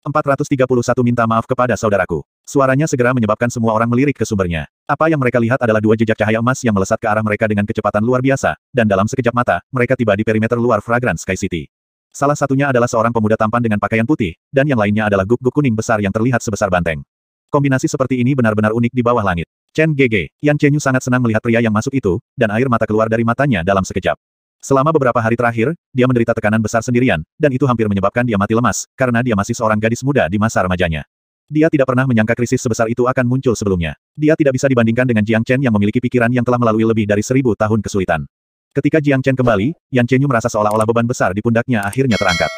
431 minta maaf kepada saudaraku. Suaranya segera menyebabkan semua orang melirik ke sumbernya. Apa yang mereka lihat adalah dua jejak cahaya emas yang melesat ke arah mereka dengan kecepatan luar biasa, dan dalam sekejap mata, mereka tiba di perimeter luar Fragrance Sky City. Salah satunya adalah seorang pemuda tampan dengan pakaian putih, dan yang lainnya adalah guk guk kuning besar yang terlihat sebesar banteng. Kombinasi seperti ini benar-benar unik di bawah langit. Chen Gege, Yan Chenyu sangat senang melihat pria yang masuk itu, dan air mata keluar dari matanya dalam sekejap. Selama beberapa hari terakhir, dia menderita tekanan besar sendirian, dan itu hampir menyebabkan dia mati lemas, karena dia masih seorang gadis muda di masa remajanya. Dia tidak pernah menyangka krisis sebesar itu akan muncul sebelumnya. Dia tidak bisa dibandingkan dengan Jiang Chen yang memiliki pikiran yang telah melalui lebih dari seribu tahun kesulitan. Ketika Jiang Chen kembali, Yan Chenyu merasa seolah-olah beban besar di pundaknya akhirnya terangkat.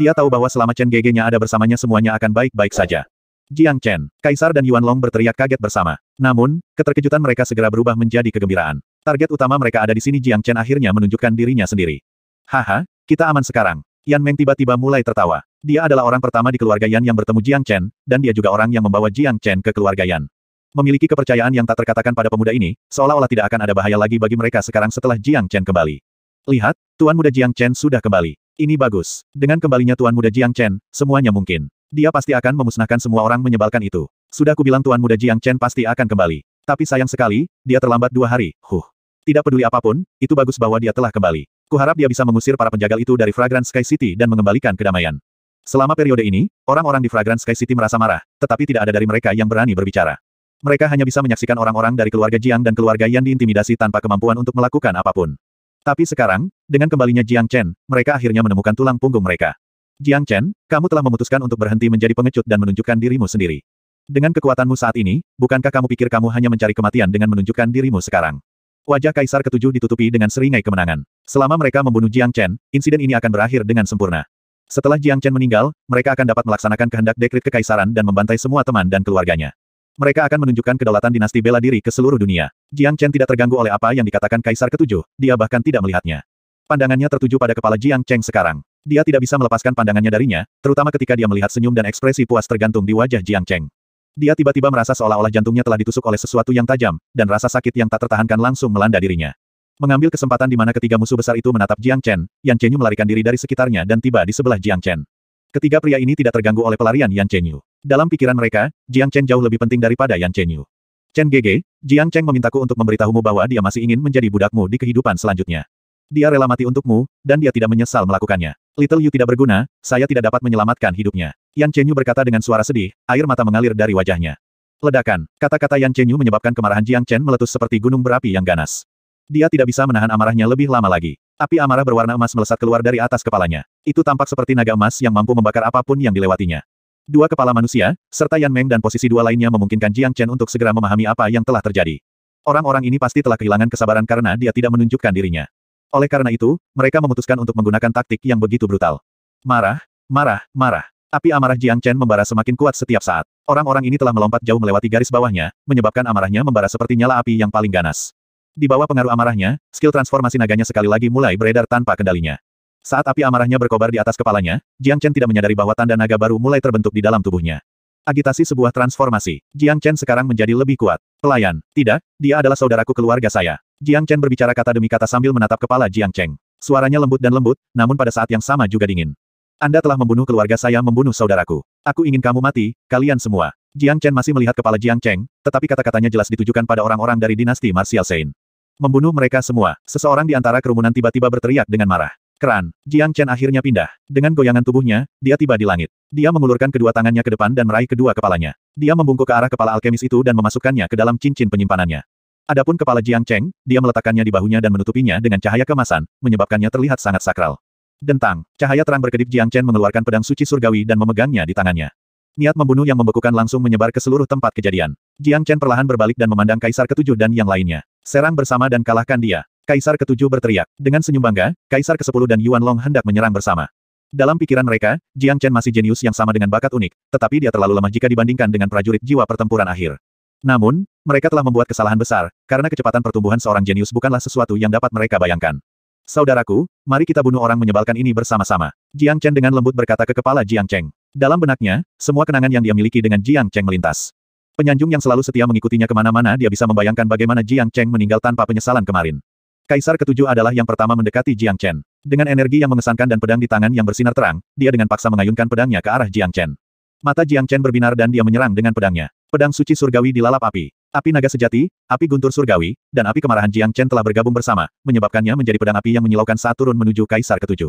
Dia tahu bahwa selama Chen GG-nya ada bersamanya semuanya akan baik-baik saja. Jiang Chen, Kaisar dan Yuan Long berteriak kaget bersama. Namun, keterkejutan mereka segera berubah menjadi kegembiraan. Target utama mereka ada di sini Jiang Chen akhirnya menunjukkan dirinya sendiri. Haha, kita aman sekarang. Yan Meng tiba-tiba mulai tertawa. Dia adalah orang pertama di keluarga Yan yang bertemu Jiang Chen, dan dia juga orang yang membawa Jiang Chen ke keluarga Yan. Memiliki kepercayaan yang tak terkatakan pada pemuda ini, seolah-olah tidak akan ada bahaya lagi bagi mereka sekarang setelah Jiang Chen kembali. Lihat, Tuan Muda Jiang Chen sudah kembali. Ini bagus. Dengan kembalinya Tuan Muda Jiang Chen, semuanya mungkin. Dia pasti akan memusnahkan semua orang menyebalkan itu. Sudah kubilang Tuan Muda Jiang Chen pasti akan kembali. Tapi sayang sekali, dia terlambat dua hari. Huh. Tidak peduli apapun, itu bagus bahwa dia telah kembali. Kuharap dia bisa mengusir para penjagal itu dari Fragrance Sky City dan mengembalikan kedamaian. Selama periode ini, orang-orang di Fragrance Sky City merasa marah, tetapi tidak ada dari mereka yang berani berbicara. Mereka hanya bisa menyaksikan orang-orang dari keluarga Jiang dan keluarga Yan diintimidasi tanpa kemampuan untuk melakukan apapun. Tapi sekarang, dengan kembalinya Jiang Chen, mereka akhirnya menemukan tulang punggung mereka. Jiang Chen, kamu telah memutuskan untuk berhenti menjadi pengecut dan menunjukkan dirimu sendiri. Dengan kekuatanmu saat ini, bukankah kamu pikir kamu hanya mencari kematian dengan menunjukkan dirimu sekarang? Wajah Kaisar ketujuh ditutupi dengan seringai kemenangan. Selama mereka membunuh Jiang Chen, insiden ini akan berakhir dengan sempurna. Setelah Jiang Chen meninggal, mereka akan dapat melaksanakan kehendak dekrit kekaisaran dan membantai semua teman dan keluarganya. Mereka akan menunjukkan kedaulatan dinasti bela diri ke seluruh dunia. Jiang Chen tidak terganggu oleh apa yang dikatakan Kaisar ketujuh, dia bahkan tidak melihatnya. Pandangannya tertuju pada kepala Jiang Cheng sekarang. Dia tidak bisa melepaskan pandangannya darinya, terutama ketika dia melihat senyum dan ekspresi puas tergantung di wajah Jiang Cheng. Dia tiba-tiba merasa seolah-olah jantungnya telah ditusuk oleh sesuatu yang tajam, dan rasa sakit yang tak tertahankan langsung melanda dirinya. Mengambil kesempatan di mana ketiga musuh besar itu menatap Jiang Chen, Yan Chenyu melarikan diri dari sekitarnya dan tiba di sebelah Jiang Chen. Ketiga pria ini tidak terganggu oleh pelarian Yan Chenyu. Dalam pikiran mereka, Jiang Chen jauh lebih penting daripada Yan Chenyu. Chen Gege, Jiang Chen memintaku untuk memberitahumu bahwa dia masih ingin menjadi budakmu di kehidupan selanjutnya. Dia rela mati untukmu, dan dia tidak menyesal melakukannya. Little Yu tidak berguna, saya tidak dapat menyelamatkan hidupnya. Yan Chenyu berkata dengan suara sedih, air mata mengalir dari wajahnya. Ledakan, kata-kata Yan Chenyu menyebabkan kemarahan Jiang Chen meletus seperti gunung berapi yang ganas. Dia tidak bisa menahan amarahnya lebih lama lagi. Api amarah berwarna emas melesat keluar dari atas kepalanya. Itu tampak seperti naga emas yang mampu membakar apapun yang dilewatinya. Dua kepala manusia, serta Yan Meng dan posisi dua lainnya memungkinkan Jiang Chen untuk segera memahami apa yang telah terjadi. Orang-orang ini pasti telah kehilangan kesabaran karena dia tidak menunjukkan dirinya. Oleh karena itu, mereka memutuskan untuk menggunakan taktik yang begitu brutal. Marah, marah, marah. Api amarah Jiang Chen membara semakin kuat setiap saat. Orang-orang ini telah melompat jauh melewati garis bawahnya, menyebabkan amarahnya membara seperti nyala api yang paling ganas. Di bawah pengaruh amarahnya, skill transformasi naganya sekali lagi mulai beredar tanpa kendalinya. Saat api amarahnya berkobar di atas kepalanya, Jiang Chen tidak menyadari bahwa tanda naga baru mulai terbentuk di dalam tubuhnya. Agitasi sebuah transformasi. Jiang Chen sekarang menjadi lebih kuat. Pelayan, tidak, dia adalah saudaraku keluarga saya. Jiang Chen berbicara kata demi kata sambil menatap kepala Jiang Cheng. Suaranya lembut dan lembut, namun pada saat yang sama juga dingin. Anda telah membunuh keluarga saya membunuh saudaraku. Aku ingin kamu mati, kalian semua. Jiang Chen masih melihat kepala Jiang Cheng, tetapi kata-katanya jelas ditujukan pada orang-orang dari dinasti Martial Sein. Membunuh mereka semua, seseorang di antara kerumunan tiba-tiba berteriak dengan marah. Keran, Jiang Chen akhirnya pindah. Dengan goyangan tubuhnya, dia tiba di langit. Dia mengulurkan kedua tangannya ke depan dan meraih kedua kepalanya. Dia membungkuk ke arah kepala alkemis itu dan memasukkannya ke dalam cincin penyimpanannya. Adapun kepala Jiang Cheng, dia meletakkannya di bahunya dan menutupinya dengan cahaya kemasan, menyebabkannya terlihat sangat sakral. Dentang, cahaya terang berkedip Jiang Chen mengeluarkan pedang suci surgawi dan memegangnya di tangannya. Niat membunuh yang membekukan langsung menyebar ke seluruh tempat kejadian. Jiang Chen perlahan berbalik dan memandang Kaisar Ketujuh dan yang lainnya. Serang bersama dan kalahkan dia. Kaisar Ketujuh berteriak. Dengan senyum bangga, Kaisar ke-10 dan Yuan Long hendak menyerang bersama. Dalam pikiran mereka, Jiang Chen masih jenius yang sama dengan bakat unik, tetapi dia terlalu lemah jika dibandingkan dengan prajurit jiwa pertempuran akhir. Namun, mereka telah membuat kesalahan besar, karena kecepatan pertumbuhan seorang jenius bukanlah sesuatu yang dapat mereka bayangkan. Saudaraku, mari kita bunuh orang menyebalkan ini bersama-sama. Jiang Chen dengan lembut berkata ke kepala Jiang Cheng. Dalam benaknya, semua kenangan yang dia miliki dengan Jiang Cheng melintas. Penyanjung yang selalu setia mengikutinya kemana-mana dia bisa membayangkan bagaimana Jiang Cheng meninggal tanpa penyesalan kemarin. Kaisar ketujuh adalah yang pertama mendekati Jiang Chen. Dengan energi yang mengesankan dan pedang di tangan yang bersinar terang, dia dengan paksa mengayunkan pedangnya ke arah Jiang Chen. Mata Jiang Chen berbinar dan dia menyerang dengan pedangnya. Pedang suci surgawi dilalap api. Api naga sejati, api guntur surgawi, dan api kemarahan Jiang Chen telah bergabung bersama, menyebabkannya menjadi pedang api yang menyilaukan saat turun menuju Kaisar ketujuh.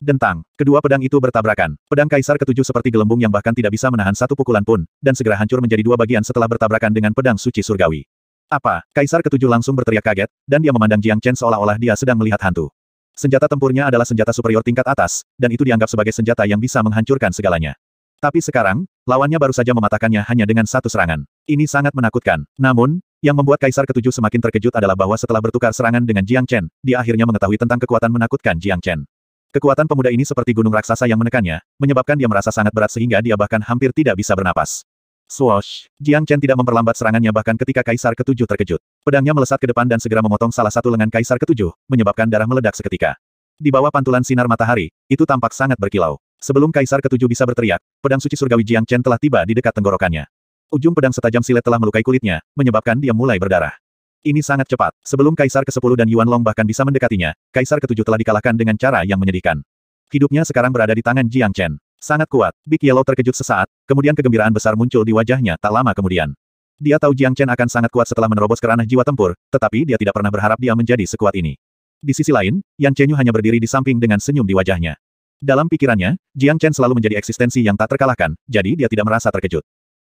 Dentang, kedua pedang itu bertabrakan. Pedang Kaisar ketujuh seperti gelembung yang bahkan tidak bisa menahan satu pukulan pun, dan segera hancur menjadi dua bagian setelah bertabrakan dengan pedang suci surgawi. Apa? Kaisar ketujuh langsung berteriak kaget, dan dia memandang Jiang Chen seolah-olah dia sedang melihat hantu. Senjata tempurnya adalah senjata superior tingkat atas, dan itu dianggap sebagai senjata yang bisa menghancurkan segalanya. Tapi sekarang, lawannya baru saja mematahkannya hanya dengan satu serangan. Ini sangat menakutkan. Namun, yang membuat Kaisar ketujuh semakin terkejut adalah bahwa setelah bertukar serangan dengan Jiang Chen, dia akhirnya mengetahui tentang kekuatan menakutkan Jiang Chen. Kekuatan pemuda ini seperti gunung raksasa yang menekannya, menyebabkan dia merasa sangat berat sehingga dia bahkan hampir tidak bisa bernapas. Swoosh! Jiang Chen tidak memperlambat serangannya bahkan ketika Kaisar ketujuh terkejut. Pedangnya melesat ke depan dan segera memotong salah satu lengan Kaisar ketujuh, menyebabkan darah meledak seketika. Di bawah pantulan sinar matahari, itu tampak sangat berkilau. Sebelum Kaisar ketujuh bisa berteriak, pedang suci surgawi Jiang Chen telah tiba di dekat tenggorokannya. Ujung pedang setajam silet telah melukai kulitnya, menyebabkan dia mulai berdarah. Ini sangat cepat. Sebelum Kaisar ke-10 dan Yuan Long bahkan bisa mendekatinya, Kaisar ke-7 telah dikalahkan dengan cara yang menyedihkan. Hidupnya sekarang berada di tangan Jiang Chen. Sangat kuat. Big Yellow terkejut sesaat, kemudian kegembiraan besar muncul di wajahnya tak lama kemudian. Dia tahu Jiang Chen akan sangat kuat setelah menerobos ke ranah jiwa tempur, tetapi dia tidak pernah berharap dia menjadi sekuat ini. Di sisi lain, Yan Chenyu hanya berdiri di samping dengan senyum di wajahnya. Dalam pikirannya, Jiang Chen selalu menjadi eksistensi yang tak terkalahkan, jadi dia tidak merasa terkejut.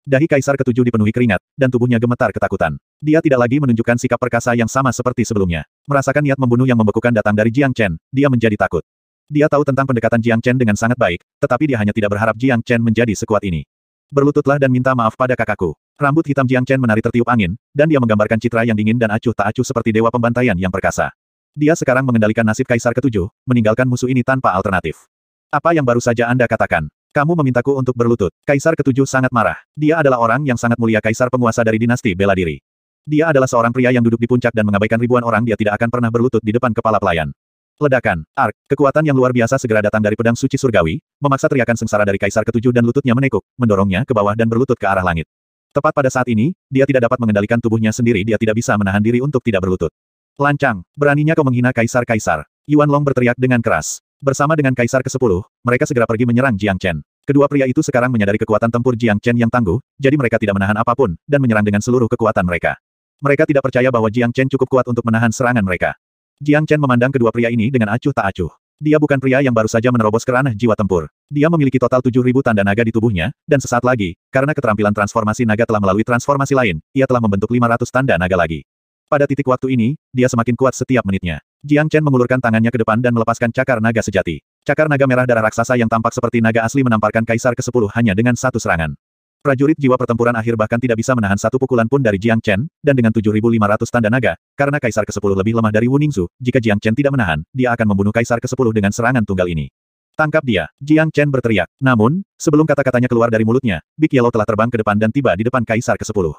Dahi kaisar ketujuh dipenuhi keringat, dan tubuhnya gemetar ketakutan. Dia tidak lagi menunjukkan sikap perkasa yang sama seperti sebelumnya. Merasakan niat membunuh yang membekukan datang dari Jiang Chen, dia menjadi takut. Dia tahu tentang pendekatan Jiang Chen dengan sangat baik, tetapi dia hanya tidak berharap Jiang Chen menjadi sekuat ini. Berlututlah dan minta maaf pada kakakku. Rambut hitam Jiang Chen menari tertiup angin, dan dia menggambarkan citra yang dingin dan acuh tak acuh seperti dewa pembantaian yang perkasa. Dia sekarang mengendalikan nasib kaisar ketujuh, meninggalkan musuh ini tanpa alternatif. Apa yang baru saja Anda katakan? Kamu memintaku untuk berlutut. Kaisar ketujuh sangat marah. Dia adalah orang yang sangat mulia kaisar penguasa dari dinasti bela diri. Dia adalah seorang pria yang duduk di puncak dan mengabaikan ribuan orang dia tidak akan pernah berlutut di depan kepala pelayan. Ledakan, Ark, kekuatan yang luar biasa segera datang dari pedang suci surgawi, memaksa teriakan sengsara dari kaisar ketujuh dan lututnya menekuk, mendorongnya ke bawah dan berlutut ke arah langit. Tepat pada saat ini, dia tidak dapat mengendalikan tubuhnya sendiri dia tidak bisa menahan diri untuk tidak berlutut. Lancang, beraninya kau menghina kaisar-kaisar. Yuan Long berteriak dengan keras. Bersama dengan Kaisar ke-10, mereka segera pergi menyerang Jiang Chen. Kedua pria itu sekarang menyadari kekuatan tempur Jiang Chen yang tangguh, jadi mereka tidak menahan apapun, dan menyerang dengan seluruh kekuatan mereka. Mereka tidak percaya bahwa Jiang Chen cukup kuat untuk menahan serangan mereka. Jiang Chen memandang kedua pria ini dengan acuh tak acuh. Dia bukan pria yang baru saja menerobos ke ranah jiwa tempur. Dia memiliki total 7.000 tanda naga di tubuhnya, dan sesaat lagi, karena keterampilan transformasi naga telah melalui transformasi lain, ia telah membentuk 500 tanda naga lagi. Pada titik waktu ini, dia semakin kuat setiap menitnya. Jiang Chen mengulurkan tangannya ke depan dan melepaskan cakar naga sejati. Cakar naga merah darah raksasa yang tampak seperti naga asli menamparkan kaisar ke-10 hanya dengan satu serangan. Prajurit jiwa pertempuran akhir bahkan tidak bisa menahan satu pukulan pun dari Jiang Chen, dan dengan 7.500 tanda naga, karena kaisar ke-10 lebih lemah dari Wu Ningsu, jika Jiang Chen tidak menahan, dia akan membunuh kaisar ke-10 dengan serangan tunggal ini. Tangkap dia, Jiang Chen berteriak. Namun, sebelum kata-katanya keluar dari mulutnya, Big Yellow telah terbang ke depan dan tiba di depan kaisar ke-10.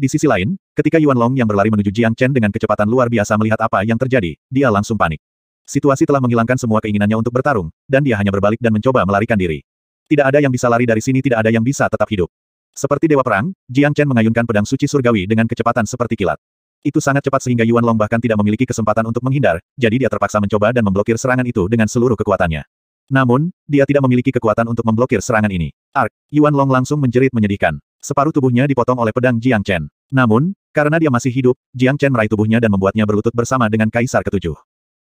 Di sisi lain, ketika Yuan Long yang berlari menuju Jiang Chen dengan kecepatan luar biasa melihat apa yang terjadi, dia langsung panik. Situasi telah menghilangkan semua keinginannya untuk bertarung, dan dia hanya berbalik dan mencoba melarikan diri. Tidak ada yang bisa lari dari sini, tidak ada yang bisa tetap hidup. Seperti dewa perang, Jiang Chen mengayunkan pedang suci surgawi dengan kecepatan seperti kilat. Itu sangat cepat sehingga Yuan Long bahkan tidak memiliki kesempatan untuk menghindar, jadi dia terpaksa mencoba dan memblokir serangan itu dengan seluruh kekuatannya. Namun, dia tidak memiliki kekuatan untuk memblokir serangan ini. Ark, Yuan Long langsung menjerit menyedihkan. Separuh tubuhnya dipotong oleh pedang Jiang Chen. Namun, karena dia masih hidup, Jiang Chen meraih tubuhnya dan membuatnya berlutut bersama dengan Kaisar ketujuh.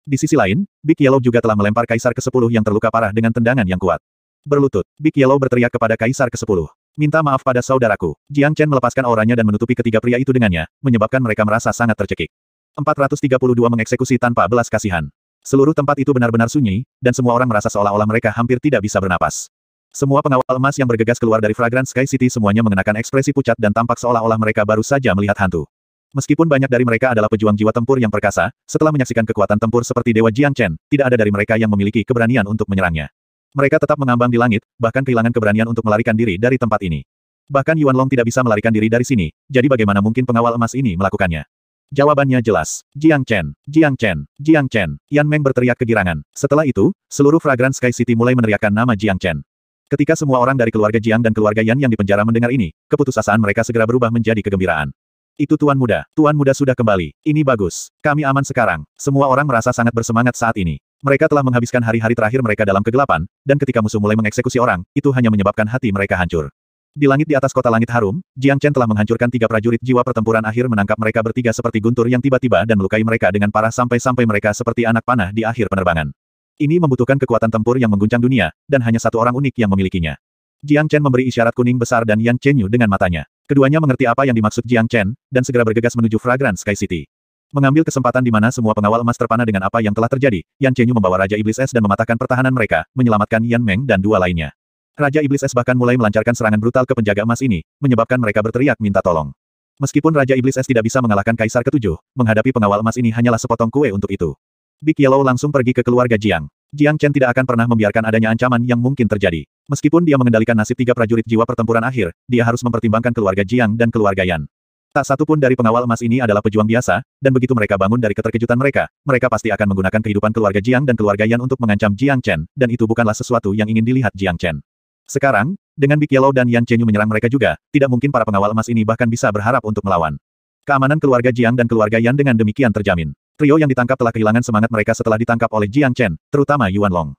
Di sisi lain, Big Yellow juga telah melempar Kaisar ke-10 yang terluka parah dengan tendangan yang kuat. Berlutut, Big Yellow berteriak kepada Kaisar ke-10. Minta maaf pada saudaraku. Jiang Chen melepaskan auranya dan menutupi ketiga pria itu dengannya, menyebabkan mereka merasa sangat tercekik. 432 mengeksekusi tanpa belas kasihan. Seluruh tempat itu benar-benar sunyi, dan semua orang merasa seolah-olah mereka hampir tidak bisa bernapas. Semua pengawal emas yang bergegas keluar dari Fragrant Sky City semuanya mengenakan ekspresi pucat dan tampak seolah-olah mereka baru saja melihat hantu. Meskipun banyak dari mereka adalah pejuang jiwa tempur yang perkasa, setelah menyaksikan kekuatan tempur seperti Dewa Jiang Chen, tidak ada dari mereka yang memiliki keberanian untuk menyerangnya. Mereka tetap mengambang di langit, bahkan kehilangan keberanian untuk melarikan diri dari tempat ini. Bahkan Yuan Long tidak bisa melarikan diri dari sini, jadi bagaimana mungkin pengawal emas ini melakukannya? Jawabannya jelas. Jiang Chen, Jiang Chen, Jiang Chen. Yan Meng berteriak kegirangan. Setelah itu, seluruh Fragrant Sky City mulai meneriakkan nama Jiang Chen. Ketika semua orang dari keluarga Jiang dan keluarga Yan yang dipenjara mendengar ini, keputusasaan mereka segera berubah menjadi kegembiraan. Itu Tuan Muda, Tuan Muda sudah kembali, ini bagus, kami aman sekarang, semua orang merasa sangat bersemangat saat ini. Mereka telah menghabiskan hari-hari terakhir mereka dalam kegelapan, dan ketika musuh mulai mengeksekusi orang, itu hanya menyebabkan hati mereka hancur. Di langit di atas kota langit harum, Jiang Chen telah menghancurkan tiga prajurit jiwa pertempuran akhir menangkap mereka bertiga seperti guntur yang tiba-tiba dan melukai mereka dengan parah sampai-sampai mereka seperti anak panah di akhir penerbangan. Ini membutuhkan kekuatan tempur yang mengguncang dunia, dan hanya satu orang unik yang memilikinya. Jiang Chen memberi isyarat kuning besar dan Yan Chenyu dengan matanya. Keduanya mengerti apa yang dimaksud Jiang Chen, dan segera bergegas menuju Fragrant Sky City. Mengambil kesempatan di mana semua pengawal emas terpana dengan apa yang telah terjadi, Yan Chenyu membawa Raja Iblis Es dan mematahkan pertahanan mereka, menyelamatkan Yan Meng dan dua lainnya. Raja Iblis Es bahkan mulai melancarkan serangan brutal ke penjaga emas ini, menyebabkan mereka berteriak minta tolong. Meskipun Raja Iblis Es tidak bisa mengalahkan Kaisar Ketujuh, menghadapi pengawal emas ini hanyalah sepotong kue untuk itu. Big Yellow langsung pergi ke keluarga Jiang. Jiang Chen tidak akan pernah membiarkan adanya ancaman yang mungkin terjadi. Meskipun dia mengendalikan nasib tiga prajurit jiwa pertempuran akhir, dia harus mempertimbangkan keluarga Jiang dan keluarga Yan. Tak satu pun dari pengawal emas ini adalah pejuang biasa, dan begitu mereka bangun dari keterkejutan mereka, mereka pasti akan menggunakan kehidupan keluarga Jiang dan keluarga Yan untuk mengancam Jiang Chen, dan itu bukanlah sesuatu yang ingin dilihat Jiang Chen. Sekarang, dengan Big Yellow dan Yan Chenyu menyerang mereka juga, tidak mungkin para pengawal emas ini bahkan bisa berharap untuk melawan. Keamanan keluarga Jiang dan keluarga Yan dengan demikian terjamin. Trio yang ditangkap telah kehilangan semangat mereka setelah ditangkap oleh Jiang Chen, terutama Yuan Long.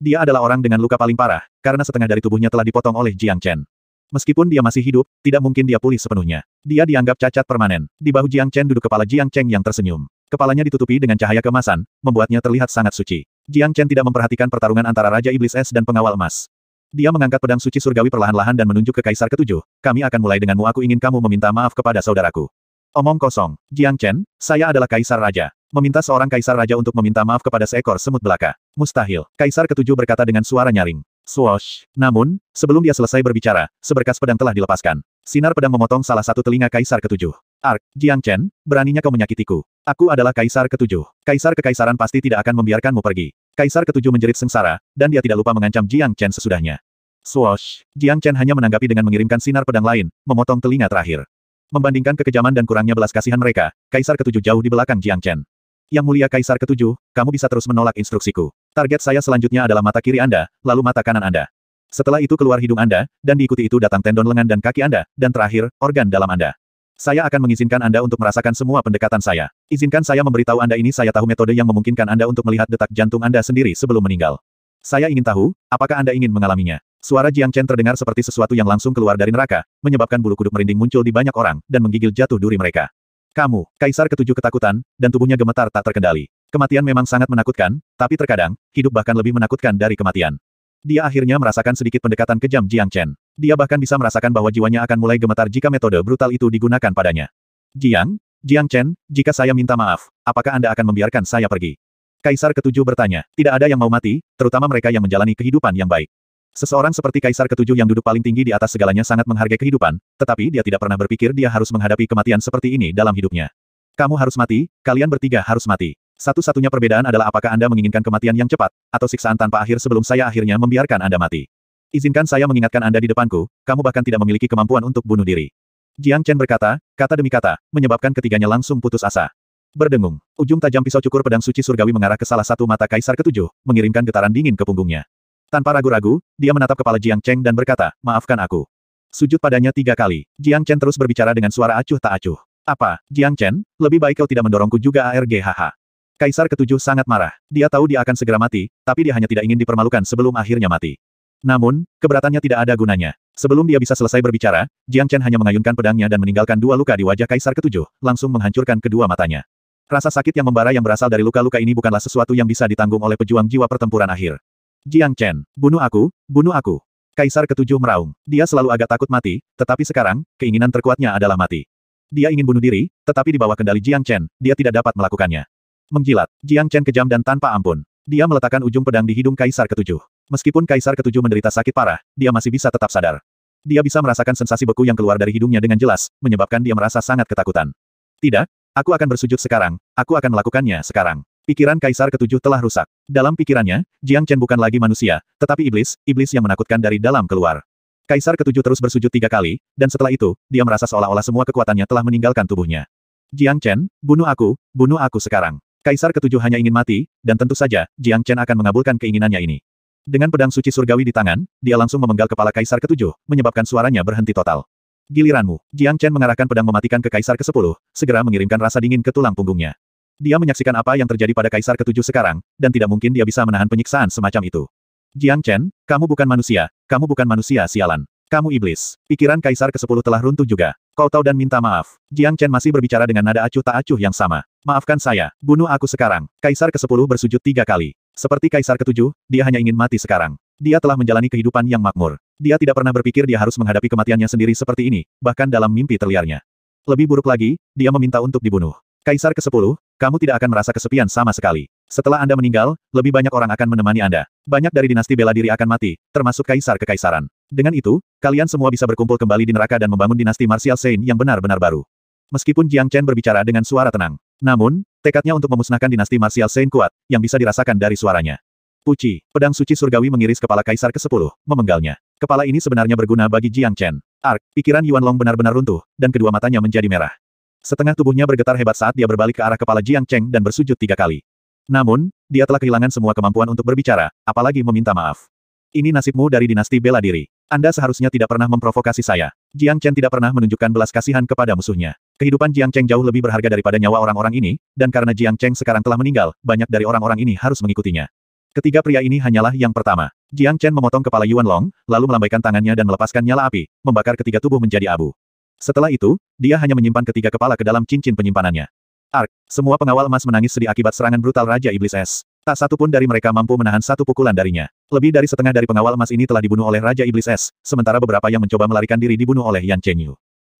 Dia adalah orang dengan luka paling parah, karena setengah dari tubuhnya telah dipotong oleh Jiang Chen. Meskipun dia masih hidup, tidak mungkin dia pulih sepenuhnya. Dia dianggap cacat permanen. Di bahu Jiang Chen duduk kepala Jiang Cheng yang tersenyum. Kepalanya ditutupi dengan cahaya kemasan, membuatnya terlihat sangat suci. Jiang Chen tidak memperhatikan pertarungan antara Raja Iblis Es dan Pengawal Emas. Dia mengangkat pedang suci surgawi perlahan-lahan dan menunjuk ke Kaisar ketujuh, kami akan mulai denganmu aku ingin kamu meminta maaf kepada saudaraku. Omong kosong. Jiang Chen, saya adalah kaisar raja. Meminta seorang kaisar raja untuk meminta maaf kepada seekor semut belaka. Mustahil. Kaisar ketujuh berkata dengan suara nyaring. Swoosh. Namun, sebelum dia selesai berbicara, seberkas pedang telah dilepaskan. Sinar pedang memotong salah satu telinga kaisar ketujuh. Ark, Jiang Chen, beraninya kau menyakitiku. Aku adalah kaisar ketujuh. Kaisar kekaisaran pasti tidak akan membiarkanmu pergi. Kaisar ketujuh menjerit sengsara, dan dia tidak lupa mengancam Jiang Chen sesudahnya. Swoosh. Jiang Chen hanya menanggapi dengan mengirimkan sinar pedang lain, memotong telinga terakhir. Membandingkan kekejaman dan kurangnya belas kasihan mereka, Kaisar ketujuh jauh di belakang Jiang Chen. Yang mulia Kaisar ketujuh, kamu bisa terus menolak instruksiku. Target saya selanjutnya adalah mata kiri Anda, lalu mata kanan Anda. Setelah itu keluar hidung Anda, dan diikuti itu datang tendon lengan dan kaki Anda, dan terakhir, organ dalam Anda. Saya akan mengizinkan Anda untuk merasakan semua pendekatan saya. Izinkan saya memberitahu Anda ini saya tahu metode yang memungkinkan Anda untuk melihat detak jantung Anda sendiri sebelum meninggal. Saya ingin tahu, apakah Anda ingin mengalaminya? Suara Jiang Chen terdengar seperti sesuatu yang langsung keluar dari neraka, menyebabkan bulu kuduk merinding muncul di banyak orang, dan menggigil jatuh duri mereka. Kamu, Kaisar ketujuh ketakutan, dan tubuhnya gemetar tak terkendali. Kematian memang sangat menakutkan, tapi terkadang, hidup bahkan lebih menakutkan dari kematian. Dia akhirnya merasakan sedikit pendekatan kejam Jiang Chen. Dia bahkan bisa merasakan bahwa jiwanya akan mulai gemetar jika metode brutal itu digunakan padanya. Jiang, Jiang Chen, jika saya minta maaf, apakah Anda akan membiarkan saya pergi? Kaisar ketujuh bertanya, tidak ada yang mau mati, terutama mereka yang menjalani kehidupan yang baik. Seseorang seperti kaisar ketujuh yang duduk paling tinggi di atas segalanya sangat menghargai kehidupan, tetapi dia tidak pernah berpikir dia harus menghadapi kematian seperti ini dalam hidupnya. Kamu harus mati, kalian bertiga harus mati. Satu-satunya perbedaan adalah apakah Anda menginginkan kematian yang cepat, atau siksaan tanpa akhir sebelum saya akhirnya membiarkan Anda mati. Izinkan saya mengingatkan Anda di depanku, kamu bahkan tidak memiliki kemampuan untuk bunuh diri. Jiang Chen berkata, kata demi kata, menyebabkan ketiganya langsung putus asa. Berdengung, ujung tajam pisau cukur pedang suci surgawi mengarah ke salah satu mata kaisar ketujuh, mengirimkan getaran dingin ke punggungnya. Tanpa ragu-ragu, dia menatap kepala Jiang Cheng dan berkata, maafkan aku. Sujud padanya tiga kali, Jiang Chen terus berbicara dengan suara acuh tak acuh. Apa, Jiang Chen, lebih baik kau tidak mendorongku juga ARGHH. Kaisar ketujuh sangat marah. Dia tahu dia akan segera mati, tapi dia hanya tidak ingin dipermalukan sebelum akhirnya mati. Namun, keberatannya tidak ada gunanya. Sebelum dia bisa selesai berbicara, Jiang Chen hanya mengayunkan pedangnya dan meninggalkan dua luka di wajah Kaisar ketujuh, langsung menghancurkan kedua matanya. Rasa sakit yang membara yang berasal dari luka-luka ini bukanlah sesuatu yang bisa ditanggung oleh pejuang jiwa pertempuran akhir. Jiang Chen, bunuh aku, bunuh aku. Kaisar ketujuh meraung. Dia selalu agak takut mati, tetapi sekarang, keinginan terkuatnya adalah mati. Dia ingin bunuh diri, tetapi di bawah kendali Jiang Chen, dia tidak dapat melakukannya. Menjilat, Jiang Chen kejam dan tanpa ampun. Dia meletakkan ujung pedang di hidung Kaisar ketujuh. Meskipun Kaisar ketujuh menderita sakit parah, dia masih bisa tetap sadar. Dia bisa merasakan sensasi beku yang keluar dari hidungnya dengan jelas, menyebabkan dia merasa sangat ketakutan. Tidak, aku akan bersujud sekarang, aku akan melakukannya sekarang. Pikiran Kaisar ketujuh telah rusak. Dalam pikirannya, Jiang Chen bukan lagi manusia, tetapi iblis, iblis yang menakutkan dari dalam keluar. Kaisar ketujuh terus bersujud tiga kali, dan setelah itu, dia merasa seolah-olah semua kekuatannya telah meninggalkan tubuhnya. Jiang Chen, bunuh aku, bunuh aku sekarang. Kaisar ketujuh hanya ingin mati, dan tentu saja, Jiang Chen akan mengabulkan keinginannya ini. Dengan pedang suci surgawi di tangan, dia langsung memenggal kepala Kaisar ketujuh, menyebabkan suaranya berhenti total. Giliranmu, Jiang Chen mengarahkan pedang mematikan ke Kaisar ke-10, segera mengirimkan rasa dingin ke tulang punggungnya. Dia menyaksikan apa yang terjadi pada kaisar ketujuh sekarang, dan tidak mungkin dia bisa menahan penyiksaan semacam itu. Jiang Chen, kamu bukan manusia, kamu bukan manusia sialan. Kamu iblis. Pikiran kaisar ke-10 telah runtuh juga. Kau tahu dan minta maaf. Jiang Chen masih berbicara dengan nada acuh tak acuh yang sama. Maafkan saya, bunuh aku sekarang. Kaisar ke-10 bersujud tiga kali. Seperti kaisar ke-7, dia hanya ingin mati sekarang. Dia telah menjalani kehidupan yang makmur. Dia tidak pernah berpikir dia harus menghadapi kematiannya sendiri seperti ini, bahkan dalam mimpi terliarnya. Lebih buruk lagi, dia meminta untuk dibunuh. Kaisar ke-10, kamu tidak akan merasa kesepian sama sekali. Setelah Anda meninggal, lebih banyak orang akan menemani Anda. Banyak dari dinasti bela diri akan mati, termasuk kaisar kekaisaran. Dengan itu, kalian semua bisa berkumpul kembali di neraka dan membangun dinasti Martial Saint yang benar-benar baru. Meskipun Jiang Chen berbicara dengan suara tenang, namun, tekadnya untuk memusnahkan dinasti Martial Saint kuat, yang bisa dirasakan dari suaranya. Puci, pedang suci surgawi mengiris kepala kaisar ke-10, memenggalnya. Kepala ini sebenarnya berguna bagi Jiang Chen. Ark, pikiran Yuan Long benar-benar runtuh, dan kedua matanya menjadi merah. Setengah tubuhnya bergetar hebat saat dia berbalik ke arah kepala Jiang Cheng dan bersujud tiga kali. Namun, dia telah kehilangan semua kemampuan untuk berbicara, apalagi meminta maaf. Ini nasibmu dari dinasti bela diri. Anda seharusnya tidak pernah memprovokasi saya. Jiang Chen tidak pernah menunjukkan belas kasihan kepada musuhnya. Kehidupan Jiang Cheng jauh lebih berharga daripada nyawa orang-orang ini, dan karena Jiang Cheng sekarang telah meninggal, banyak dari orang-orang ini harus mengikutinya. Ketiga pria ini hanyalah yang pertama. Jiang Chen memotong kepala Yuan Long, lalu melambaikan tangannya dan melepaskan nyala api, membakar ketiga tubuh menjadi abu. Setelah itu, dia hanya menyimpan ketiga kepala ke dalam cincin penyimpanannya. Ark, semua pengawal emas menangis sedih akibat serangan brutal Raja Iblis Es. Tak satu pun dari mereka mampu menahan satu pukulan darinya. Lebih dari setengah dari pengawal emas ini telah dibunuh oleh Raja Iblis Es, sementara beberapa yang mencoba melarikan diri dibunuh oleh Yan Chenyu.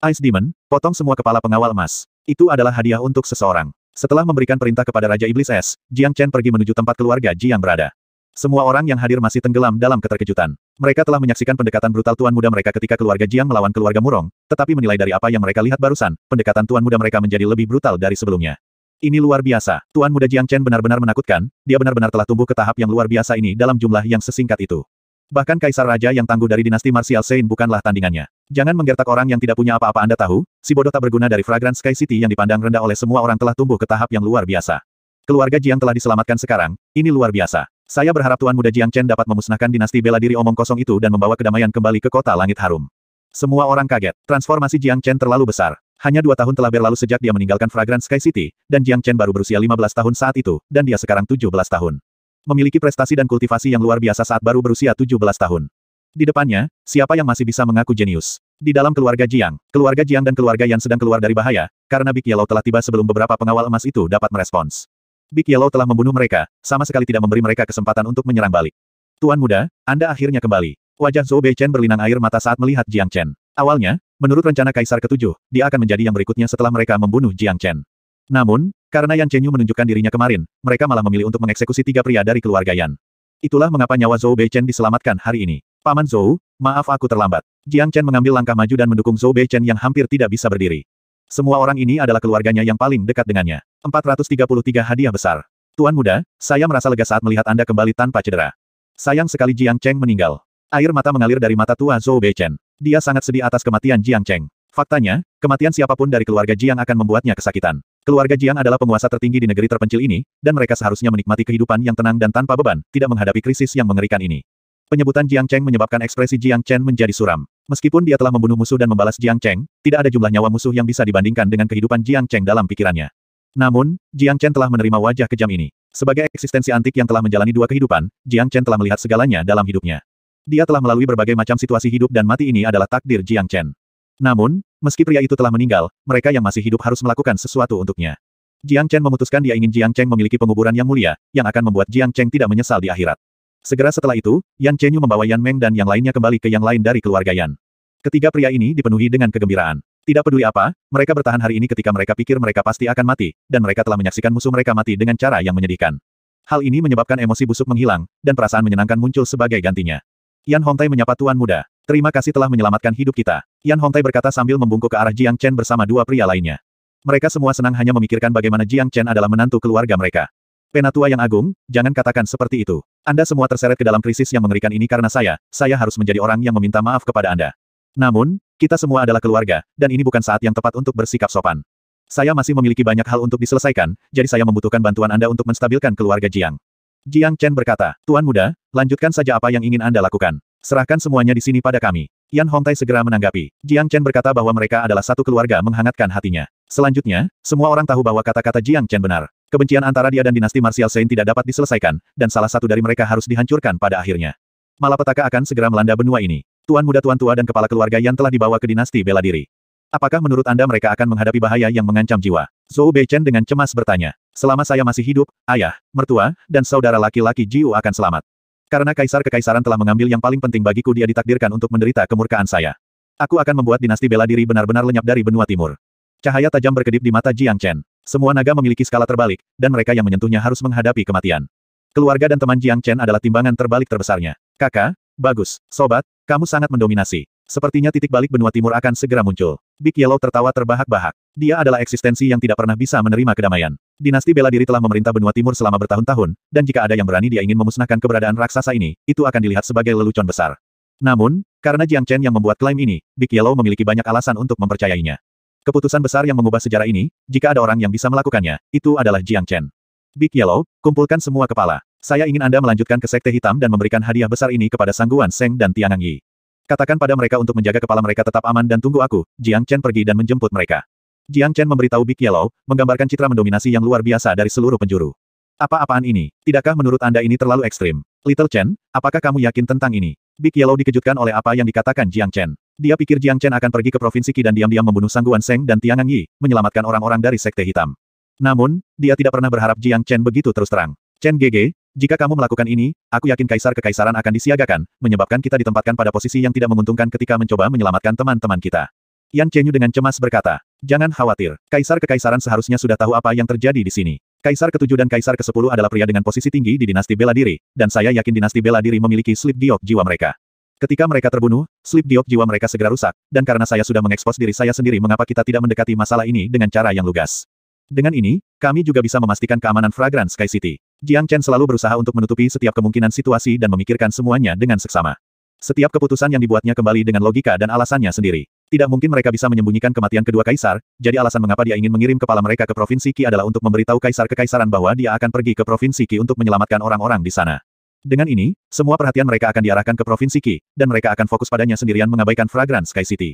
Ice Demon, potong semua kepala pengawal emas. Itu adalah hadiah untuk seseorang. Setelah memberikan perintah kepada Raja Iblis Es, Jiang Chen pergi menuju tempat keluarga Jiang berada. Semua orang yang hadir masih tenggelam dalam keterkejutan. Mereka telah menyaksikan pendekatan brutal tuan muda mereka ketika keluarga Jiang melawan keluarga Murong, tetapi menilai dari apa yang mereka lihat barusan, pendekatan tuan muda mereka menjadi lebih brutal dari sebelumnya. Ini luar biasa. Tuan muda Jiang Chen benar-benar menakutkan, dia benar-benar telah tumbuh ke tahap yang luar biasa ini dalam jumlah yang sesingkat itu. Bahkan kaisar raja yang tangguh dari dinasti Martial Sein bukanlah tandingannya. Jangan menggertak orang yang tidak punya apa-apa Anda tahu, si bodoh tak berguna dari Fragrance Sky City yang dipandang rendah oleh semua orang telah tumbuh ke tahap yang luar biasa. Keluarga Jiang telah diselamatkan sekarang, ini luar biasa. Saya berharap Tuan Muda Jiang Chen dapat memusnahkan dinasti bela diri omong kosong itu dan membawa kedamaian kembali ke kota langit harum. Semua orang kaget, transformasi Jiang Chen terlalu besar. Hanya dua tahun telah berlalu sejak dia meninggalkan Fragrant Sky City, dan Jiang Chen baru berusia 15 tahun saat itu, dan dia sekarang 17 tahun. Memiliki prestasi dan kultivasi yang luar biasa saat baru berusia 17 tahun. Di depannya, siapa yang masih bisa mengaku jenius? Di dalam keluarga Jiang, keluarga Jiang dan keluarga yang sedang keluar dari bahaya, karena Big Yellow telah tiba sebelum beberapa pengawal emas itu dapat merespons. Big Yellow telah membunuh mereka, sama sekali tidak memberi mereka kesempatan untuk menyerang balik. Tuan muda, Anda akhirnya kembali. Wajah Zhou Beichen berlinang air mata saat melihat Jiang Chen. Awalnya, menurut rencana Kaisar ketujuh, dia akan menjadi yang berikutnya setelah mereka membunuh Jiang Chen. Namun, karena Yan Chenyu menunjukkan dirinya kemarin, mereka malah memilih untuk mengeksekusi tiga pria dari keluarga Yan. Itulah mengapa nyawa Zhou Beichen diselamatkan hari ini. Paman Zhou, maaf aku terlambat. Jiang Chen mengambil langkah maju dan mendukung Zhou Beichen yang hampir tidak bisa berdiri. Semua orang ini adalah keluarganya yang paling dekat dengannya. 433 hadiah besar. Tuan muda, saya merasa lega saat melihat Anda kembali tanpa cedera. Sayang sekali Jiang Cheng meninggal. Air mata mengalir dari mata tua Zhou Beichen. Dia sangat sedih atas kematian Jiang Cheng. Faktanya, kematian siapapun dari keluarga Jiang akan membuatnya kesakitan. Keluarga Jiang adalah penguasa tertinggi di negeri terpencil ini, dan mereka seharusnya menikmati kehidupan yang tenang dan tanpa beban, tidak menghadapi krisis yang mengerikan ini. Penyebutan Jiang Cheng menyebabkan ekspresi Jiang Chen menjadi suram. Meskipun dia telah membunuh musuh dan membalas Jiang Cheng, tidak ada jumlah nyawa musuh yang bisa dibandingkan dengan kehidupan Jiang Cheng dalam pikirannya. Namun, Jiang Chen telah menerima wajah kejam ini. Sebagai eksistensi antik yang telah menjalani dua kehidupan, Jiang Chen telah melihat segalanya dalam hidupnya. Dia telah melalui berbagai macam situasi hidup dan mati ini adalah takdir Jiang Chen. Namun, meski pria itu telah meninggal, mereka yang masih hidup harus melakukan sesuatu untuknya. Jiang Chen memutuskan dia ingin Jiang Cheng memiliki penguburan yang mulia, yang akan membuat Jiang Cheng tidak menyesal di akhirat. Segera setelah itu, Yan Chenyu membawa Yan Meng dan yang lainnya kembali ke yang lain dari keluarga Yan. Ketiga pria ini dipenuhi dengan kegembiraan. Tidak peduli apa, mereka bertahan hari ini ketika mereka pikir mereka pasti akan mati, dan mereka telah menyaksikan musuh mereka mati dengan cara yang menyedihkan. Hal ini menyebabkan emosi busuk menghilang, dan perasaan menyenangkan muncul sebagai gantinya. Yan Hongtai menyapa Tuan Muda. Terima kasih telah menyelamatkan hidup kita. Yan Hongtai berkata sambil membungkuk ke arah Jiang Chen bersama dua pria lainnya. Mereka semua senang hanya memikirkan bagaimana Jiang Chen adalah menantu keluarga mereka. Penatua yang agung, jangan katakan seperti itu. Anda semua terseret ke dalam krisis yang mengerikan ini karena saya, saya harus menjadi orang yang meminta maaf kepada Anda. Namun, kita semua adalah keluarga, dan ini bukan saat yang tepat untuk bersikap sopan. Saya masih memiliki banyak hal untuk diselesaikan, jadi saya membutuhkan bantuan Anda untuk menstabilkan keluarga Jiang. Jiang Chen berkata, Tuan Muda, lanjutkan saja apa yang ingin Anda lakukan. Serahkan semuanya di sini pada kami. Yan Hongtai segera menanggapi. Jiang Chen berkata bahwa mereka adalah satu keluarga menghangatkan hatinya. Selanjutnya, semua orang tahu bahwa kata-kata Jiang Chen benar. Kebencian antara dia dan dinasti Martial Saint tidak dapat diselesaikan, dan salah satu dari mereka harus dihancurkan pada akhirnya. Malapetaka akan segera melanda benua ini. Tuan muda tuan tua dan kepala keluarga yang telah dibawa ke dinasti bela diri. Apakah menurut Anda mereka akan menghadapi bahaya yang mengancam jiwa? Zhou Beichen dengan cemas bertanya. Selama saya masih hidup, ayah, mertua, dan saudara laki-laki Jiu akan selamat. Karena kaisar kekaisaran telah mengambil yang paling penting bagiku dia ditakdirkan untuk menderita kemurkaan saya. Aku akan membuat dinasti bela diri benar-benar lenyap dari benua timur. Cahaya tajam berkedip di mata Jiang Chen. Semua naga memiliki skala terbalik, dan mereka yang menyentuhnya harus menghadapi kematian. Keluarga dan teman Jiang Chen adalah timbangan terbalik terbesarnya. Kakak, bagus, sobat, kamu sangat mendominasi. Sepertinya titik balik benua timur akan segera muncul. Big Yellow tertawa terbahak-bahak. Dia adalah eksistensi yang tidak pernah bisa menerima kedamaian. Dinasti bela diri telah memerintah benua timur selama bertahun-tahun, dan jika ada yang berani dia ingin memusnahkan keberadaan raksasa ini, itu akan dilihat sebagai lelucon besar. Namun, karena Jiang Chen yang membuat klaim ini, Big Yellow memiliki banyak alasan untuk mempercayainya. Keputusan besar yang mengubah sejarah ini, jika ada orang yang bisa melakukannya, itu adalah Jiang Chen. Big Yellow, kumpulkan semua kepala. Saya ingin Anda melanjutkan ke Sekte Hitam dan memberikan hadiah besar ini kepada Sangguan Seng dan Tianang Yi. Katakan pada mereka untuk menjaga kepala mereka tetap aman dan tunggu aku. Jiang Chen pergi dan menjemput mereka. Jiang Chen memberitahu Big Yellow, menggambarkan citra mendominasi yang luar biasa dari seluruh penjuru. Apa-apaan ini? Tidakkah menurut Anda ini terlalu ekstrim? Little Chen, apakah kamu yakin tentang ini? Big Yellow dikejutkan oleh apa yang dikatakan Jiang Chen. Dia pikir Jiang Chen akan pergi ke Provinsi Qi dan diam-diam membunuh Sangguan Seng dan Tiangang Yi, menyelamatkan orang-orang dari Sekte Hitam. Namun, dia tidak pernah berharap Jiang Chen begitu terus terang. Chen Gege, jika kamu melakukan ini, aku yakin kaisar kekaisaran akan disiagakan, menyebabkan kita ditempatkan pada posisi yang tidak menguntungkan ketika mencoba menyelamatkan teman-teman kita. Yan Chenyu dengan cemas berkata, jangan khawatir, kaisar kekaisaran seharusnya sudah tahu apa yang terjadi di sini. Kaisar ke-7 dan kaisar ke-10 adalah pria dengan posisi tinggi di dinasti bela diri, dan saya yakin dinasti bela diri memiliki slip diok jiwa mereka. Ketika mereka terbunuh, slip diok jiwa mereka segera rusak, dan karena saya sudah mengekspos diri saya sendiri mengapa kita tidak mendekati masalah ini dengan cara yang lugas. Dengan ini, kami juga bisa memastikan keamanan Fragrance Sky City. Jiang Chen selalu berusaha untuk menutupi setiap kemungkinan situasi dan memikirkan semuanya dengan seksama. Setiap keputusan yang dibuatnya kembali dengan logika dan alasannya sendiri. Tidak mungkin mereka bisa menyembunyikan kematian kedua kaisar, jadi alasan mengapa dia ingin mengirim kepala mereka ke Provinsi Qi adalah untuk memberitahu kaisar kekaisaran bahwa dia akan pergi ke Provinsi Qi untuk menyelamatkan orang-orang di sana. Dengan ini, semua perhatian mereka akan diarahkan ke Provinsi Qi, dan mereka akan fokus padanya sendirian mengabaikan Fragrance Sky City.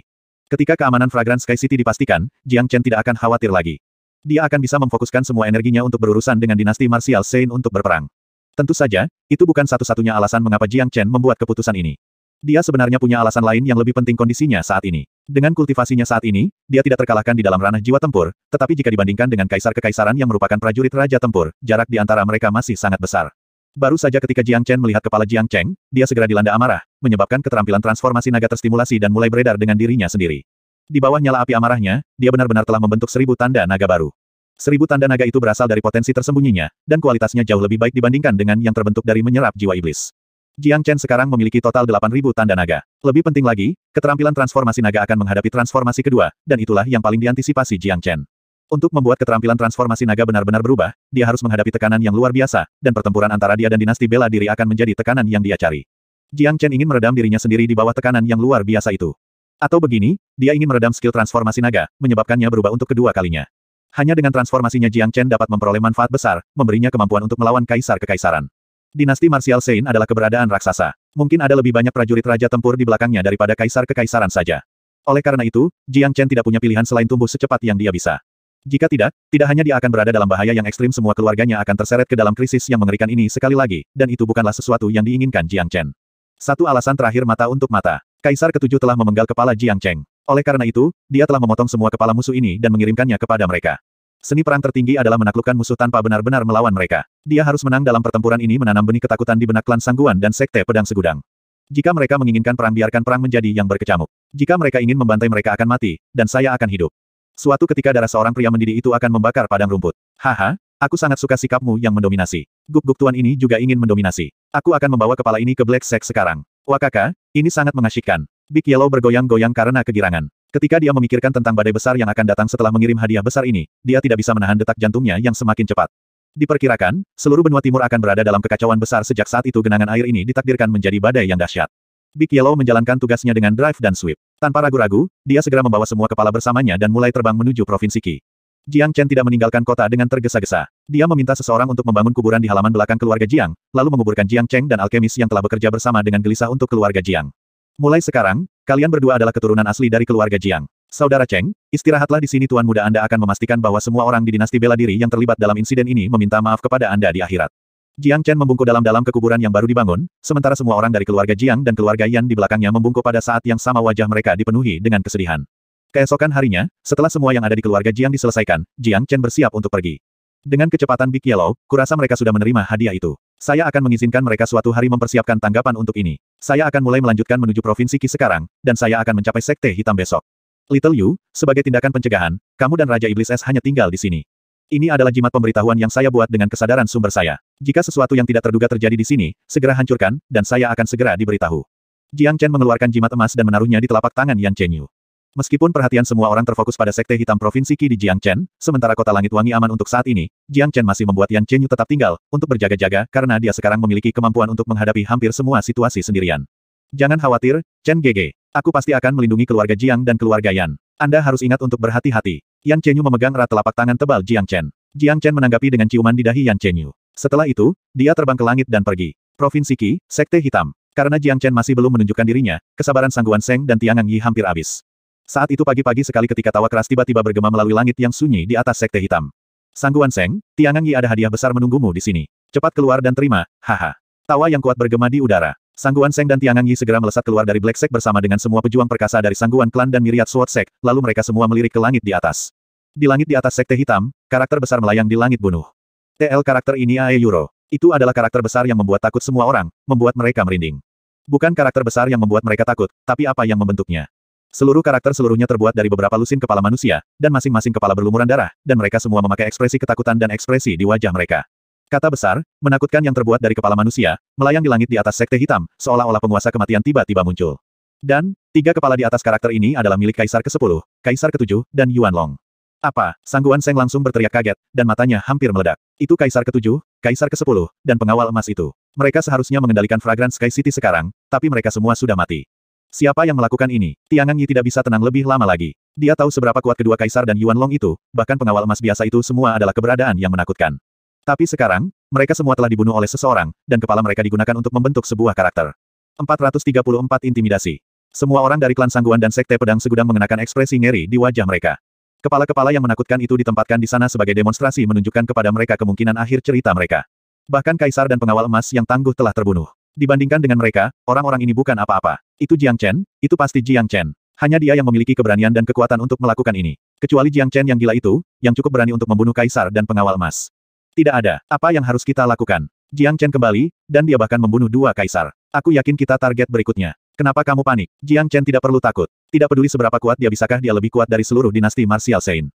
Ketika keamanan Fragrance Sky City dipastikan, Jiang Chen tidak akan khawatir lagi. Dia akan bisa memfokuskan semua energinya untuk berurusan dengan dinasti Martial sein untuk berperang. Tentu saja, itu bukan satu-satunya alasan mengapa Jiang Chen membuat keputusan ini. Dia sebenarnya punya alasan lain yang lebih penting kondisinya saat ini. Dengan kultivasinya saat ini, dia tidak terkalahkan di dalam ranah jiwa tempur, tetapi jika dibandingkan dengan kaisar kekaisaran yang merupakan prajurit raja tempur, jarak di antara mereka masih sangat besar. Baru saja ketika Jiang Chen melihat kepala Jiang Cheng, dia segera dilanda amarah, menyebabkan keterampilan transformasi naga terstimulasi dan mulai beredar dengan dirinya sendiri. Di bawah nyala api amarahnya, dia benar-benar telah membentuk seribu tanda naga baru. Seribu tanda naga itu berasal dari potensi tersembunyinya, dan kualitasnya jauh lebih baik dibandingkan dengan yang terbentuk dari menyerap jiwa iblis. Jiang Chen sekarang memiliki total 8.000 tanda naga. Lebih penting lagi, keterampilan transformasi naga akan menghadapi transformasi kedua, dan itulah yang paling diantisipasi Jiang Chen. Untuk membuat keterampilan transformasi naga benar-benar berubah, dia harus menghadapi tekanan yang luar biasa, dan pertempuran antara dia dan dinasti bela diri akan menjadi tekanan yang dia cari. Jiang Chen ingin meredam dirinya sendiri di bawah tekanan yang luar biasa itu. Atau begini, dia ingin meredam skill transformasi naga, menyebabkannya berubah untuk kedua kalinya. Hanya dengan transformasinya Jiang Chen dapat memperoleh manfaat besar, memberinya kemampuan untuk melawan kaisar kekaisaran. Dinasti Martial Sein adalah keberadaan raksasa. Mungkin ada lebih banyak prajurit raja tempur di belakangnya daripada kaisar kekaisaran saja. Oleh karena itu, Jiang Chen tidak punya pilihan selain tumbuh secepat yang dia bisa. Jika tidak, tidak hanya dia akan berada dalam bahaya yang ekstrim semua keluarganya akan terseret ke dalam krisis yang mengerikan ini sekali lagi, dan itu bukanlah sesuatu yang diinginkan Jiang Chen. Satu alasan terakhir mata untuk mata. Kaisar ketujuh telah memenggal kepala Jiang Cheng. Oleh karena itu, dia telah memotong semua kepala musuh ini dan mengirimkannya kepada mereka. Seni perang tertinggi adalah menaklukkan musuh tanpa benar-benar melawan mereka. Dia harus menang dalam pertempuran ini menanam benih ketakutan di benak klan Sangguan dan sekte pedang segudang. Jika mereka menginginkan perang biarkan perang menjadi yang berkecamuk. Jika mereka ingin membantai mereka akan mati, dan saya akan hidup. Suatu ketika darah seorang pria mendidih itu akan membakar padang rumput. Haha, aku sangat suka sikapmu yang mendominasi. Guk-guk tuan ini juga ingin mendominasi. Aku akan membawa kepala ini ke Black Sack sekarang. Wakaka, ini sangat mengasyikkan. Big Yellow bergoyang-goyang karena kegirangan. Ketika dia memikirkan tentang badai besar yang akan datang setelah mengirim hadiah besar ini, dia tidak bisa menahan detak jantungnya yang semakin cepat. Diperkirakan, seluruh benua timur akan berada dalam kekacauan besar sejak saat itu genangan air ini ditakdirkan menjadi badai yang dahsyat. Big Yellow menjalankan tugasnya dengan drive dan sweep. Tanpa ragu-ragu, dia segera membawa semua kepala bersamanya dan mulai terbang menuju Provinsi Ki. Jiang Chen tidak meninggalkan kota dengan tergesa-gesa. Dia meminta seseorang untuk membangun kuburan di halaman belakang keluarga Jiang, lalu menguburkan Jiang Cheng dan alkemis yang telah bekerja bersama dengan gelisah untuk keluarga Jiang. Mulai sekarang, kalian berdua adalah keturunan asli dari keluarga Jiang. Saudara Cheng, istirahatlah di sini tuan muda Anda akan memastikan bahwa semua orang di dinasti bela diri yang terlibat dalam insiden ini meminta maaf kepada Anda di akhirat. Jiang Chen membungkuk dalam-dalam ke kuburan yang baru dibangun, sementara semua orang dari keluarga Jiang dan keluarga Yan di belakangnya membungkuk pada saat yang sama wajah mereka dipenuhi dengan kesedihan. Keesokan harinya, setelah semua yang ada di keluarga Jiang diselesaikan, Jiang Chen bersiap untuk pergi. Dengan kecepatan Big Yellow, kurasa mereka sudah menerima hadiah itu. Saya akan mengizinkan mereka suatu hari mempersiapkan tanggapan untuk ini. Saya akan mulai melanjutkan menuju Provinsi Qi sekarang, dan saya akan mencapai Sekte Hitam besok. Little Yu, sebagai tindakan pencegahan, kamu dan Raja Iblis S hanya tinggal di sini. Ini adalah jimat pemberitahuan yang saya buat dengan kesadaran sumber saya. Jika sesuatu yang tidak terduga terjadi di sini, segera hancurkan, dan saya akan segera diberitahu. Jiang Chen mengeluarkan jimat emas dan menaruhnya di telapak tangan Yan Chen Yu. Meskipun perhatian semua orang terfokus pada Sekte Hitam Provinsi Qi di Jiangchen, sementara Kota Langit Wangi aman untuk saat ini, Jiangchen masih membuat Yan Chenyu tetap tinggal, untuk berjaga-jaga karena dia sekarang memiliki kemampuan untuk menghadapi hampir semua situasi sendirian. Jangan khawatir, Chen Gege, Aku pasti akan melindungi keluarga Jiang dan keluarga Yan. Anda harus ingat untuk berhati-hati. Yan Chenyu memegang erat telapak tangan tebal Jiang Chen. Jiang Chen menanggapi dengan ciuman di dahi Yan Chenyu. Setelah itu, dia terbang ke langit dan pergi. Provinsi Qi, Sekte Hitam. Karena Jiang Chen masih belum menunjukkan dirinya, kesabaran sangguan Seng dan Tiangang Yi hampir habis. Saat itu pagi-pagi sekali ketika tawa keras tiba-tiba bergema melalui langit yang sunyi di atas sekte hitam. Sangguan Seng, Tiangang Yi ada hadiah besar menunggumu di sini. Cepat keluar dan terima, haha. Tawa yang kuat bergema di udara. Sangguan Seng dan Tiangang Yi segera melesat keluar dari Black Sek bersama dengan semua pejuang perkasa dari Sangguan Klan dan Miriat Sword Sek. lalu mereka semua melirik ke langit di atas. Di langit di atas sekte hitam, karakter besar melayang di langit bunuh. TL karakter ini Ae Euro. Itu adalah karakter besar yang membuat takut semua orang, membuat mereka merinding. Bukan karakter besar yang membuat mereka takut, tapi apa yang membentuknya. Seluruh karakter seluruhnya terbuat dari beberapa lusin kepala manusia, dan masing-masing kepala berlumuran darah, dan mereka semua memakai ekspresi ketakutan dan ekspresi di wajah mereka. Kata besar, menakutkan yang terbuat dari kepala manusia, melayang di langit di atas sekte hitam, seolah-olah penguasa kematian tiba-tiba muncul. Dan, tiga kepala di atas karakter ini adalah milik Kaisar ke-10, Kaisar ke-7, dan Yuan Long. Apa? Sangguan Seng langsung berteriak kaget, dan matanya hampir meledak. Itu Kaisar ke-7, Kaisar ke-10, dan pengawal emas itu. Mereka seharusnya mengendalikan Fragrance Sky City sekarang, tapi mereka semua sudah mati. Siapa yang melakukan ini? Tiangan Yi tidak bisa tenang lebih lama lagi. Dia tahu seberapa kuat kedua kaisar dan Yuan Long itu, bahkan pengawal emas biasa itu semua adalah keberadaan yang menakutkan. Tapi sekarang, mereka semua telah dibunuh oleh seseorang, dan kepala mereka digunakan untuk membentuk sebuah karakter. 434 Intimidasi Semua orang dari klan Sangguan dan Sekte Pedang Segudang mengenakan ekspresi ngeri di wajah mereka. Kepala-kepala yang menakutkan itu ditempatkan di sana sebagai demonstrasi menunjukkan kepada mereka kemungkinan akhir cerita mereka. Bahkan kaisar dan pengawal emas yang tangguh telah terbunuh. Dibandingkan dengan mereka, orang-orang ini bukan apa-apa. Itu Jiang Chen, itu pasti Jiang Chen. Hanya dia yang memiliki keberanian dan kekuatan untuk melakukan ini. Kecuali Jiang Chen yang gila itu, yang cukup berani untuk membunuh kaisar dan pengawal emas. Tidak ada, apa yang harus kita lakukan? Jiang Chen kembali, dan dia bahkan membunuh dua kaisar. Aku yakin kita target berikutnya. Kenapa kamu panik? Jiang Chen tidak perlu takut. Tidak peduli seberapa kuat dia bisakah dia lebih kuat dari seluruh dinasti Martial Sein.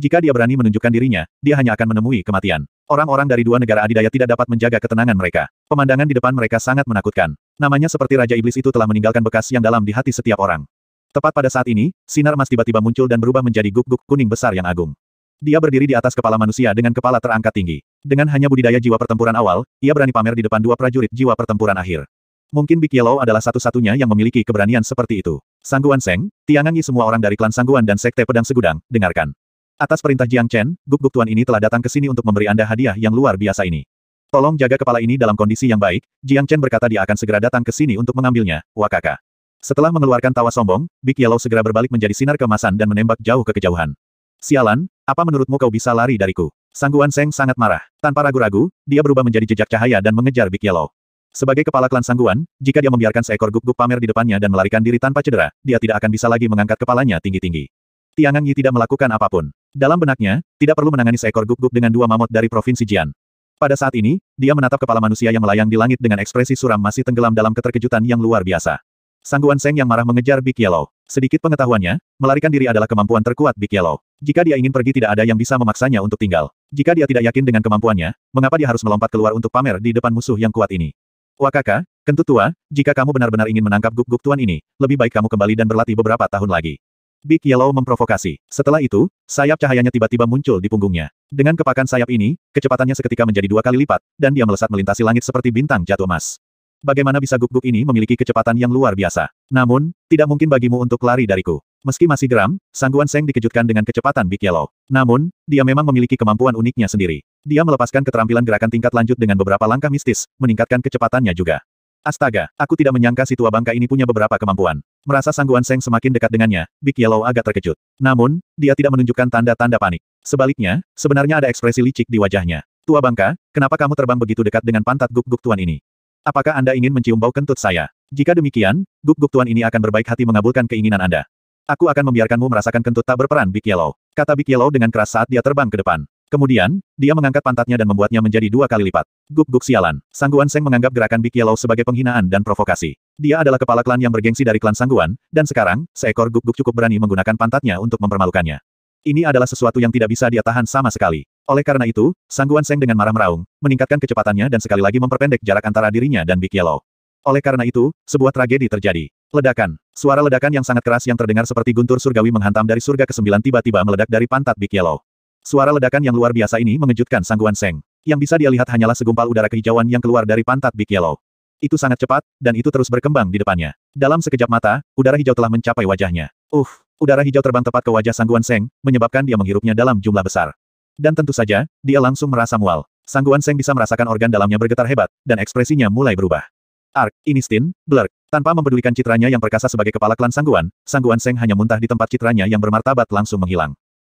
Jika dia berani menunjukkan dirinya, dia hanya akan menemui kematian. Orang-orang dari dua negara adidaya tidak dapat menjaga ketenangan mereka. Pemandangan di depan mereka sangat menakutkan. Namanya seperti Raja Iblis itu telah meninggalkan bekas yang dalam di hati setiap orang. Tepat pada saat ini, sinar emas tiba-tiba muncul dan berubah menjadi guk-guk kuning besar yang agung. Dia berdiri di atas kepala manusia dengan kepala terangkat tinggi. Dengan hanya budidaya jiwa pertempuran awal, ia berani pamer di depan dua prajurit jiwa pertempuran akhir. Mungkin Big Yellow adalah satu-satunya yang memiliki keberanian seperti itu. Sangguan Seng, Tiangangi semua orang dari klan Sangguan dan Sekte Pedang Segudang, dengarkan. Atas perintah Jiang Chen, guk-guk tuan ini telah datang ke sini untuk memberi Anda hadiah yang luar biasa ini. Tolong jaga kepala ini dalam kondisi yang baik, Jiang Chen berkata dia akan segera datang ke sini untuk mengambilnya, wakaka. Setelah mengeluarkan tawa sombong, Big Yellow segera berbalik menjadi sinar kemasan dan menembak jauh ke kejauhan. Sialan, apa menurutmu kau bisa lari dariku? Sangguan Seng sangat marah. Tanpa ragu-ragu, dia berubah menjadi jejak cahaya dan mengejar Big Yellow. Sebagai kepala klan Sangguan, jika dia membiarkan seekor guk-guk pamer di depannya dan melarikan diri tanpa cedera, dia tidak akan bisa lagi mengangkat kepalanya tinggi-tinggi. Tiangang Yi tidak melakukan apapun. Dalam benaknya, tidak perlu menangani seekor guk-guk dengan dua mamot dari provinsi Jian. Pada saat ini, dia menatap kepala manusia yang melayang di langit dengan ekspresi suram masih tenggelam dalam keterkejutan yang luar biasa. Sangguan Seng yang marah mengejar Big Yellow. Sedikit pengetahuannya, melarikan diri adalah kemampuan terkuat Big Yellow. Jika dia ingin pergi tidak ada yang bisa memaksanya untuk tinggal. Jika dia tidak yakin dengan kemampuannya, mengapa dia harus melompat keluar untuk pamer di depan musuh yang kuat ini? Wakaka, kentut tua, jika kamu benar-benar ingin menangkap guk-guk tuan ini, lebih baik kamu kembali dan berlatih beberapa tahun lagi. Big Yellow memprovokasi. Setelah itu, sayap cahayanya tiba-tiba muncul di punggungnya. Dengan kepakan sayap ini, kecepatannya seketika menjadi dua kali lipat, dan dia melesat melintasi langit seperti bintang jatuh emas. Bagaimana bisa guk-guk ini memiliki kecepatan yang luar biasa? Namun, tidak mungkin bagimu untuk lari dariku. Meski masih geram, Sangguan Seng dikejutkan dengan kecepatan Big Yellow. Namun, dia memang memiliki kemampuan uniknya sendiri. Dia melepaskan keterampilan gerakan tingkat lanjut dengan beberapa langkah mistis, meningkatkan kecepatannya juga. Astaga, aku tidak menyangka si tua bangka ini punya beberapa kemampuan. Merasa sangguan Seng semakin dekat dengannya, Big Yellow agak terkejut. Namun, dia tidak menunjukkan tanda-tanda panik. Sebaliknya, sebenarnya ada ekspresi licik di wajahnya. Tua bangka, kenapa kamu terbang begitu dekat dengan pantat guk-guk tuan ini? Apakah Anda ingin mencium bau kentut saya? Jika demikian, guk-guk tuan ini akan berbaik hati mengabulkan keinginan Anda. Aku akan membiarkanmu merasakan kentut tak berperan Big Yellow. Kata Big Yellow dengan keras saat dia terbang ke depan. Kemudian, dia mengangkat pantatnya dan membuatnya menjadi dua kali lipat. Guk-guk sialan, Sangguan Seng menganggap gerakan Big Yellow sebagai penghinaan dan provokasi. Dia adalah kepala klan yang bergengsi dari klan Sangguan, dan sekarang, seekor guk-guk cukup berani menggunakan pantatnya untuk mempermalukannya. Ini adalah sesuatu yang tidak bisa dia tahan sama sekali. Oleh karena itu, Sangguan Seng dengan marah meraung, meningkatkan kecepatannya dan sekali lagi memperpendek jarak antara dirinya dan Big Yellow. Oleh karena itu, sebuah tragedi terjadi. Ledakan. Suara ledakan yang sangat keras yang terdengar seperti guntur surgawi menghantam dari surga ke-9 tiba-tiba meledak dari pantat Big Yellow. Suara ledakan yang luar biasa ini mengejutkan sangguan Seng. Yang bisa dia lihat hanyalah segumpal udara kehijauan yang keluar dari pantat Big Yellow. Itu sangat cepat, dan itu terus berkembang di depannya. Dalam sekejap mata, udara hijau telah mencapai wajahnya. Uff, uh, udara hijau terbang tepat ke wajah sangguan Seng, menyebabkan dia menghirupnya dalam jumlah besar. Dan tentu saja, dia langsung merasa mual. Sangguan Seng bisa merasakan organ dalamnya bergetar hebat, dan ekspresinya mulai berubah. Ark, Inistin, Blurk. Tanpa mempedulikan citranya yang perkasa sebagai kepala klan Sangguan, Sangguan Seng hanya muntah di tempat citranya yang bermartabat langsung menghilang.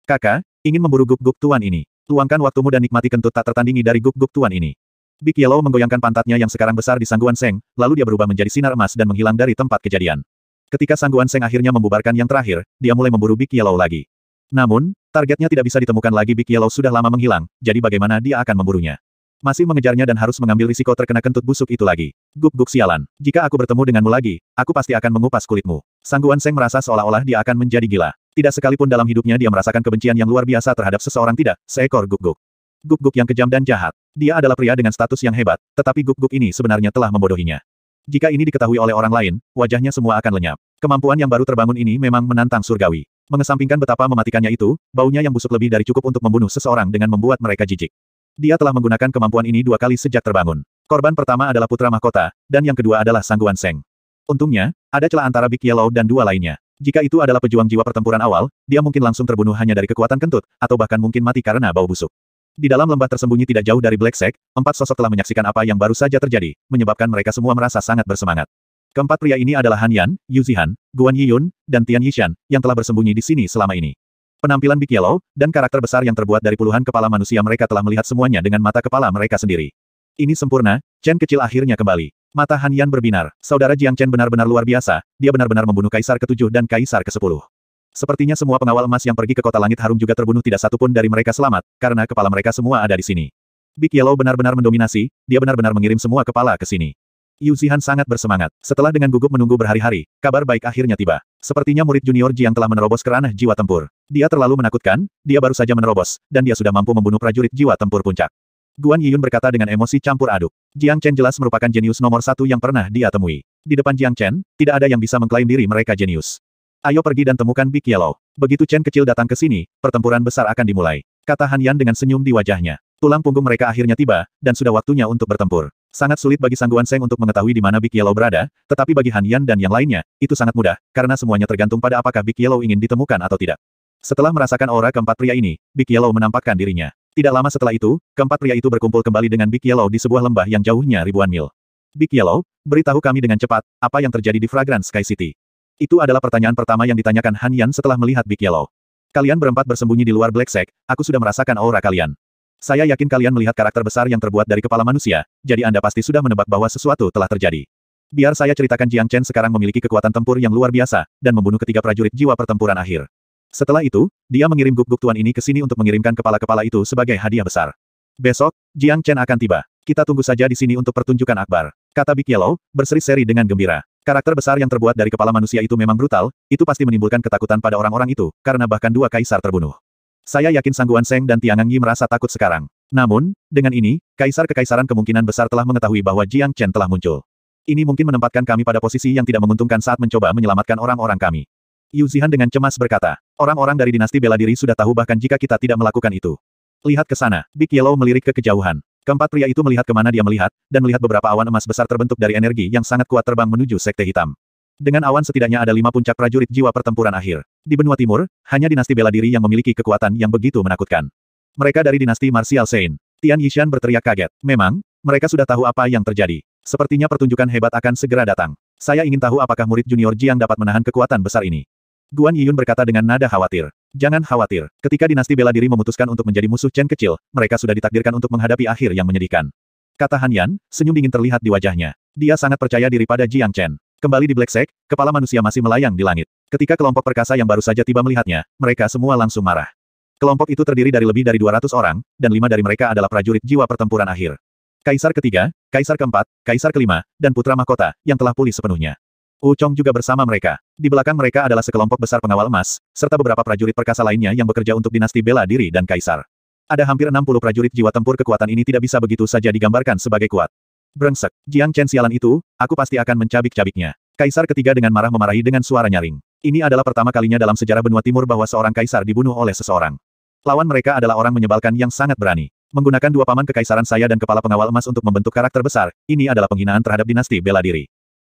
Kakak, Ingin memburu gup-gup tuan ini. Tuangkan waktumu dan nikmati kentut tak tertandingi dari gup-gup tuan ini. Big Yellow menggoyangkan pantatnya yang sekarang besar di sangguan Seng, lalu dia berubah menjadi sinar emas dan menghilang dari tempat kejadian. Ketika sangguan Seng akhirnya membubarkan yang terakhir, dia mulai memburu Big Yellow lagi. Namun, targetnya tidak bisa ditemukan lagi Big Yellow sudah lama menghilang, jadi bagaimana dia akan memburunya? Masih mengejarnya dan harus mengambil risiko terkena kentut busuk itu lagi. Gup-gup sialan. Jika aku bertemu denganmu lagi, aku pasti akan mengupas kulitmu. Sangguan Seng merasa seolah-olah dia akan menjadi gila. Tidak sekalipun dalam hidupnya dia merasakan kebencian yang luar biasa terhadap seseorang tidak, seekor guk guk, guk guk yang kejam dan jahat. Dia adalah pria dengan status yang hebat, tetapi guk guk ini sebenarnya telah membodohinya. Jika ini diketahui oleh orang lain, wajahnya semua akan lenyap. Kemampuan yang baru terbangun ini memang menantang surgawi. Mengesampingkan betapa mematikannya itu, baunya yang busuk lebih dari cukup untuk membunuh seseorang dengan membuat mereka jijik. Dia telah menggunakan kemampuan ini dua kali sejak terbangun. Korban pertama adalah putra mahkota, dan yang kedua adalah sangguan seng. Untungnya, ada celah antara Big Yellow dan dua lainnya. Jika itu adalah pejuang jiwa pertempuran awal, dia mungkin langsung terbunuh hanya dari kekuatan kentut, atau bahkan mungkin mati karena bau busuk. Di dalam lembah tersembunyi tidak jauh dari Black Sack, empat sosok telah menyaksikan apa yang baru saja terjadi, menyebabkan mereka semua merasa sangat bersemangat. Keempat pria ini adalah Han Yan, Yu Zihan, Guan Yiyun, dan Tian Yishan, yang telah bersembunyi di sini selama ini. Penampilan Big Yellow, dan karakter besar yang terbuat dari puluhan kepala manusia mereka telah melihat semuanya dengan mata kepala mereka sendiri. Ini sempurna, Chen kecil akhirnya kembali. Mata Han Yan berbinar. Saudara Jiang Chen benar-benar luar biasa, dia benar-benar membunuh Kaisar ke-7 dan Kaisar ke-10. Sepertinya semua pengawal emas yang pergi ke kota langit harum juga terbunuh tidak satu pun dari mereka selamat, karena kepala mereka semua ada di sini. Big Yellow benar-benar mendominasi, dia benar-benar mengirim semua kepala ke sini. Yu Zihan sangat bersemangat. Setelah dengan gugup menunggu berhari-hari, kabar baik akhirnya tiba. Sepertinya murid junior Jiang telah menerobos ke ranah jiwa tempur. Dia terlalu menakutkan, dia baru saja menerobos, dan dia sudah mampu membunuh prajurit jiwa tempur puncak. Guan Yiyun berkata dengan emosi campur aduk. Jiang Chen jelas merupakan jenius nomor satu yang pernah dia temui. Di depan Jiang Chen, tidak ada yang bisa mengklaim diri mereka jenius. Ayo pergi dan temukan Big Yellow. Begitu Chen kecil datang ke sini, pertempuran besar akan dimulai. Kata Han Yan dengan senyum di wajahnya. Tulang punggung mereka akhirnya tiba, dan sudah waktunya untuk bertempur. Sangat sulit bagi Sangguan Seng untuk mengetahui di mana Big Yellow berada, tetapi bagi Han Yan dan yang lainnya, itu sangat mudah, karena semuanya tergantung pada apakah Big Yellow ingin ditemukan atau tidak. Setelah merasakan aura keempat pria ini, Big Yellow menampakkan dirinya. Tidak lama setelah itu, keempat pria itu berkumpul kembali dengan Big Yellow di sebuah lembah yang jauhnya ribuan mil. Big Yellow, beritahu kami dengan cepat, apa yang terjadi di Fragrance Sky City? Itu adalah pertanyaan pertama yang ditanyakan Han Yan setelah melihat Big Yellow. Kalian berempat bersembunyi di luar Black Sack, aku sudah merasakan aura kalian. Saya yakin kalian melihat karakter besar yang terbuat dari kepala manusia, jadi Anda pasti sudah menebak bahwa sesuatu telah terjadi. Biar saya ceritakan Jiang Chen sekarang memiliki kekuatan tempur yang luar biasa, dan membunuh ketiga prajurit jiwa pertempuran akhir. Setelah itu, dia mengirim guk-guk tuan ini ke sini untuk mengirimkan kepala-kepala itu sebagai hadiah besar. Besok, Jiang Chen akan tiba. Kita tunggu saja di sini untuk pertunjukan akbar. Kata Big Yellow, berseri-seri dengan gembira. Karakter besar yang terbuat dari kepala manusia itu memang brutal, itu pasti menimbulkan ketakutan pada orang-orang itu, karena bahkan dua kaisar terbunuh. Saya yakin Sangguan Seng dan Tiangang Yi merasa takut sekarang. Namun, dengan ini, kaisar kekaisaran kemungkinan besar telah mengetahui bahwa Jiang Chen telah muncul. Ini mungkin menempatkan kami pada posisi yang tidak menguntungkan saat mencoba menyelamatkan orang-orang kami. Yu Zihan dengan cemas berkata, Orang-orang dari dinasti bela diri sudah tahu bahkan jika kita tidak melakukan itu. Lihat ke sana, Big Yellow melirik ke kejauhan. Keempat pria itu melihat kemana dia melihat, dan melihat beberapa awan emas besar terbentuk dari energi yang sangat kuat terbang menuju sekte hitam. Dengan awan setidaknya ada lima puncak prajurit jiwa pertempuran akhir. Di benua timur, hanya dinasti bela diri yang memiliki kekuatan yang begitu menakutkan. Mereka dari dinasti Martial Sein. Tian Yishan berteriak kaget. Memang, mereka sudah tahu apa yang terjadi. Sepertinya pertunjukan hebat akan segera datang. Saya ingin tahu apakah murid junior Jiang dapat menahan kekuatan besar ini. Guan Yiyun berkata dengan nada khawatir. Jangan khawatir, ketika dinasti bela diri memutuskan untuk menjadi musuh Chen kecil, mereka sudah ditakdirkan untuk menghadapi akhir yang menyedihkan. Kata Han Yan, senyum dingin terlihat di wajahnya. Dia sangat percaya diri pada Jiang Chen. Kembali di Black Sek, kepala manusia masih melayang di langit. Ketika kelompok perkasa yang baru saja tiba melihatnya, mereka semua langsung marah. Kelompok itu terdiri dari lebih dari 200 orang, dan lima dari mereka adalah prajurit jiwa pertempuran akhir. Kaisar ketiga, Kaisar keempat, Kaisar kelima, dan Putra Mahkota, yang telah pulih sepenuhnya. Uchong juga bersama mereka. Di belakang mereka adalah sekelompok besar pengawal emas, serta beberapa prajurit perkasa lainnya yang bekerja untuk dinasti bela diri dan kaisar. Ada hampir 60 prajurit jiwa tempur kekuatan ini tidak bisa begitu saja digambarkan sebagai kuat. Brengsek, Jiang Chen sialan itu, aku pasti akan mencabik-cabiknya. Kaisar ketiga dengan marah memarahi dengan suara nyaring. Ini adalah pertama kalinya dalam sejarah benua timur bahwa seorang kaisar dibunuh oleh seseorang. Lawan mereka adalah orang menyebalkan yang sangat berani. Menggunakan dua paman kekaisaran saya dan kepala pengawal emas untuk membentuk karakter besar, ini adalah penghinaan terhadap dinasti bela diri.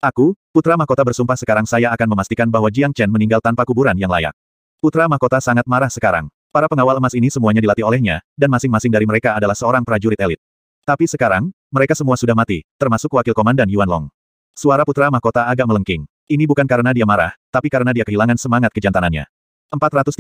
Aku, Putra Mahkota bersumpah sekarang saya akan memastikan bahwa Jiang Chen meninggal tanpa kuburan yang layak. Putra Mahkota sangat marah sekarang. Para pengawal emas ini semuanya dilatih olehnya, dan masing-masing dari mereka adalah seorang prajurit elit. Tapi sekarang, mereka semua sudah mati, termasuk wakil komandan Yuan Long. Suara Putra Mahkota agak melengking. Ini bukan karena dia marah, tapi karena dia kehilangan semangat kejantanannya. 435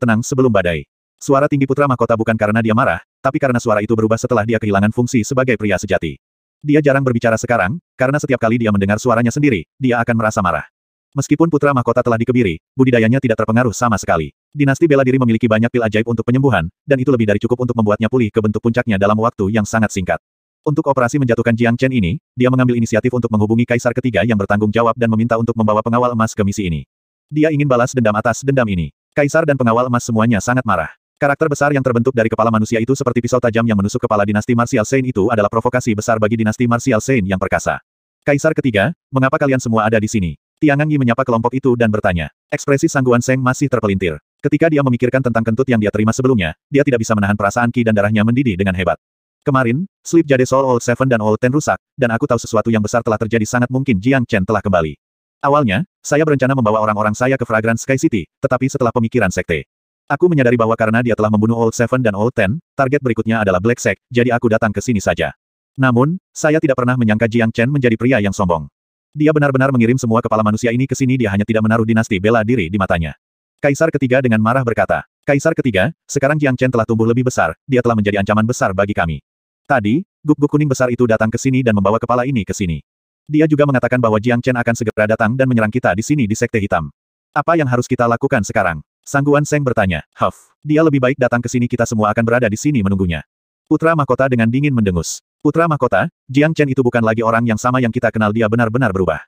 tenang sebelum badai. Suara tinggi Putra Mahkota bukan karena dia marah, tapi karena suara itu berubah setelah dia kehilangan fungsi sebagai pria sejati. Dia jarang berbicara sekarang, karena setiap kali dia mendengar suaranya sendiri, dia akan merasa marah. Meskipun putra mahkota telah dikebiri, budidayanya tidak terpengaruh sama sekali. Dinasti bela diri memiliki banyak pil ajaib untuk penyembuhan, dan itu lebih dari cukup untuk membuatnya pulih ke bentuk puncaknya dalam waktu yang sangat singkat. Untuk operasi menjatuhkan Jiang Chen ini, dia mengambil inisiatif untuk menghubungi kaisar ketiga yang bertanggung jawab dan meminta untuk membawa pengawal emas ke misi ini. Dia ingin balas dendam atas dendam ini. Kaisar dan pengawal emas semuanya sangat marah. Karakter besar yang terbentuk dari kepala manusia itu seperti pisau tajam yang menusuk kepala dinasti Martial Saint itu adalah provokasi besar bagi dinasti Martial Saint yang perkasa. Kaisar ketiga, mengapa kalian semua ada di sini? Tiangan Yi menyapa kelompok itu dan bertanya. Ekspresi sangguan Seng masih terpelintir. Ketika dia memikirkan tentang kentut yang dia terima sebelumnya, dia tidak bisa menahan perasaan Ki dan darahnya mendidih dengan hebat. Kemarin, Sleep Jade Soul All Seven dan All Ten rusak, dan aku tahu sesuatu yang besar telah terjadi sangat mungkin Jiang Chen telah kembali. Awalnya, saya berencana membawa orang-orang saya ke Fragrance Sky City, tetapi setelah pemikiran sekte, Aku menyadari bahwa karena dia telah membunuh Old Seven dan Old Ten, target berikutnya adalah Black Sack, jadi aku datang ke sini saja. Namun, saya tidak pernah menyangka Jiang Chen menjadi pria yang sombong. Dia benar-benar mengirim semua kepala manusia ini ke sini dia hanya tidak menaruh dinasti bela diri di matanya. Kaisar ketiga dengan marah berkata, Kaisar ketiga, sekarang Jiang Chen telah tumbuh lebih besar, dia telah menjadi ancaman besar bagi kami. Tadi, guk-guk kuning besar itu datang ke sini dan membawa kepala ini ke sini. Dia juga mengatakan bahwa Jiang Chen akan segera datang dan menyerang kita di sini di Sekte Hitam. Apa yang harus kita lakukan sekarang? Sangguan Seng bertanya, Huff, dia lebih baik datang ke sini kita semua akan berada di sini menunggunya. Putra Mahkota dengan dingin mendengus. Putra Mahkota, Jiang Chen itu bukan lagi orang yang sama yang kita kenal dia benar-benar berubah.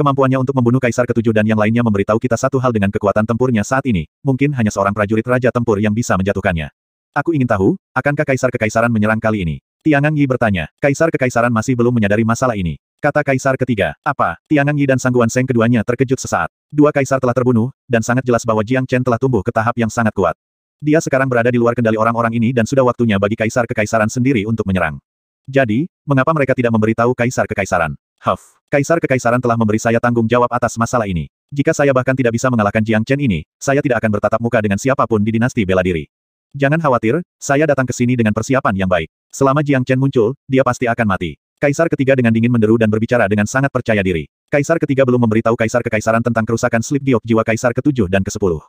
Kemampuannya untuk membunuh Kaisar Ketujuh dan yang lainnya memberitahu kita satu hal dengan kekuatan tempurnya saat ini, mungkin hanya seorang prajurit Raja Tempur yang bisa menjatuhkannya. Aku ingin tahu, akankah Kaisar Kekaisaran menyerang kali ini? Tiangang Yi bertanya, Kaisar Kekaisaran masih belum menyadari masalah ini. Kata kaisar ketiga, apa? Tiangang Yi dan Sangguan Seng keduanya terkejut sesaat. Dua kaisar telah terbunuh, dan sangat jelas bahwa Jiang Chen telah tumbuh ke tahap yang sangat kuat. Dia sekarang berada di luar kendali orang-orang ini dan sudah waktunya bagi kaisar kekaisaran sendiri untuk menyerang. Jadi, mengapa mereka tidak memberitahu kaisar kekaisaran? Huff, kaisar kekaisaran telah memberi saya tanggung jawab atas masalah ini. Jika saya bahkan tidak bisa mengalahkan Jiang Chen ini, saya tidak akan bertatap muka dengan siapapun di dinasti bela diri. Jangan khawatir, saya datang ke sini dengan persiapan yang baik. Selama Jiang Chen muncul, dia pasti akan mati. Kaisar ketiga dengan dingin menderu dan berbicara dengan sangat percaya diri. Kaisar ketiga belum memberitahu Kaisar kekaisaran tentang kerusakan slip giok jiwa Kaisar ketujuh dan kesepuluh.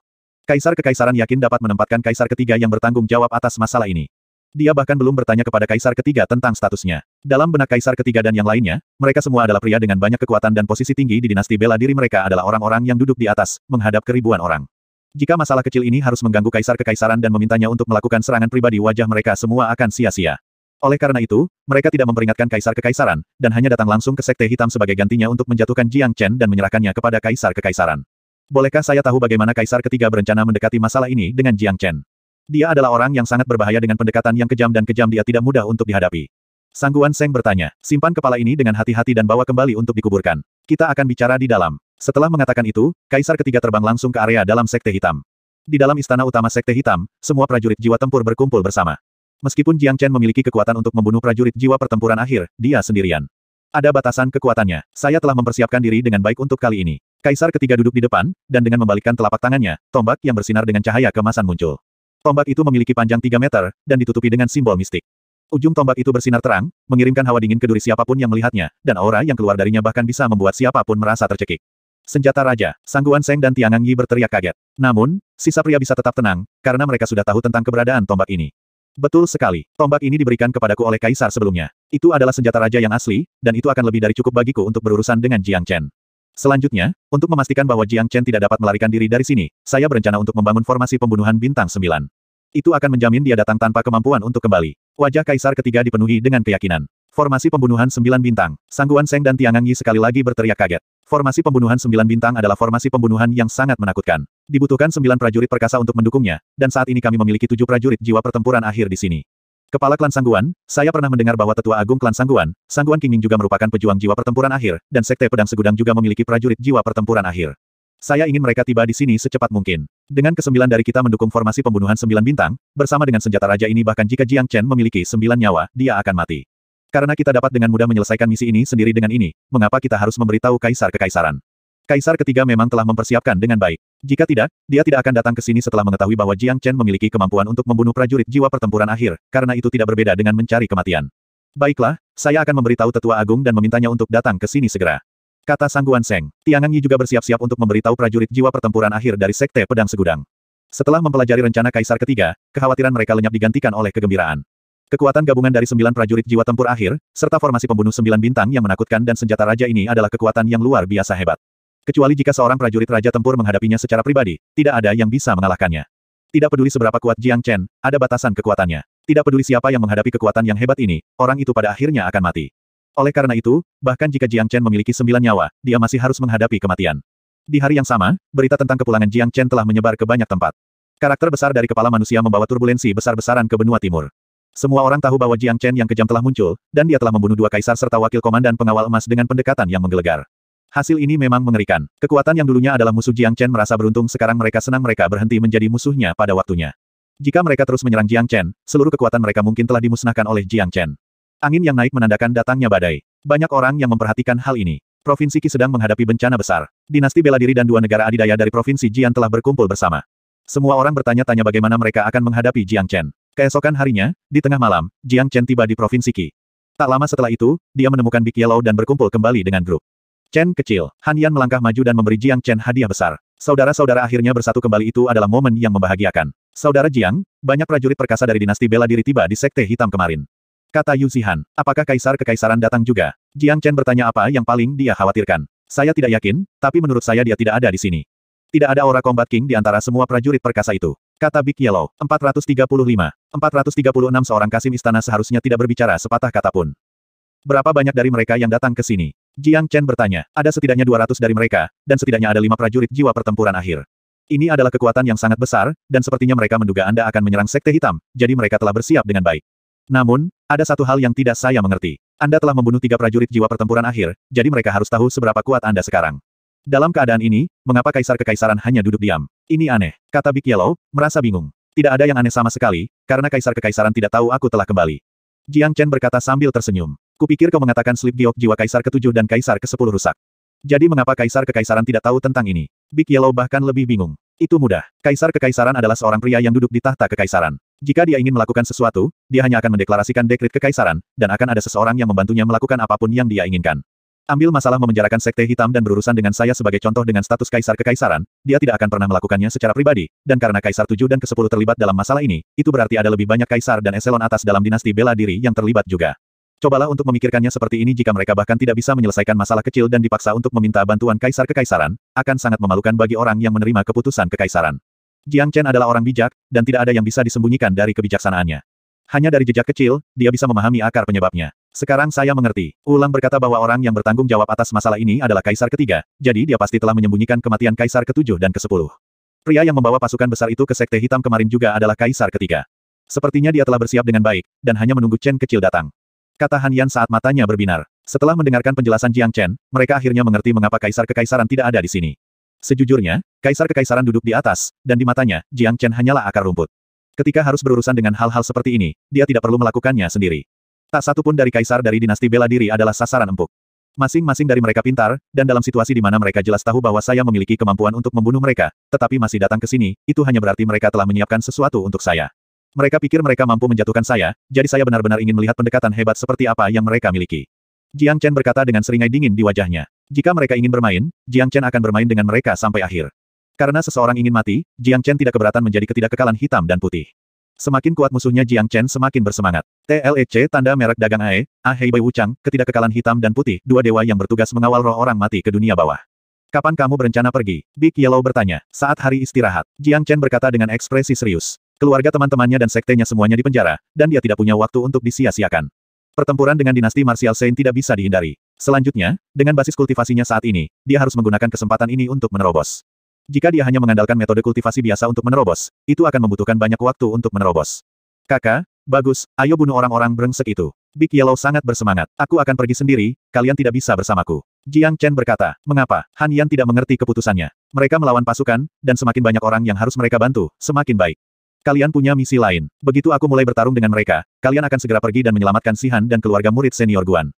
Kaisar kekaisaran yakin dapat menempatkan Kaisar ketiga yang bertanggung jawab atas masalah ini. Dia bahkan belum bertanya kepada Kaisar ketiga tentang statusnya. Dalam benak Kaisar ketiga dan yang lainnya, mereka semua adalah pria dengan banyak kekuatan dan posisi tinggi di dinasti bela diri mereka adalah orang-orang yang duduk di atas, menghadap keribuan orang. Jika masalah kecil ini harus mengganggu Kaisar kekaisaran dan memintanya untuk melakukan serangan pribadi wajah mereka semua akan sia-sia. Oleh karena itu, mereka tidak memperingatkan kaisar kekaisaran, dan hanya datang langsung ke Sekte Hitam sebagai gantinya untuk menjatuhkan Jiang Chen dan menyerahkannya kepada kaisar kekaisaran. Bolehkah saya tahu bagaimana kaisar ketiga berencana mendekati masalah ini dengan Jiang Chen? Dia adalah orang yang sangat berbahaya dengan pendekatan yang kejam dan kejam dia tidak mudah untuk dihadapi. Sangguan Seng bertanya, simpan kepala ini dengan hati-hati dan bawa kembali untuk dikuburkan. Kita akan bicara di dalam. Setelah mengatakan itu, kaisar ketiga terbang langsung ke area dalam Sekte Hitam. Di dalam istana utama Sekte Hitam, semua prajurit jiwa tempur berkumpul bersama. Meskipun Jiang Chen memiliki kekuatan untuk membunuh prajurit jiwa pertempuran akhir, dia sendirian. Ada batasan kekuatannya. Saya telah mempersiapkan diri dengan baik untuk kali ini. Kaisar ketiga duduk di depan, dan dengan membalikkan telapak tangannya, tombak yang bersinar dengan cahaya kemasan muncul. Tombak itu memiliki panjang 3 meter, dan ditutupi dengan simbol mistik. Ujung tombak itu bersinar terang, mengirimkan hawa dingin ke duri siapapun yang melihatnya, dan aura yang keluar darinya bahkan bisa membuat siapapun merasa tercekik. Senjata Raja, Sangguan Seng dan Tiangang Yi berteriak kaget. Namun, sisa pria bisa tetap tenang, karena mereka sudah tahu tentang keberadaan tombak ini. Betul sekali. Tombak ini diberikan kepadaku oleh kaisar sebelumnya. Itu adalah senjata raja yang asli, dan itu akan lebih dari cukup bagiku untuk berurusan dengan Jiang Chen. Selanjutnya, untuk memastikan bahwa Jiang Chen tidak dapat melarikan diri dari sini, saya berencana untuk membangun formasi pembunuhan bintang sembilan. Itu akan menjamin dia datang tanpa kemampuan untuk kembali. Wajah kaisar ketiga dipenuhi dengan keyakinan. Formasi pembunuhan Sembilan bintang. Sangguan Seng dan Tiangang Yi sekali lagi berteriak kaget. Formasi pembunuhan Sembilan bintang adalah formasi pembunuhan yang sangat menakutkan. Dibutuhkan sembilan prajurit perkasa untuk mendukungnya, dan saat ini kami memiliki tujuh prajurit jiwa pertempuran akhir di sini. Kepala Klan Sangguan, saya pernah mendengar bahwa Tetua Agung Klan Sangguan, Sangguan Qingming juga merupakan pejuang jiwa pertempuran akhir, dan Sekte Pedang Segudang juga memiliki prajurit jiwa pertempuran akhir. Saya ingin mereka tiba di sini secepat mungkin. Dengan kesembilan dari kita mendukung formasi pembunuhan sembilan bintang, bersama dengan senjata raja ini bahkan jika Jiang Chen memiliki sembilan nyawa, dia akan mati. Karena kita dapat dengan mudah menyelesaikan misi ini sendiri dengan ini, mengapa kita harus memberitahu kaisar kekaisaran? Kaisar ketiga memang telah mempersiapkan dengan baik. Jika tidak, dia tidak akan datang ke sini setelah mengetahui bahwa Jiang Chen memiliki kemampuan untuk membunuh prajurit jiwa pertempuran akhir, karena itu tidak berbeda dengan mencari kematian. Baiklah, saya akan memberitahu tetua agung dan memintanya untuk datang ke sini segera. Kata Sangguan Seng, Tiangang Yi juga bersiap-siap untuk memberitahu prajurit jiwa pertempuran akhir dari Sekte Pedang Segudang. Setelah mempelajari rencana Kaisar ketiga, kekhawatiran mereka lenyap digantikan oleh kegembiraan. Kekuatan gabungan dari sembilan prajurit jiwa tempur akhir, serta formasi pembunuh sembilan bintang yang menakutkan dan senjata raja ini adalah kekuatan yang luar biasa hebat. Kecuali jika seorang prajurit raja tempur menghadapinya secara pribadi, tidak ada yang bisa mengalahkannya. Tidak peduli seberapa kuat Jiang Chen, ada batasan kekuatannya. Tidak peduli siapa yang menghadapi kekuatan yang hebat ini, orang itu pada akhirnya akan mati. Oleh karena itu, bahkan jika Jiang Chen memiliki sembilan nyawa, dia masih harus menghadapi kematian. Di hari yang sama, berita tentang kepulangan Jiang Chen telah menyebar ke banyak tempat. Karakter besar dari kepala manusia membawa turbulensi besar-besaran ke benua timur. Semua orang tahu bahwa Jiang Chen yang kejam telah muncul, dan dia telah membunuh dua kaisar serta wakil komandan pengawal emas dengan pendekatan yang menggelegar. Hasil ini memang mengerikan. Kekuatan yang dulunya adalah musuh Jiang Chen merasa beruntung sekarang mereka senang mereka berhenti menjadi musuhnya pada waktunya. Jika mereka terus menyerang Jiang Chen, seluruh kekuatan mereka mungkin telah dimusnahkan oleh Jiang Chen. Angin yang naik menandakan datangnya badai. Banyak orang yang memperhatikan hal ini. Provinsi Qi sedang menghadapi bencana besar. Dinasti bela diri dan dua negara adidaya dari Provinsi Jian telah berkumpul bersama. Semua orang bertanya-tanya bagaimana mereka akan menghadapi Jiang Chen. Keesokan harinya, di tengah malam, Jiang Chen tiba di Provinsi Qi. Tak lama setelah itu, dia menemukan Big Yellow dan berkumpul kembali dengan grup. Chen kecil, Han Yan melangkah maju dan memberi Jiang Chen hadiah besar. Saudara-saudara akhirnya bersatu kembali itu adalah momen yang membahagiakan. Saudara Jiang, banyak prajurit perkasa dari dinasti bela diri tiba di Sekte Hitam kemarin. Kata Yu Zihan, apakah kaisar kekaisaran datang juga? Jiang Chen bertanya apa yang paling dia khawatirkan. Saya tidak yakin, tapi menurut saya dia tidak ada di sini. Tidak ada aura Combat King di antara semua prajurit perkasa itu. Kata Big Yellow, 435, 436 seorang kasim istana seharusnya tidak berbicara sepatah kata pun. Berapa banyak dari mereka yang datang ke sini? Jiang Chen bertanya. Ada setidaknya 200 dari mereka, dan setidaknya ada lima prajurit jiwa pertempuran akhir. Ini adalah kekuatan yang sangat besar, dan sepertinya mereka menduga Anda akan menyerang Sekte Hitam, jadi mereka telah bersiap dengan baik. Namun, ada satu hal yang tidak saya mengerti. Anda telah membunuh tiga prajurit jiwa pertempuran akhir, jadi mereka harus tahu seberapa kuat Anda sekarang. Dalam keadaan ini, mengapa kaisar kekaisaran hanya duduk diam? Ini aneh, kata Big Yellow, merasa bingung. Tidak ada yang aneh sama sekali, karena kaisar kekaisaran tidak tahu aku telah kembali. Jiang Chen berkata sambil tersenyum. Kupikir kau mengatakan slip giok jiwa kaisar ketujuh dan kaisar ke kesepuluh rusak. Jadi mengapa kaisar kekaisaran tidak tahu tentang ini? Big Yellow bahkan lebih bingung. Itu mudah. Kaisar kekaisaran adalah seorang pria yang duduk di tahta kekaisaran. Jika dia ingin melakukan sesuatu, dia hanya akan mendeklarasikan dekrit kekaisaran, dan akan ada seseorang yang membantunya melakukan apapun yang dia inginkan. Ambil masalah memenjarakan sekte hitam dan berurusan dengan saya sebagai contoh dengan status kaisar kekaisaran, dia tidak akan pernah melakukannya secara pribadi, dan karena kaisar tujuh dan ke-10 terlibat dalam masalah ini, itu berarti ada lebih banyak kaisar dan eselon atas dalam dinasti bela diri yang terlibat juga. Cobalah untuk memikirkannya seperti ini jika mereka bahkan tidak bisa menyelesaikan masalah kecil dan dipaksa untuk meminta bantuan kaisar kekaisaran, akan sangat memalukan bagi orang yang menerima keputusan kekaisaran. Jiang Chen adalah orang bijak, dan tidak ada yang bisa disembunyikan dari kebijaksanaannya. Hanya dari jejak kecil, dia bisa memahami akar penyebabnya. Sekarang saya mengerti. Ulang berkata bahwa orang yang bertanggung jawab atas masalah ini adalah kaisar ketiga, jadi dia pasti telah menyembunyikan kematian kaisar ketujuh dan kesepuluh. Pria yang membawa pasukan besar itu ke sekte hitam kemarin juga adalah kaisar ketiga. Sepertinya dia telah bersiap dengan baik, dan hanya menunggu Chen kecil datang. Kata Han Yan saat matanya berbinar. Setelah mendengarkan penjelasan Jiang Chen, mereka akhirnya mengerti mengapa kaisar kekaisaran tidak ada di sini. Sejujurnya, kaisar kekaisaran duduk di atas, dan di matanya, Jiang Chen hanyalah akar rumput. Ketika harus berurusan dengan hal-hal seperti ini, dia tidak perlu melakukannya sendiri. Tak satu pun dari kaisar dari dinasti bela diri adalah sasaran empuk. Masing-masing dari mereka pintar, dan dalam situasi di mana mereka jelas tahu bahwa saya memiliki kemampuan untuk membunuh mereka, tetapi masih datang ke sini, itu hanya berarti mereka telah menyiapkan sesuatu untuk saya. Mereka pikir mereka mampu menjatuhkan saya, jadi saya benar-benar ingin melihat pendekatan hebat seperti apa yang mereka miliki. Jiang Chen berkata dengan seringai dingin di wajahnya. Jika mereka ingin bermain, Jiang Chen akan bermain dengan mereka sampai akhir. Karena seseorang ingin mati, Jiang Chen tidak keberatan menjadi ketidakkekalan hitam dan putih. Semakin kuat musuhnya Jiang Chen semakin bersemangat. TLEC tanda merek dagang AE, Ahei Bai Wuchang, ketidakkekalan hitam dan putih, dua dewa yang bertugas mengawal roh orang mati ke dunia bawah. Kapan kamu berencana pergi? Big Yellow bertanya. Saat hari istirahat, Jiang Chen berkata dengan ekspresi serius. Keluarga teman-temannya dan sektenya semuanya dipenjara, dan dia tidak punya waktu untuk disia-siakan. Pertempuran dengan dinasti Martial Saint tidak bisa dihindari. Selanjutnya, dengan basis kultivasinya saat ini, dia harus menggunakan kesempatan ini untuk menerobos. Jika dia hanya mengandalkan metode kultivasi biasa untuk menerobos, itu akan membutuhkan banyak waktu untuk menerobos. Kakak, bagus, ayo bunuh orang-orang brengsek itu. Big Yellow sangat bersemangat. Aku akan pergi sendiri, kalian tidak bisa bersamaku. Jiang Chen berkata, mengapa? Han Yan tidak mengerti keputusannya. Mereka melawan pasukan, dan semakin banyak orang yang harus mereka bantu, semakin baik. Kalian punya misi lain. Begitu aku mulai bertarung dengan mereka, kalian akan segera pergi dan menyelamatkan Sihan dan keluarga murid senior Guan.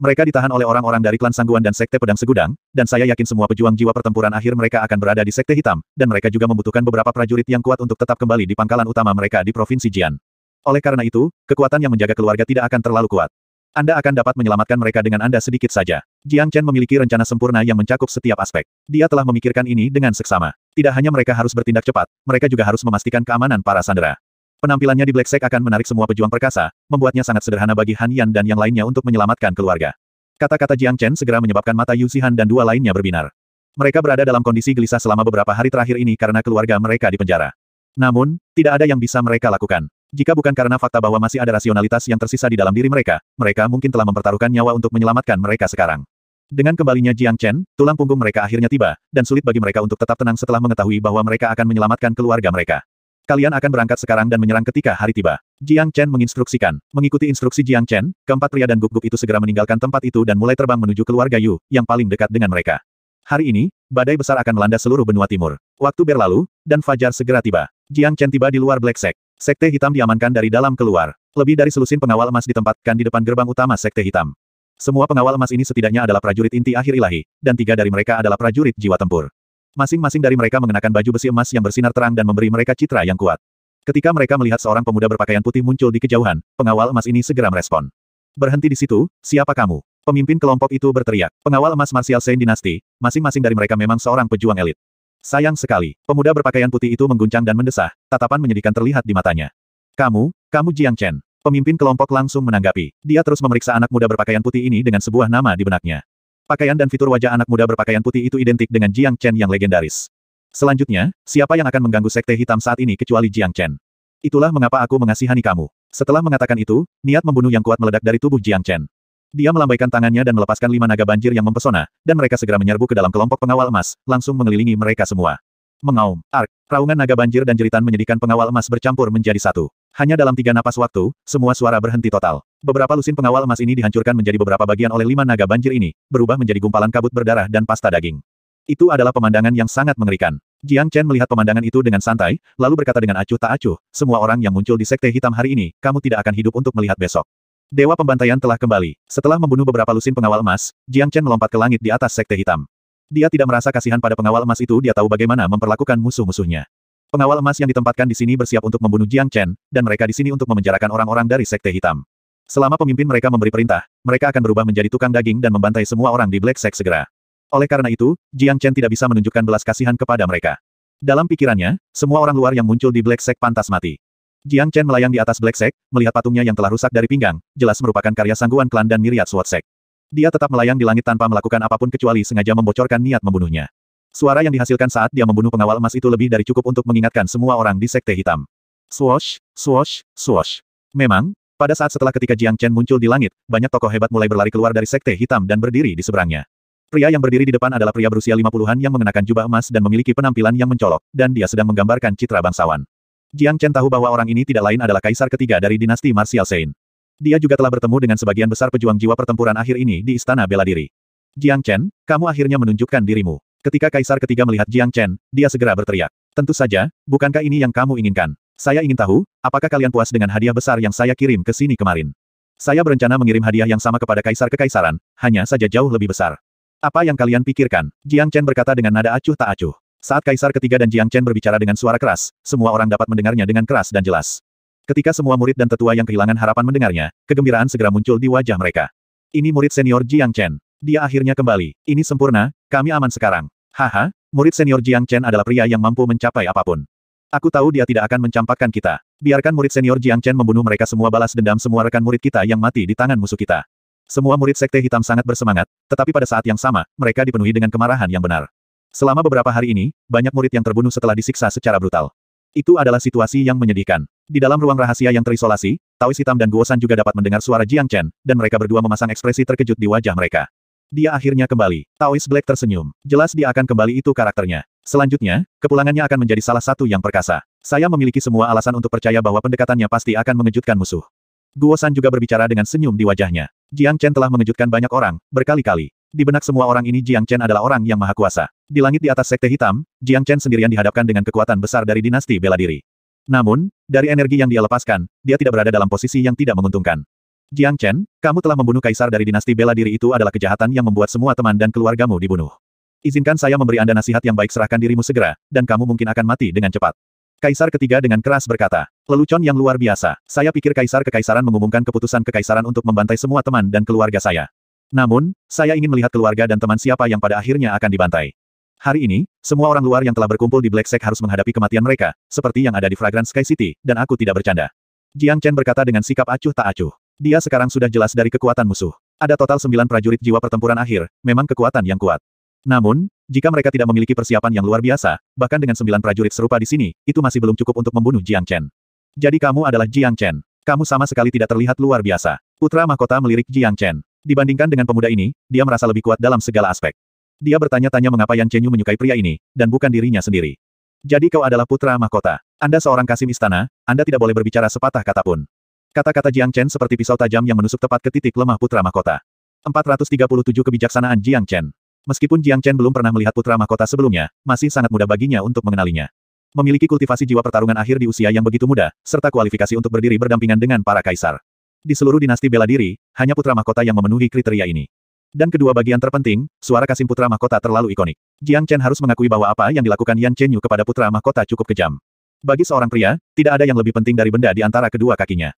Mereka ditahan oleh orang-orang dari klan Sangguan dan Sekte Pedang Segudang, dan saya yakin semua pejuang jiwa pertempuran akhir mereka akan berada di Sekte Hitam, dan mereka juga membutuhkan beberapa prajurit yang kuat untuk tetap kembali di pangkalan utama mereka di Provinsi Jian. Oleh karena itu, kekuatan yang menjaga keluarga tidak akan terlalu kuat. Anda akan dapat menyelamatkan mereka dengan Anda sedikit saja. Jiang Chen memiliki rencana sempurna yang mencakup setiap aspek. Dia telah memikirkan ini dengan seksama. Tidak hanya mereka harus bertindak cepat, mereka juga harus memastikan keamanan para sandera. Penampilannya di Black Sack akan menarik semua pejuang perkasa, membuatnya sangat sederhana bagi Han Yan dan yang lainnya untuk menyelamatkan keluarga. Kata-kata Jiang Chen segera menyebabkan mata Yu Zihan dan dua lainnya berbinar. Mereka berada dalam kondisi gelisah selama beberapa hari terakhir ini karena keluarga mereka dipenjara. Namun, tidak ada yang bisa mereka lakukan. Jika bukan karena fakta bahwa masih ada rasionalitas yang tersisa di dalam diri mereka, mereka mungkin telah mempertaruhkan nyawa untuk menyelamatkan mereka sekarang. Dengan kembalinya Jiang Chen, tulang punggung mereka akhirnya tiba, dan sulit bagi mereka untuk tetap tenang setelah mengetahui bahwa mereka akan menyelamatkan keluarga mereka. Kalian akan berangkat sekarang dan menyerang ketika hari tiba. Jiang Chen menginstruksikan. Mengikuti instruksi Jiang Chen, keempat pria dan guk-guk itu segera meninggalkan tempat itu dan mulai terbang menuju keluarga Yu, yang paling dekat dengan mereka. Hari ini, badai besar akan melanda seluruh benua timur. Waktu berlalu, dan Fajar segera tiba. Jiang Chen tiba di luar Black Sect. Sekte hitam diamankan dari dalam keluar. Lebih dari selusin pengawal emas ditempatkan di depan gerbang utama Sekte Hitam. Semua pengawal emas ini setidaknya adalah prajurit inti akhir ilahi, dan tiga dari mereka adalah prajurit jiwa tempur. Masing-masing dari mereka mengenakan baju besi emas yang bersinar terang dan memberi mereka citra yang kuat. Ketika mereka melihat seorang pemuda berpakaian putih muncul di kejauhan, pengawal emas ini segera merespon. Berhenti di situ, siapa kamu? Pemimpin kelompok itu berteriak. Pengawal emas Martial Saint Dynasty, masing-masing dari mereka memang seorang pejuang elit. Sayang sekali, pemuda berpakaian putih itu mengguncang dan mendesah, tatapan menyedihkan terlihat di matanya. Kamu, kamu Jiang Chen. Pemimpin kelompok langsung menanggapi. Dia terus memeriksa anak muda berpakaian putih ini dengan sebuah nama di benaknya. Pakaian dan fitur wajah anak muda berpakaian putih itu identik dengan Jiang Chen yang legendaris. Selanjutnya, siapa yang akan mengganggu sekte hitam saat ini kecuali Jiang Chen? Itulah mengapa aku mengasihani kamu. Setelah mengatakan itu, niat membunuh yang kuat meledak dari tubuh Jiang Chen. Dia melambaikan tangannya dan melepaskan lima naga banjir yang mempesona, dan mereka segera menyerbu ke dalam kelompok pengawal emas, langsung mengelilingi mereka semua. Mengaum, ark, raungan naga banjir dan jeritan menyedihkan pengawal emas bercampur menjadi satu. Hanya dalam tiga napas waktu, semua suara berhenti total. Beberapa lusin pengawal emas ini dihancurkan menjadi beberapa bagian oleh lima naga banjir ini, berubah menjadi gumpalan kabut berdarah dan pasta daging. Itu adalah pemandangan yang sangat mengerikan. Jiang Chen melihat pemandangan itu dengan santai, lalu berkata dengan acuh tak acuh, semua orang yang muncul di sekte hitam hari ini, kamu tidak akan hidup untuk melihat besok. Dewa pembantaian telah kembali. Setelah membunuh beberapa lusin pengawal emas, Jiang Chen melompat ke langit di atas sekte hitam. Dia tidak merasa kasihan pada pengawal emas itu dia tahu bagaimana memperlakukan musuh-musuhnya. Pengawal emas yang ditempatkan di sini bersiap untuk membunuh Jiang Chen, dan mereka di sini untuk memenjarakan orang-orang dari Sekte Hitam. Selama pemimpin mereka memberi perintah, mereka akan berubah menjadi tukang daging dan membantai semua orang di Black Sect segera. Oleh karena itu, Jiang Chen tidak bisa menunjukkan belas kasihan kepada mereka. Dalam pikirannya, semua orang luar yang muncul di Black Sect pantas mati. Jiang Chen melayang di atas Black Sect, melihat patungnya yang telah rusak dari pinggang, jelas merupakan karya sangguan klan dan miriat Swat Sect. Dia tetap melayang di langit tanpa melakukan apapun kecuali sengaja membocorkan niat membunuhnya. Suara yang dihasilkan saat dia membunuh pengawal emas itu lebih dari cukup untuk mengingatkan semua orang di Sekte Hitam. Swash, swash, swash. Memang, pada saat setelah ketika Jiang Chen muncul di langit, banyak tokoh hebat mulai berlari keluar dari Sekte Hitam dan berdiri di seberangnya. Pria yang berdiri di depan adalah pria berusia 50-an yang mengenakan jubah emas dan memiliki penampilan yang mencolok, dan dia sedang menggambarkan citra bangsawan. Jiang Chen tahu bahwa orang ini tidak lain adalah kaisar ketiga dari dinasti Martial Sein. Dia juga telah bertemu dengan sebagian besar pejuang jiwa pertempuran akhir ini di Istana Bela Diri. Jiang Chen, kamu akhirnya menunjukkan dirimu. Ketika kaisar ketiga melihat Jiang Chen, dia segera berteriak. Tentu saja, bukankah ini yang kamu inginkan? Saya ingin tahu, apakah kalian puas dengan hadiah besar yang saya kirim ke sini kemarin? Saya berencana mengirim hadiah yang sama kepada kaisar kekaisaran, hanya saja jauh lebih besar. Apa yang kalian pikirkan? Jiang Chen berkata dengan nada acuh tak acuh. Saat kaisar ketiga dan Jiang Chen berbicara dengan suara keras, semua orang dapat mendengarnya dengan keras dan jelas. Ketika semua murid dan tetua yang kehilangan harapan mendengarnya, kegembiraan segera muncul di wajah mereka. Ini murid senior Jiang Chen. Dia akhirnya kembali. Ini sempurna, kami aman sekarang. Haha, murid senior Jiang Chen adalah pria yang mampu mencapai apapun. Aku tahu dia tidak akan mencampakkan kita. Biarkan murid senior Jiang Chen membunuh mereka semua balas dendam semua rekan murid kita yang mati di tangan musuh kita. Semua murid sekte hitam sangat bersemangat, tetapi pada saat yang sama, mereka dipenuhi dengan kemarahan yang benar. Selama beberapa hari ini, banyak murid yang terbunuh setelah disiksa secara brutal. Itu adalah situasi yang menyedihkan. Di dalam ruang rahasia yang terisolasi, Taois Hitam dan Guosan juga dapat mendengar suara Jiang Chen, dan mereka berdua memasang ekspresi terkejut di wajah mereka. Dia akhirnya kembali. Taois Black tersenyum. Jelas dia akan kembali itu karakternya. Selanjutnya, kepulangannya akan menjadi salah satu yang perkasa. Saya memiliki semua alasan untuk percaya bahwa pendekatannya pasti akan mengejutkan musuh. Guo San juga berbicara dengan senyum di wajahnya. Jiang Chen telah mengejutkan banyak orang, berkali-kali. Di benak semua orang ini Jiang Chen adalah orang yang maha kuasa. Di langit di atas sekte hitam, Jiang Chen sendirian dihadapkan dengan kekuatan besar dari dinasti bela diri. Namun, dari energi yang dia lepaskan, dia tidak berada dalam posisi yang tidak menguntungkan. Jiang Chen, kamu telah membunuh kaisar dari dinasti bela diri itu adalah kejahatan yang membuat semua teman dan keluargamu dibunuh. Izinkan saya memberi Anda nasihat yang baik serahkan dirimu segera, dan kamu mungkin akan mati dengan cepat. Kaisar ketiga dengan keras berkata, lelucon yang luar biasa, saya pikir kaisar kekaisaran mengumumkan keputusan kekaisaran untuk membantai semua teman dan keluarga saya. Namun, saya ingin melihat keluarga dan teman siapa yang pada akhirnya akan dibantai. Hari ini, semua orang luar yang telah berkumpul di Black Sack harus menghadapi kematian mereka, seperti yang ada di Fragrance Sky City, dan aku tidak bercanda. Jiang Chen berkata dengan sikap acuh tak acuh. Dia sekarang sudah jelas dari kekuatan musuh. Ada total sembilan prajurit jiwa pertempuran akhir, memang kekuatan yang kuat. Namun, jika mereka tidak memiliki persiapan yang luar biasa, bahkan dengan sembilan prajurit serupa di sini, itu masih belum cukup untuk membunuh Jiang Chen. Jadi kamu adalah Jiang Chen. Kamu sama sekali tidak terlihat luar biasa. Putra mahkota melirik Jiang Chen. Dibandingkan dengan pemuda ini, dia merasa lebih kuat dalam segala aspek. Dia bertanya-tanya mengapa Yang Chenyu menyukai pria ini, dan bukan dirinya sendiri. Jadi kau adalah putra mahkota. Anda seorang kasim istana, Anda tidak boleh berbicara sepatah kata pun. Kata-kata Jiang Chen seperti pisau tajam yang menusuk tepat ke titik lemah putra mahkota. 437 kebijaksanaan Jiang Chen. Meskipun Jiang Chen belum pernah melihat putra mahkota sebelumnya, masih sangat mudah baginya untuk mengenalinya. Memiliki kultivasi jiwa pertarungan akhir di usia yang begitu muda, serta kualifikasi untuk berdiri berdampingan dengan para kaisar. Di seluruh dinasti bela diri, hanya putra mahkota yang memenuhi kriteria ini. Dan kedua bagian terpenting, suara kasim putra mahkota terlalu ikonik. Jiang Chen harus mengakui bahwa apa yang dilakukan Yan Chen kepada putra mahkota cukup kejam. Bagi seorang pria, tidak ada yang lebih penting dari benda di antara kedua kakinya.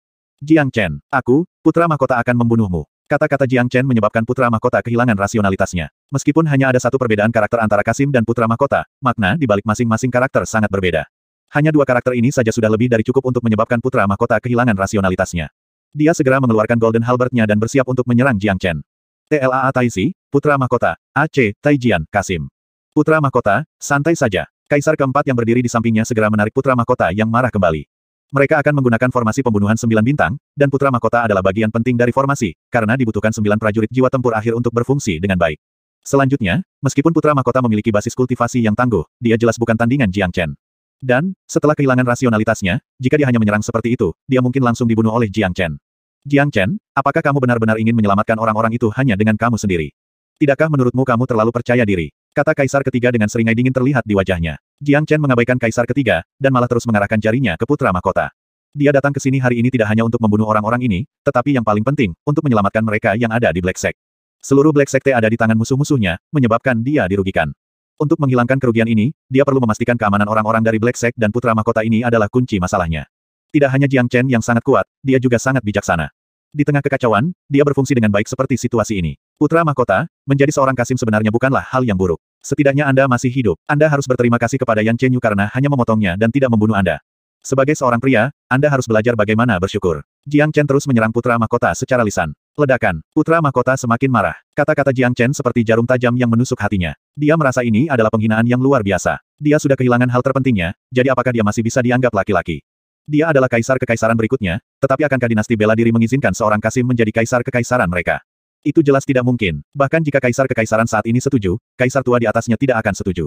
Jiang Chen, aku, putra mahkota akan membunuhmu. Kata-kata Jiang Chen menyebabkan putra mahkota kehilangan rasionalitasnya. Meskipun hanya ada satu perbedaan karakter antara Kasim dan putra mahkota, makna di balik masing-masing karakter sangat berbeda. Hanya dua karakter ini saja sudah lebih dari cukup untuk menyebabkan putra mahkota kehilangan rasionalitasnya. Dia segera mengeluarkan Golden Halbertnya dan bersiap untuk menyerang Jiang Chen. TLAA Taisi, Putra Mahkota, AC, Taijian, Kasim. Putra Mahkota, santai saja. Kaisar keempat yang berdiri di sampingnya segera menarik Putra Mahkota yang marah kembali mereka akan menggunakan formasi pembunuhan sembilan bintang, dan putra mahkota adalah bagian penting dari formasi, karena dibutuhkan sembilan prajurit jiwa tempur akhir untuk berfungsi dengan baik. Selanjutnya, meskipun putra mahkota memiliki basis kultivasi yang tangguh, dia jelas bukan tandingan Jiang Chen. Dan, setelah kehilangan rasionalitasnya, jika dia hanya menyerang seperti itu, dia mungkin langsung dibunuh oleh Jiang Chen. Jiang Chen, apakah kamu benar-benar ingin menyelamatkan orang-orang itu hanya dengan kamu sendiri? Tidakkah menurutmu kamu terlalu percaya diri? Kata kaisar ketiga dengan seringai dingin terlihat di wajahnya. Jiang Chen mengabaikan kaisar ketiga, dan malah terus mengarahkan jarinya ke putra mahkota. Dia datang ke sini hari ini tidak hanya untuk membunuh orang-orang ini, tetapi yang paling penting, untuk menyelamatkan mereka yang ada di Black Sect. Seluruh Black Sect ada di tangan musuh-musuhnya, menyebabkan dia dirugikan. Untuk menghilangkan kerugian ini, dia perlu memastikan keamanan orang-orang dari Black Sect dan putra mahkota ini adalah kunci masalahnya. Tidak hanya Jiang Chen yang sangat kuat, dia juga sangat bijaksana. Di tengah kekacauan, dia berfungsi dengan baik seperti situasi ini. Putra mahkota, menjadi seorang Kasim sebenarnya bukanlah hal yang buruk. Setidaknya Anda masih hidup. Anda harus berterima kasih kepada Yan Chenyu karena hanya memotongnya dan tidak membunuh Anda. Sebagai seorang pria, Anda harus belajar bagaimana bersyukur. Jiang Chen terus menyerang putra mahkota secara lisan. Ledakan. Putra mahkota semakin marah. Kata-kata Jiang Chen seperti jarum tajam yang menusuk hatinya. Dia merasa ini adalah penghinaan yang luar biasa. Dia sudah kehilangan hal terpentingnya, jadi apakah dia masih bisa dianggap laki-laki? Dia adalah kaisar kekaisaran berikutnya, tetapi akankah dinasti bela diri mengizinkan seorang Kasim menjadi kaisar kekaisaran mereka? Itu jelas tidak mungkin. Bahkan jika kaisar kekaisaran saat ini setuju, kaisar tua di atasnya tidak akan setuju.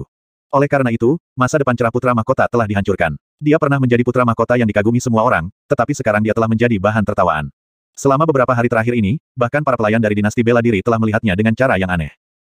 Oleh karena itu, masa depan cerah putra mahkota telah dihancurkan. Dia pernah menjadi putra mahkota yang dikagumi semua orang, tetapi sekarang dia telah menjadi bahan tertawaan. Selama beberapa hari terakhir ini, bahkan para pelayan dari dinasti bela diri telah melihatnya dengan cara yang aneh.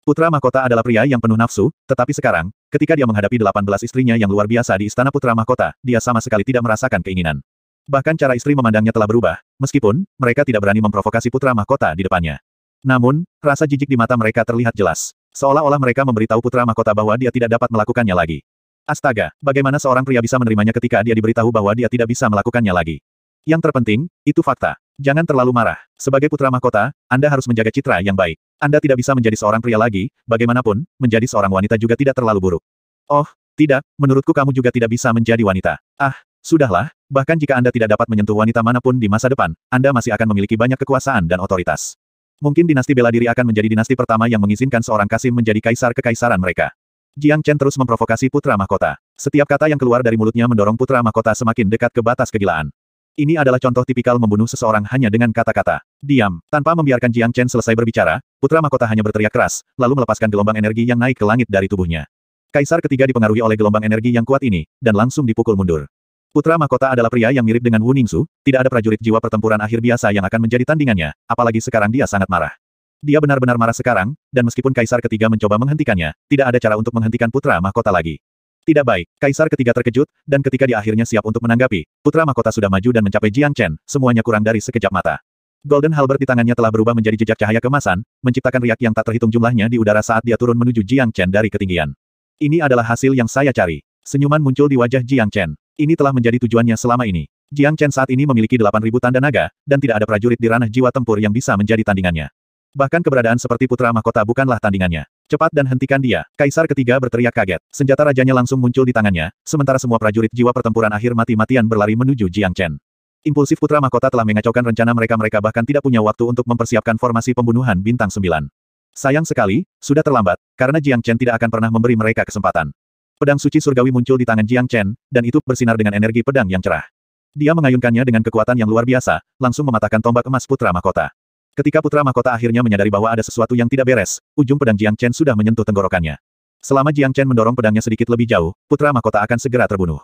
Putra mahkota adalah pria yang penuh nafsu, tetapi sekarang, ketika dia menghadapi 18 istrinya yang luar biasa di istana putra mahkota, dia sama sekali tidak merasakan keinginan. Bahkan cara istri memandangnya telah berubah, meskipun mereka tidak berani memprovokasi putra mahkota di depannya. Namun, rasa jijik di mata mereka terlihat jelas. Seolah-olah mereka memberitahu putra mahkota bahwa dia tidak dapat melakukannya lagi. Astaga, bagaimana seorang pria bisa menerimanya ketika dia diberitahu bahwa dia tidak bisa melakukannya lagi? Yang terpenting, itu fakta. Jangan terlalu marah. Sebagai putra mahkota, Anda harus menjaga citra yang baik. Anda tidak bisa menjadi seorang pria lagi, bagaimanapun, menjadi seorang wanita juga tidak terlalu buruk. Oh, tidak, menurutku kamu juga tidak bisa menjadi wanita. Ah, sudahlah, bahkan jika Anda tidak dapat menyentuh wanita manapun di masa depan, Anda masih akan memiliki banyak kekuasaan dan otoritas. Mungkin dinasti bela diri akan menjadi dinasti pertama yang mengizinkan seorang Kasim menjadi kaisar kekaisaran mereka. Jiang Chen terus memprovokasi putra mahkota. Setiap kata yang keluar dari mulutnya mendorong putra mahkota semakin dekat ke batas kegilaan. Ini adalah contoh tipikal membunuh seseorang hanya dengan kata-kata. Diam. Tanpa membiarkan Jiang Chen selesai berbicara, putra mahkota hanya berteriak keras, lalu melepaskan gelombang energi yang naik ke langit dari tubuhnya. Kaisar ketiga dipengaruhi oleh gelombang energi yang kuat ini, dan langsung dipukul mundur. Putra mahkota adalah pria yang mirip dengan Wu Ningsu, tidak ada prajurit jiwa pertempuran akhir biasa yang akan menjadi tandingannya, apalagi sekarang dia sangat marah. Dia benar-benar marah sekarang, dan meskipun Kaisar ketiga mencoba menghentikannya, tidak ada cara untuk menghentikan putra mahkota lagi. Tidak baik, Kaisar ketiga terkejut, dan ketika dia akhirnya siap untuk menanggapi, putra mahkota sudah maju dan mencapai Jiang Chen, semuanya kurang dari sekejap mata. Golden Halberd di tangannya telah berubah menjadi jejak cahaya kemasan, menciptakan riak yang tak terhitung jumlahnya di udara saat dia turun menuju Jiang Chen dari ketinggian. Ini adalah hasil yang saya cari. Senyuman muncul di wajah Jiang Chen. Ini telah menjadi tujuannya selama ini. Jiang Chen saat ini memiliki 8.000 tanda naga, dan tidak ada prajurit di ranah jiwa tempur yang bisa menjadi tandingannya. Bahkan keberadaan seperti putra mahkota bukanlah tandingannya. Cepat dan hentikan dia. Kaisar ketiga berteriak kaget. Senjata rajanya langsung muncul di tangannya, sementara semua prajurit jiwa pertempuran akhir mati-matian berlari menuju Jiang Chen. Impulsif putra mahkota telah mengacaukan rencana mereka-mereka bahkan tidak punya waktu untuk mempersiapkan formasi pembunuhan bintang sembilan. Sayang sekali, sudah terlambat, karena Jiang Chen tidak akan pernah memberi mereka kesempatan. Pedang suci surgawi muncul di tangan Jiang Chen, dan itu bersinar dengan energi pedang yang cerah. Dia mengayunkannya dengan kekuatan yang luar biasa, langsung mematahkan tombak emas putra mahkota. Ketika putra mahkota akhirnya menyadari bahwa ada sesuatu yang tidak beres, ujung pedang Jiang Chen sudah menyentuh tenggorokannya. Selama Jiang Chen mendorong pedangnya sedikit lebih jauh, putra mahkota akan segera terbunuh.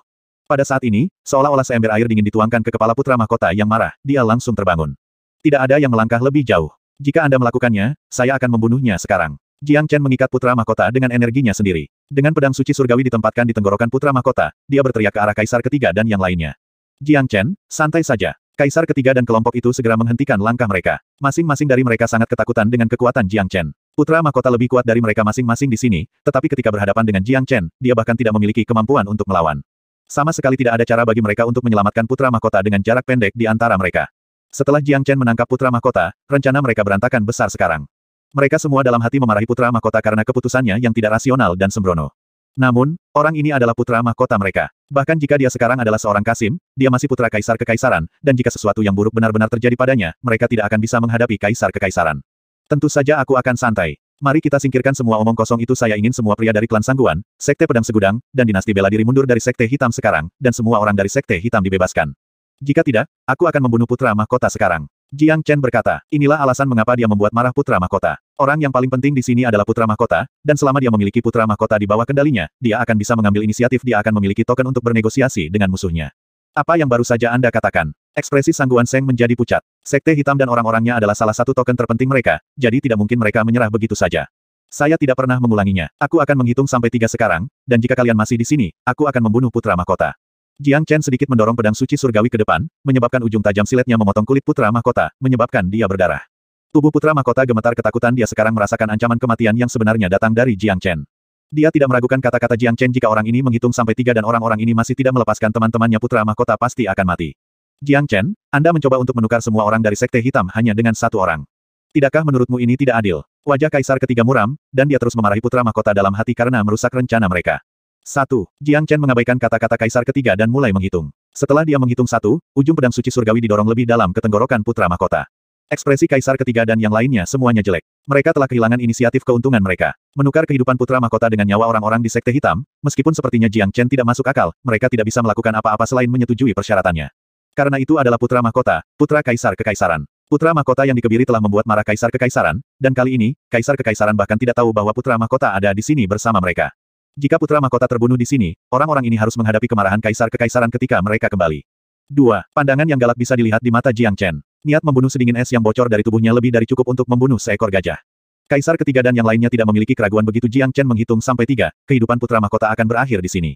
Pada saat ini, seolah-olah seember air dingin dituangkan ke kepala putra mahkota yang marah, dia langsung terbangun. Tidak ada yang melangkah lebih jauh. Jika Anda melakukannya, saya akan membunuhnya sekarang. Jiang Chen mengikat putra mahkota dengan energinya sendiri. Dengan pedang suci surgawi ditempatkan di tenggorokan putra mahkota, dia berteriak ke arah kaisar ketiga dan yang lainnya. Jiang Chen, santai saja. Kaisar ketiga dan kelompok itu segera menghentikan langkah mereka. Masing-masing dari mereka sangat ketakutan dengan kekuatan Jiang Chen. Putra mahkota lebih kuat dari mereka masing-masing di sini, tetapi ketika berhadapan dengan Jiang Chen, dia bahkan tidak memiliki kemampuan untuk melawan. Sama sekali tidak ada cara bagi mereka untuk menyelamatkan putra mahkota dengan jarak pendek di antara mereka. Setelah Jiang Chen menangkap putra mahkota, rencana mereka berantakan besar sekarang. Mereka semua dalam hati memarahi putra mahkota karena keputusannya yang tidak rasional dan sembrono. Namun, orang ini adalah putra mahkota mereka. Bahkan jika dia sekarang adalah seorang Kasim, dia masih putra kaisar kekaisaran, dan jika sesuatu yang buruk benar-benar terjadi padanya, mereka tidak akan bisa menghadapi kaisar kekaisaran. Tentu saja aku akan santai. Mari kita singkirkan semua omong kosong itu saya ingin semua pria dari klan Sangguan, Sekte Pedang Segudang, dan Dinasti Bela Diri mundur dari Sekte Hitam sekarang, dan semua orang dari Sekte Hitam dibebaskan. Jika tidak, aku akan membunuh putra mahkota sekarang. Jiang Chen berkata, inilah alasan mengapa dia membuat marah putra mahkota. Orang yang paling penting di sini adalah putra mahkota, dan selama dia memiliki putra mahkota di bawah kendalinya, dia akan bisa mengambil inisiatif dia akan memiliki token untuk bernegosiasi dengan musuhnya. Apa yang baru saja Anda katakan? Ekspresi sangguan Seng menjadi pucat. Sekte hitam dan orang-orangnya adalah salah satu token terpenting mereka, jadi tidak mungkin mereka menyerah begitu saja. Saya tidak pernah mengulanginya. Aku akan menghitung sampai tiga sekarang, dan jika kalian masih di sini, aku akan membunuh putra mahkota. Jiang Chen sedikit mendorong pedang suci surgawi ke depan, menyebabkan ujung tajam siletnya memotong kulit putra mahkota, menyebabkan dia berdarah. Tubuh putra mahkota gemetar ketakutan dia sekarang merasakan ancaman kematian yang sebenarnya datang dari Jiang Chen. Dia tidak meragukan kata-kata Jiang Chen jika orang ini menghitung sampai tiga dan orang-orang ini masih tidak melepaskan teman-temannya putra mahkota pasti akan mati. Jiang Chen, Anda mencoba untuk menukar semua orang dari Sekte Hitam hanya dengan satu orang. Tidakkah menurutmu ini tidak adil? Wajah Kaisar ketiga muram, dan dia terus memarahi putra mahkota dalam hati karena merusak rencana mereka. Satu, Jiang Chen mengabaikan kata-kata Kaisar ketiga dan mulai menghitung. Setelah dia menghitung satu, ujung pedang suci surgawi didorong lebih dalam ke tenggorokan putra mahkota. Ekspresi Kaisar ketiga dan yang lainnya semuanya jelek. Mereka telah kehilangan inisiatif keuntungan mereka. Menukar kehidupan putra mahkota dengan nyawa orang-orang di Sekte Hitam, meskipun sepertinya Jiang Chen tidak masuk akal, mereka tidak bisa melakukan apa-apa selain menyetujui persyaratannya. Karena itu adalah putra mahkota, putra kaisar kekaisaran. Putra mahkota yang dikebiri telah membuat marah kaisar kekaisaran, dan kali ini, kaisar kekaisaran bahkan tidak tahu bahwa putra mahkota ada di sini bersama mereka. Jika putra mahkota terbunuh di sini, orang-orang ini harus menghadapi kemarahan kaisar kekaisaran ketika mereka kembali. 2. Pandangan yang galak bisa dilihat di mata Jiang Chen. Niat membunuh sedingin es yang bocor dari tubuhnya lebih dari cukup untuk membunuh seekor gajah. Kaisar ketiga dan yang lainnya tidak memiliki keraguan begitu Jiang Chen menghitung sampai tiga, kehidupan putra mahkota akan berakhir di sini.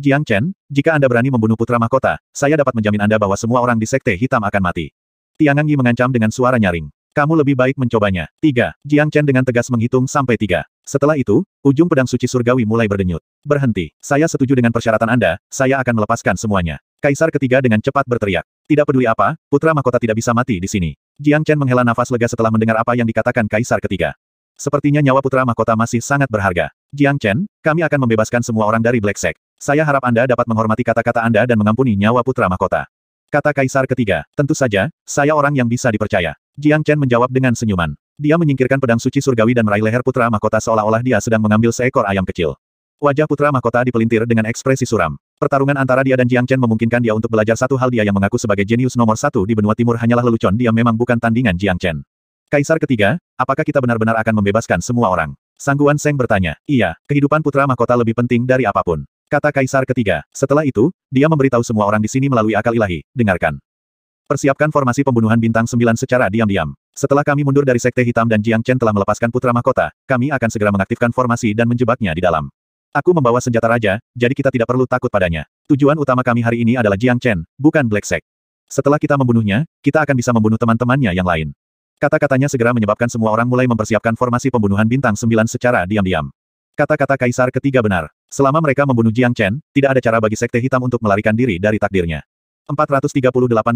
Jiang Chen, jika Anda berani membunuh putra mahkota, saya dapat menjamin Anda bahwa semua orang di sekte hitam akan mati. Tiangang Yi mengancam dengan suara nyaring. Kamu lebih baik mencobanya. 3. Jiang Chen dengan tegas menghitung sampai 3. Setelah itu, ujung pedang suci surgawi mulai berdenyut. Berhenti. Saya setuju dengan persyaratan Anda, saya akan melepaskan semuanya. Kaisar ketiga dengan cepat berteriak. Tidak peduli apa, putra mahkota tidak bisa mati di sini. Jiang Chen menghela nafas lega setelah mendengar apa yang dikatakan kaisar ketiga. Sepertinya nyawa putra mahkota masih sangat berharga. Jiang Chen, kami akan membebaskan semua orang dari Black Sect. Saya harap Anda dapat menghormati kata-kata Anda dan mengampuni nyawa putra mahkota. Kata Kaisar ketiga, tentu saja, saya orang yang bisa dipercaya. Jiang Chen menjawab dengan senyuman. Dia menyingkirkan pedang suci surgawi dan meraih leher putra mahkota seolah-olah dia sedang mengambil seekor ayam kecil. Wajah putra mahkota dipelintir dengan ekspresi suram. Pertarungan antara dia dan Jiang Chen memungkinkan dia untuk belajar satu hal dia yang mengaku sebagai jenius nomor satu di benua timur hanyalah lelucon dia memang bukan tandingan Jiang Chen. Kaisar ketiga, apakah kita benar-benar akan membebaskan semua orang? Sangguan Seng bertanya, iya, kehidupan putra mahkota lebih penting dari apapun. Kata Kaisar ketiga, setelah itu, dia memberitahu semua orang di sini melalui akal ilahi, dengarkan. Persiapkan formasi pembunuhan bintang sembilan secara diam-diam. Setelah kami mundur dari Sekte Hitam dan Jiang Chen telah melepaskan Putra Mahkota, kami akan segera mengaktifkan formasi dan menjebaknya di dalam. Aku membawa senjata raja, jadi kita tidak perlu takut padanya. Tujuan utama kami hari ini adalah Jiang Chen, bukan Black Sek. Setelah kita membunuhnya, kita akan bisa membunuh teman-temannya yang lain. Kata-katanya segera menyebabkan semua orang mulai mempersiapkan formasi pembunuhan bintang sembilan secara diam-diam. Kata-kata Kaisar ketiga benar. Selama mereka membunuh Jiang Chen, tidak ada cara bagi Sekte Hitam untuk melarikan diri dari takdirnya. 438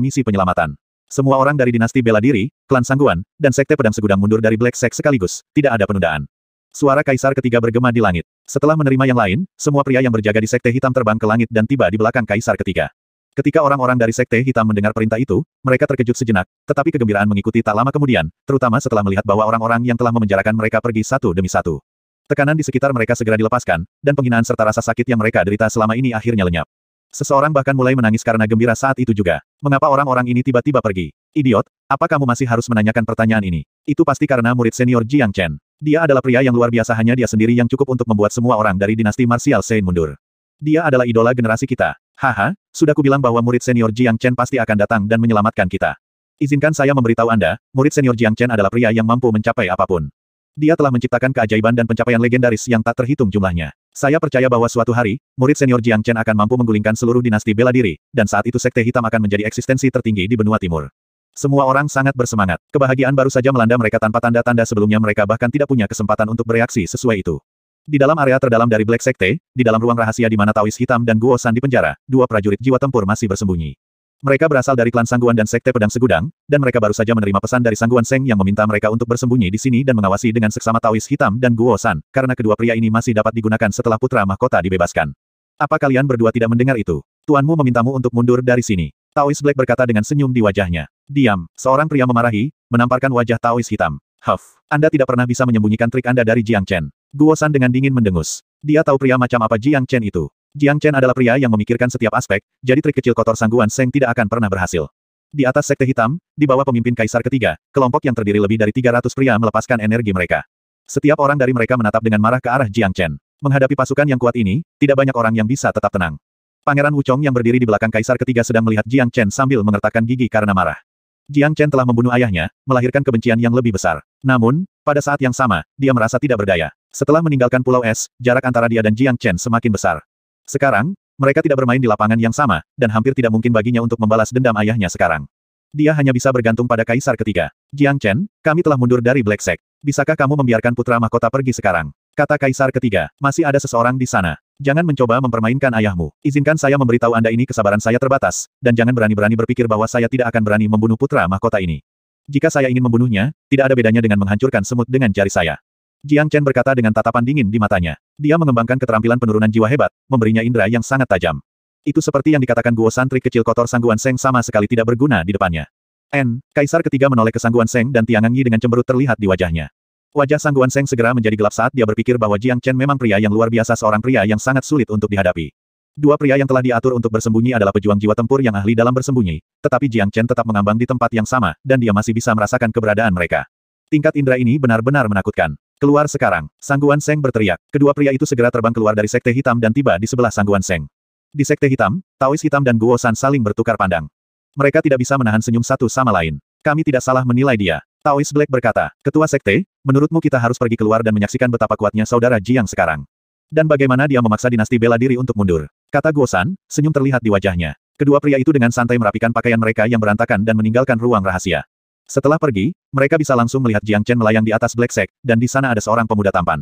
Misi Penyelamatan Semua orang dari dinasti bela diri, klan Sangguan, dan Sekte Pedang Segudang mundur dari Black Sek sekaligus, tidak ada penundaan. Suara Kaisar ketiga bergema di langit. Setelah menerima yang lain, semua pria yang berjaga di Sekte Hitam terbang ke langit dan tiba di belakang Kaisar ketiga. Ketika orang-orang dari Sekte Hitam mendengar perintah itu, mereka terkejut sejenak, tetapi kegembiraan mengikuti tak lama kemudian, terutama setelah melihat bahwa orang-orang yang telah memenjarakan mereka pergi satu demi satu. Tekanan di sekitar mereka segera dilepaskan, dan penghinaan serta rasa sakit yang mereka derita selama ini akhirnya lenyap. Seseorang bahkan mulai menangis karena gembira saat itu juga. Mengapa orang-orang ini tiba-tiba pergi? Idiot, apa kamu masih harus menanyakan pertanyaan ini? Itu pasti karena murid senior Jiang Chen. Dia adalah pria yang luar biasa hanya dia sendiri yang cukup untuk membuat semua orang dari dinasti Martial Sein mundur. Dia adalah idola generasi kita. Haha, sudah kubilang bahwa murid senior Jiang Chen pasti akan datang dan menyelamatkan kita. Izinkan saya memberitahu Anda, murid senior Jiang Chen adalah pria yang mampu mencapai apapun. Dia telah menciptakan keajaiban dan pencapaian legendaris yang tak terhitung jumlahnya. Saya percaya bahwa suatu hari, murid senior Jiang Chen akan mampu menggulingkan seluruh dinasti bela diri, dan saat itu sekte hitam akan menjadi eksistensi tertinggi di benua timur. Semua orang sangat bersemangat. Kebahagiaan baru saja melanda mereka tanpa tanda-tanda sebelumnya mereka bahkan tidak punya kesempatan untuk bereaksi sesuai itu. Di dalam area terdalam dari Black Sekte, di dalam ruang rahasia di mana Tawis Hitam dan Guo San dipenjara, dua prajurit jiwa tempur masih bersembunyi. Mereka berasal dari klan Sangguan dan Sekte Pedang Segudang, dan mereka baru saja menerima pesan dari Sangguan Seng yang meminta mereka untuk bersembunyi di sini dan mengawasi dengan seksama Tawis Hitam dan Guo San, karena kedua pria ini masih dapat digunakan setelah putra mahkota dibebaskan. Apa kalian berdua tidak mendengar itu? Tuanmu memintamu untuk mundur dari sini. Tawis Black berkata dengan senyum di wajahnya. Diam, seorang pria memarahi, menamparkan wajah Tawis Hitam. Huff, Anda tidak pernah bisa menyembunyikan trik Anda dari Jiang Chen. Guosan dengan dingin mendengus. Dia tahu pria macam apa Jiang Chen itu. Jiang Chen adalah pria yang memikirkan setiap aspek, jadi trik kecil kotor sangguan Seng tidak akan pernah berhasil. Di atas sekte hitam, di bawah pemimpin kaisar ketiga, kelompok yang terdiri lebih dari 300 pria melepaskan energi mereka. Setiap orang dari mereka menatap dengan marah ke arah Jiang Chen. Menghadapi pasukan yang kuat ini, tidak banyak orang yang bisa tetap tenang. Pangeran Wuchong yang berdiri di belakang kaisar ketiga sedang melihat Jiang Chen sambil mengertakkan gigi karena marah. Jiang Chen telah membunuh ayahnya, melahirkan kebencian yang lebih besar. Namun, pada saat yang sama, dia merasa tidak berdaya. Setelah meninggalkan Pulau Es, jarak antara dia dan Jiang Chen semakin besar. Sekarang, mereka tidak bermain di lapangan yang sama, dan hampir tidak mungkin baginya untuk membalas dendam ayahnya sekarang. Dia hanya bisa bergantung pada kaisar ketiga. Jiang Chen, kami telah mundur dari Black Sect. Bisakah kamu membiarkan putra mahkota pergi sekarang? Kata kaisar ketiga, masih ada seseorang di sana. Jangan mencoba mempermainkan ayahmu. Izinkan saya memberitahu Anda ini kesabaran saya terbatas, dan jangan berani-berani berpikir bahwa saya tidak akan berani membunuh putra mahkota ini. Jika saya ingin membunuhnya, tidak ada bedanya dengan menghancurkan semut dengan jari saya. Jiang Chen berkata dengan tatapan dingin di matanya. Dia mengembangkan keterampilan penurunan jiwa hebat, memberinya indera yang sangat tajam. Itu seperti yang dikatakan Guo Santri kecil kotor Sangguan Seng sama sekali tidak berguna di depannya. N, Kaisar ketiga menoleh ke Sangguan Seng dan Tiangang dengan cemberut terlihat di wajahnya. Wajah Sangguan Seng segera menjadi gelap saat dia berpikir bahwa Jiang Chen memang pria yang luar biasa seorang pria yang sangat sulit untuk dihadapi. Dua pria yang telah diatur untuk bersembunyi adalah pejuang jiwa tempur yang ahli dalam bersembunyi, tetapi Jiang Chen tetap mengambang di tempat yang sama, dan dia masih bisa merasakan keberadaan mereka. Tingkat indera ini benar-benar menakutkan. Keluar sekarang, Sangguan Seng berteriak. Kedua pria itu segera terbang keluar dari Sekte Hitam dan tiba di sebelah Sangguan Seng. Di Sekte Hitam, Taois Hitam dan Guo San saling bertukar pandang. Mereka tidak bisa menahan senyum satu sama lain. Kami tidak salah menilai dia. Taois Black berkata, Ketua Sekte, menurutmu kita harus pergi keluar dan menyaksikan betapa kuatnya saudara Jiang sekarang. Dan bagaimana dia memaksa dinasti bela diri untuk mundur. Kata Guo San, senyum terlihat di wajahnya. Kedua pria itu dengan santai merapikan pakaian mereka yang berantakan dan meninggalkan ruang rahasia. Setelah pergi, mereka bisa langsung melihat Jiang Chen melayang di atas Black Sack, dan di sana ada seorang pemuda tampan.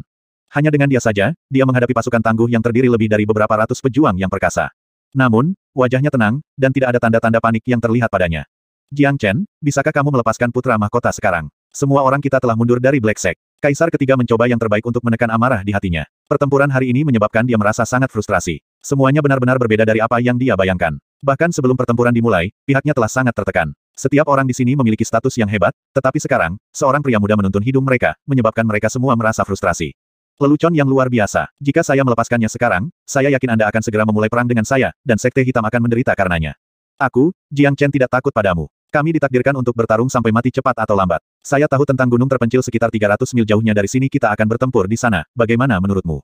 Hanya dengan dia saja, dia menghadapi pasukan tangguh yang terdiri lebih dari beberapa ratus pejuang yang perkasa. Namun, wajahnya tenang, dan tidak ada tanda-tanda panik yang terlihat padanya. Jiang Chen, bisakah kamu melepaskan putra mahkota sekarang? Semua orang kita telah mundur dari Black Sack. Kaisar ketiga mencoba yang terbaik untuk menekan amarah di hatinya. Pertempuran hari ini menyebabkan dia merasa sangat frustrasi. Semuanya benar-benar berbeda dari apa yang dia bayangkan. Bahkan sebelum pertempuran dimulai, pihaknya telah sangat tertekan. Setiap orang di sini memiliki status yang hebat, tetapi sekarang, seorang pria muda menuntun hidung mereka, menyebabkan mereka semua merasa frustrasi. Lelucon yang luar biasa. Jika saya melepaskannya sekarang, saya yakin Anda akan segera memulai perang dengan saya, dan Sekte Hitam akan menderita karenanya. Aku, Jiang Chen tidak takut padamu. Kami ditakdirkan untuk bertarung sampai mati cepat atau lambat. Saya tahu tentang gunung terpencil sekitar 300 mil jauhnya dari sini kita akan bertempur di sana. Bagaimana menurutmu?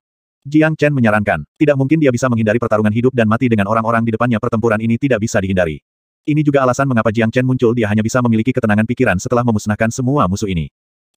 Jiang Chen menyarankan, tidak mungkin dia bisa menghindari pertarungan hidup dan mati dengan orang-orang di depannya pertempuran ini tidak bisa dihindari. Ini juga alasan mengapa Jiang Chen muncul dia hanya bisa memiliki ketenangan pikiran setelah memusnahkan semua musuh ini.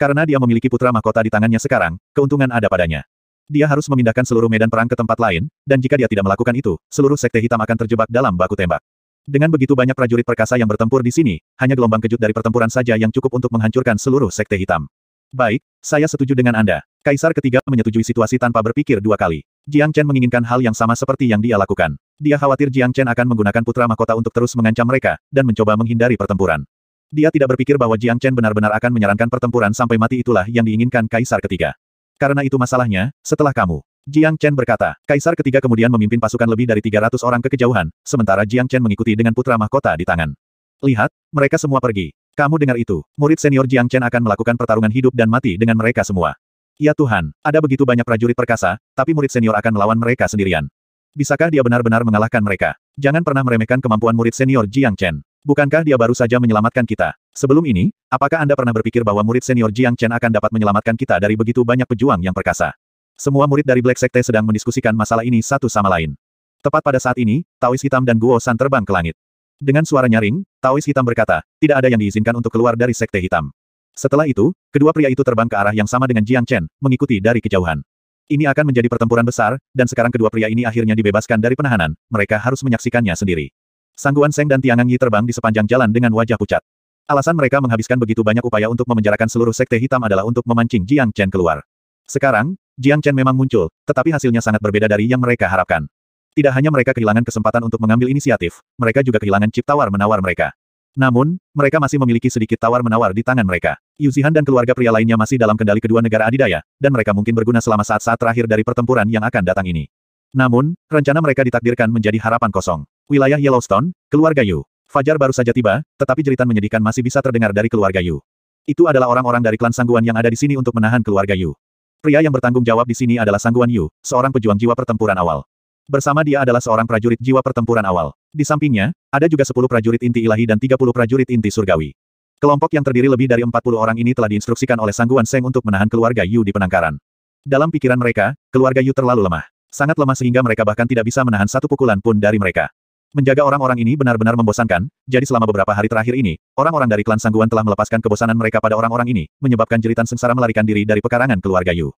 Karena dia memiliki putra mahkota di tangannya sekarang, keuntungan ada padanya. Dia harus memindahkan seluruh medan perang ke tempat lain, dan jika dia tidak melakukan itu, seluruh sekte hitam akan terjebak dalam baku tembak. Dengan begitu banyak prajurit perkasa yang bertempur di sini, hanya gelombang kejut dari pertempuran saja yang cukup untuk menghancurkan seluruh sekte hitam. Baik, saya setuju dengan Anda. Kaisar ketiga menyetujui situasi tanpa berpikir dua kali. Jiang Chen menginginkan hal yang sama seperti yang dia lakukan. Dia khawatir Jiang Chen akan menggunakan putra mahkota untuk terus mengancam mereka, dan mencoba menghindari pertempuran. Dia tidak berpikir bahwa Jiang Chen benar-benar akan menyarankan pertempuran sampai mati itulah yang diinginkan Kaisar ketiga. Karena itu masalahnya, setelah kamu. Jiang Chen berkata, Kaisar ketiga kemudian memimpin pasukan lebih dari 300 orang ke kejauhan, sementara Jiang Chen mengikuti dengan putra mahkota di tangan. Lihat, mereka semua pergi. Kamu dengar itu, murid senior Jiang Chen akan melakukan pertarungan hidup dan mati dengan mereka semua. Ya Tuhan, ada begitu banyak prajurit perkasa, tapi murid senior akan melawan mereka sendirian. Bisakah dia benar-benar mengalahkan mereka? Jangan pernah meremehkan kemampuan murid senior Jiang Chen. Bukankah dia baru saja menyelamatkan kita? Sebelum ini, apakah Anda pernah berpikir bahwa murid senior Jiang Chen akan dapat menyelamatkan kita dari begitu banyak pejuang yang perkasa? Semua murid dari Black Sekte sedang mendiskusikan masalah ini satu sama lain. Tepat pada saat ini, Taois Hitam dan Guo San terbang ke langit. Dengan suara nyaring, Taois hitam berkata, tidak ada yang diizinkan untuk keluar dari sekte hitam. Setelah itu, kedua pria itu terbang ke arah yang sama dengan Jiang Chen, mengikuti dari kejauhan. Ini akan menjadi pertempuran besar, dan sekarang kedua pria ini akhirnya dibebaskan dari penahanan, mereka harus menyaksikannya sendiri. Sangguan Seng dan Tiangang Yi terbang di sepanjang jalan dengan wajah pucat. Alasan mereka menghabiskan begitu banyak upaya untuk memenjarakan seluruh sekte hitam adalah untuk memancing Jiang Chen keluar. Sekarang, Jiang Chen memang muncul, tetapi hasilnya sangat berbeda dari yang mereka harapkan. Tidak hanya mereka kehilangan kesempatan untuk mengambil inisiatif, mereka juga kehilangan chip tawar-menawar mereka. Namun, mereka masih memiliki sedikit tawar-menawar di tangan mereka. Yuzihan dan keluarga pria lainnya masih dalam kendali kedua negara adidaya, dan mereka mungkin berguna selama saat-saat terakhir dari pertempuran yang akan datang ini. Namun, rencana mereka ditakdirkan menjadi harapan kosong. Wilayah Yellowstone, keluarga Yu. Fajar baru saja tiba, tetapi jeritan menyedihkan masih bisa terdengar dari keluarga Yu. Itu adalah orang-orang dari klan Sangguan yang ada di sini untuk menahan keluarga Yu. Pria yang bertanggung jawab di sini adalah Sangguan Yu, seorang pejuang jiwa pertempuran awal. Bersama dia adalah seorang prajurit jiwa pertempuran awal. Di sampingnya, ada juga 10 prajurit inti ilahi dan 30 prajurit inti surgawi. Kelompok yang terdiri lebih dari 40 orang ini telah diinstruksikan oleh Sangguan Seng untuk menahan keluarga Yu di penangkaran. Dalam pikiran mereka, keluarga Yu terlalu lemah. Sangat lemah sehingga mereka bahkan tidak bisa menahan satu pukulan pun dari mereka. Menjaga orang-orang ini benar-benar membosankan, jadi selama beberapa hari terakhir ini, orang-orang dari klan Sangguan telah melepaskan kebosanan mereka pada orang-orang ini, menyebabkan jeritan sengsara melarikan diri dari pekarangan keluarga Yu.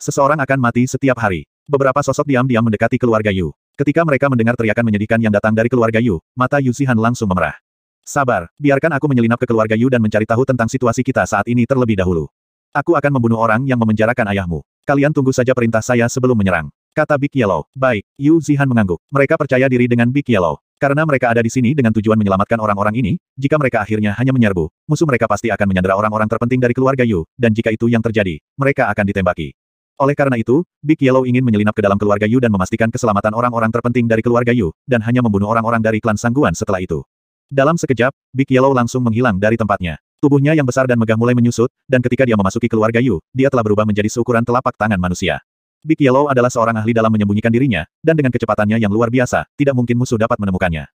Seseorang akan mati setiap hari. Beberapa sosok diam-diam mendekati keluarga Yu. Ketika mereka mendengar teriakan menyedihkan yang datang dari keluarga Yu, mata Yu Zihan langsung memerah. Sabar, biarkan aku menyelinap ke keluarga Yu dan mencari tahu tentang situasi kita saat ini terlebih dahulu. Aku akan membunuh orang yang memenjarakan ayahmu. Kalian tunggu saja perintah saya sebelum menyerang. Kata Big Yellow. Baik, Yu Zihan mengangguk. Mereka percaya diri dengan Big Yellow. Karena mereka ada di sini dengan tujuan menyelamatkan orang-orang ini, jika mereka akhirnya hanya menyerbu, musuh mereka pasti akan menyandera orang-orang terpenting dari keluarga Yu, dan jika itu yang terjadi, mereka akan ditembaki. Oleh karena itu, Big Yellow ingin menyelinap ke dalam keluarga Yu dan memastikan keselamatan orang-orang terpenting dari keluarga Yu, dan hanya membunuh orang-orang dari klan Sangguan setelah itu. Dalam sekejap, Big Yellow langsung menghilang dari tempatnya. Tubuhnya yang besar dan megah mulai menyusut, dan ketika dia memasuki keluarga Yu, dia telah berubah menjadi seukuran telapak tangan manusia. Big Yellow adalah seorang ahli dalam menyembunyikan dirinya, dan dengan kecepatannya yang luar biasa, tidak mungkin musuh dapat menemukannya.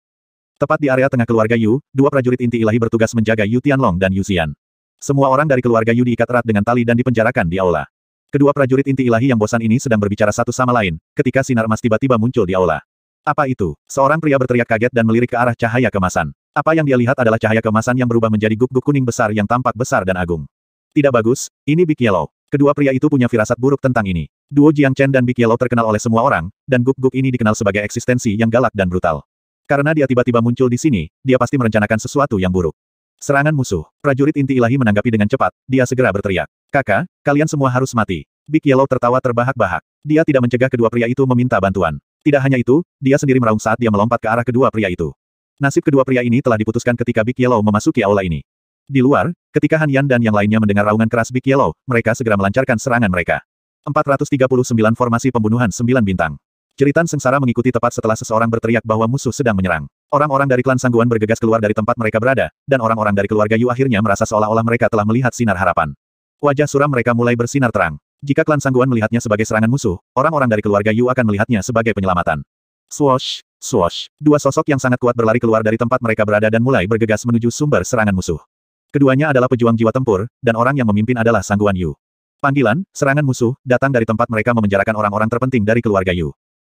Tepat di area tengah keluarga Yu, dua prajurit inti ilahi bertugas menjaga Yu Tianlong dan Yu Xian. Semua orang dari keluarga Yu diikat erat dengan tali dan dipenjarakan di aula. Kedua prajurit inti ilahi yang bosan ini sedang berbicara satu sama lain, ketika sinar emas tiba-tiba muncul di aula. Apa itu? Seorang pria berteriak kaget dan melirik ke arah cahaya kemasan. Apa yang dia lihat adalah cahaya kemasan yang berubah menjadi guk-guk kuning besar yang tampak besar dan agung. Tidak bagus, ini Big Yellow. Kedua pria itu punya firasat buruk tentang ini. Duo Jiang Chen dan Big Yellow terkenal oleh semua orang, dan guk-guk ini dikenal sebagai eksistensi yang galak dan brutal. Karena dia tiba-tiba muncul di sini, dia pasti merencanakan sesuatu yang buruk. Serangan musuh. Prajurit inti ilahi menanggapi dengan cepat, dia segera berteriak. Kakak, kalian semua harus mati. Big Yellow tertawa terbahak-bahak. Dia tidak mencegah kedua pria itu meminta bantuan. Tidak hanya itu, dia sendiri meraung saat dia melompat ke arah kedua pria itu. Nasib kedua pria ini telah diputuskan ketika Big Yellow memasuki aula ini. Di luar, ketika Han Yan dan yang lainnya mendengar raungan keras Big Yellow, mereka segera melancarkan serangan mereka. 439 Formasi Pembunuhan 9 Bintang Ceritan sengsara mengikuti tepat setelah seseorang berteriak bahwa musuh sedang menyerang. Orang-orang dari klan Sangguan bergegas keluar dari tempat mereka berada, dan orang-orang dari keluarga Yu akhirnya merasa seolah-olah mereka telah melihat sinar harapan. Wajah suram mereka mulai bersinar terang. Jika klan Sangguan melihatnya sebagai serangan musuh, orang-orang dari keluarga Yu akan melihatnya sebagai penyelamatan. Swash, swash, Dua sosok yang sangat kuat berlari keluar dari tempat mereka berada dan mulai bergegas menuju sumber serangan musuh. Keduanya adalah pejuang jiwa tempur, dan orang yang memimpin adalah Sangguan Yu. Panggilan, serangan musuh, datang dari tempat mereka memenjarakan orang-orang terpenting dari keluarga Yu.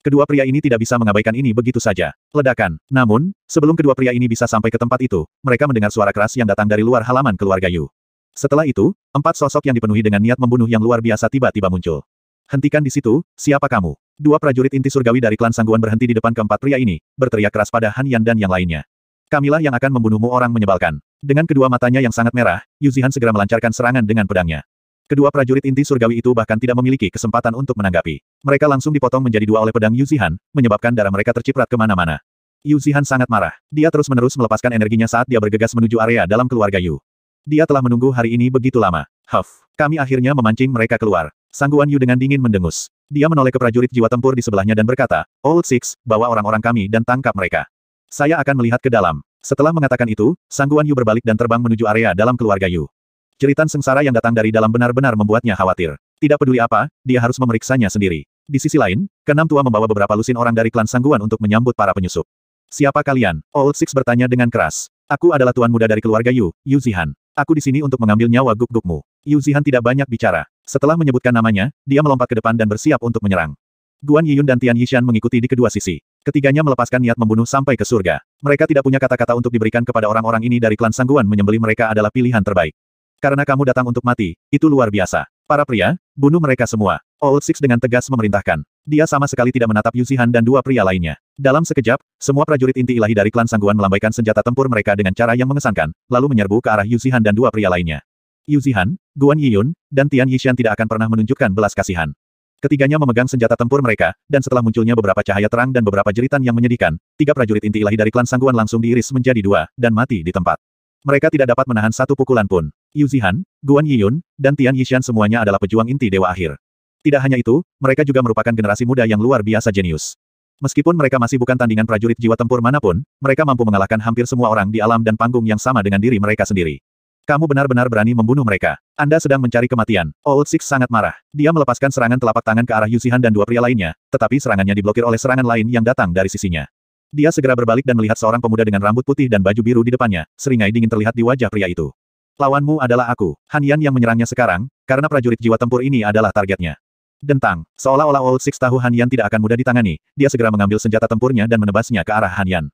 Kedua pria ini tidak bisa mengabaikan ini begitu saja. Ledakan. Namun, sebelum kedua pria ini bisa sampai ke tempat itu, mereka mendengar suara keras yang datang dari luar halaman keluarga Yu. Setelah itu, empat sosok yang dipenuhi dengan niat membunuh yang luar biasa tiba-tiba muncul. Hentikan di situ, siapa kamu? Dua prajurit inti surgawi dari klan Sangguan berhenti di depan keempat pria ini, berteriak keras pada Han Yan dan yang lainnya. Kamilah yang akan membunuhmu orang menyebalkan. Dengan kedua matanya yang sangat merah, Yuzihan segera melancarkan serangan dengan pedangnya. Kedua prajurit inti surgawi itu bahkan tidak memiliki kesempatan untuk menanggapi. Mereka langsung dipotong menjadi dua oleh pedang Yuzihan, menyebabkan darah mereka terciprat kemana-mana. Yuzihan sangat marah. Dia terus-menerus melepaskan energinya saat dia bergegas menuju area dalam keluarga Yu. Dia telah menunggu hari ini begitu lama. Huff, kami akhirnya memancing mereka keluar. Sangguan Yu dengan dingin mendengus. Dia menoleh ke prajurit jiwa tempur di sebelahnya dan berkata, Old Six, bawa orang-orang kami dan tangkap mereka. Saya akan melihat ke dalam. Setelah mengatakan itu, Sangguan Yu berbalik dan terbang menuju area dalam keluarga Yu. Jeritan sengsara yang datang dari dalam benar-benar membuatnya khawatir. Tidak peduli apa, dia harus memeriksanya sendiri. Di sisi lain, keenam tua membawa beberapa lusin orang dari klan Sangguan untuk menyambut para penyusup. Siapa kalian? Old Six bertanya dengan keras. Aku adalah tuan muda dari keluarga Yu, Yu Zihan. Aku di sini untuk mengambil nyawa guk-gukmu. Yu Zihan tidak banyak bicara. Setelah menyebutkan namanya, dia melompat ke depan dan bersiap untuk menyerang. Guan Yiyun dan Tian Yishan mengikuti di kedua sisi. Ketiganya melepaskan niat membunuh sampai ke surga. Mereka tidak punya kata-kata untuk diberikan kepada orang-orang ini dari klan Sangguan menyembeli mereka adalah pilihan terbaik. Karena kamu datang untuk mati, itu luar biasa. Para pria, bunuh mereka semua. Old Six dengan tegas memerintahkan. Dia sama sekali tidak menatap Yuzihan dan dua pria lainnya. Dalam sekejap, semua prajurit inti ilahi dari klan Sangguan melambaikan senjata tempur mereka dengan cara yang mengesankan, lalu menyerbu ke arah Yuzihan dan dua pria lainnya. Yuzihan, Guan Yiyun, dan Tian Yixian tidak akan pernah menunjukkan belas kasihan. Ketiganya memegang senjata tempur mereka, dan setelah munculnya beberapa cahaya terang dan beberapa jeritan yang menyedihkan, tiga prajurit inti ilahi dari klan Sangguan langsung diiris menjadi dua, dan mati di tempat. Mereka tidak dapat menahan satu pukulan pun. Yu Zihan, Guan Yiyun, dan Tian Yishan semuanya adalah pejuang inti Dewa Akhir. Tidak hanya itu, mereka juga merupakan generasi muda yang luar biasa jenius. Meskipun mereka masih bukan tandingan prajurit jiwa tempur manapun, mereka mampu mengalahkan hampir semua orang di alam dan panggung yang sama dengan diri mereka sendiri. Kamu benar-benar berani membunuh mereka. Anda sedang mencari kematian. Old oh, Six sangat marah. Dia melepaskan serangan telapak tangan ke arah Zihan dan dua pria lainnya, tetapi serangannya diblokir oleh serangan lain yang datang dari sisinya. Dia segera berbalik dan melihat seorang pemuda dengan rambut putih dan baju biru di depannya, seringai dingin terlihat di wajah pria itu. Lawanmu adalah aku, Han Yan yang menyerangnya sekarang, karena prajurit jiwa tempur ini adalah targetnya. Dentang, seolah-olah Old Six tahu Han Yan tidak akan mudah ditangani, dia segera mengambil senjata tempurnya dan menebasnya ke arah Han Yan.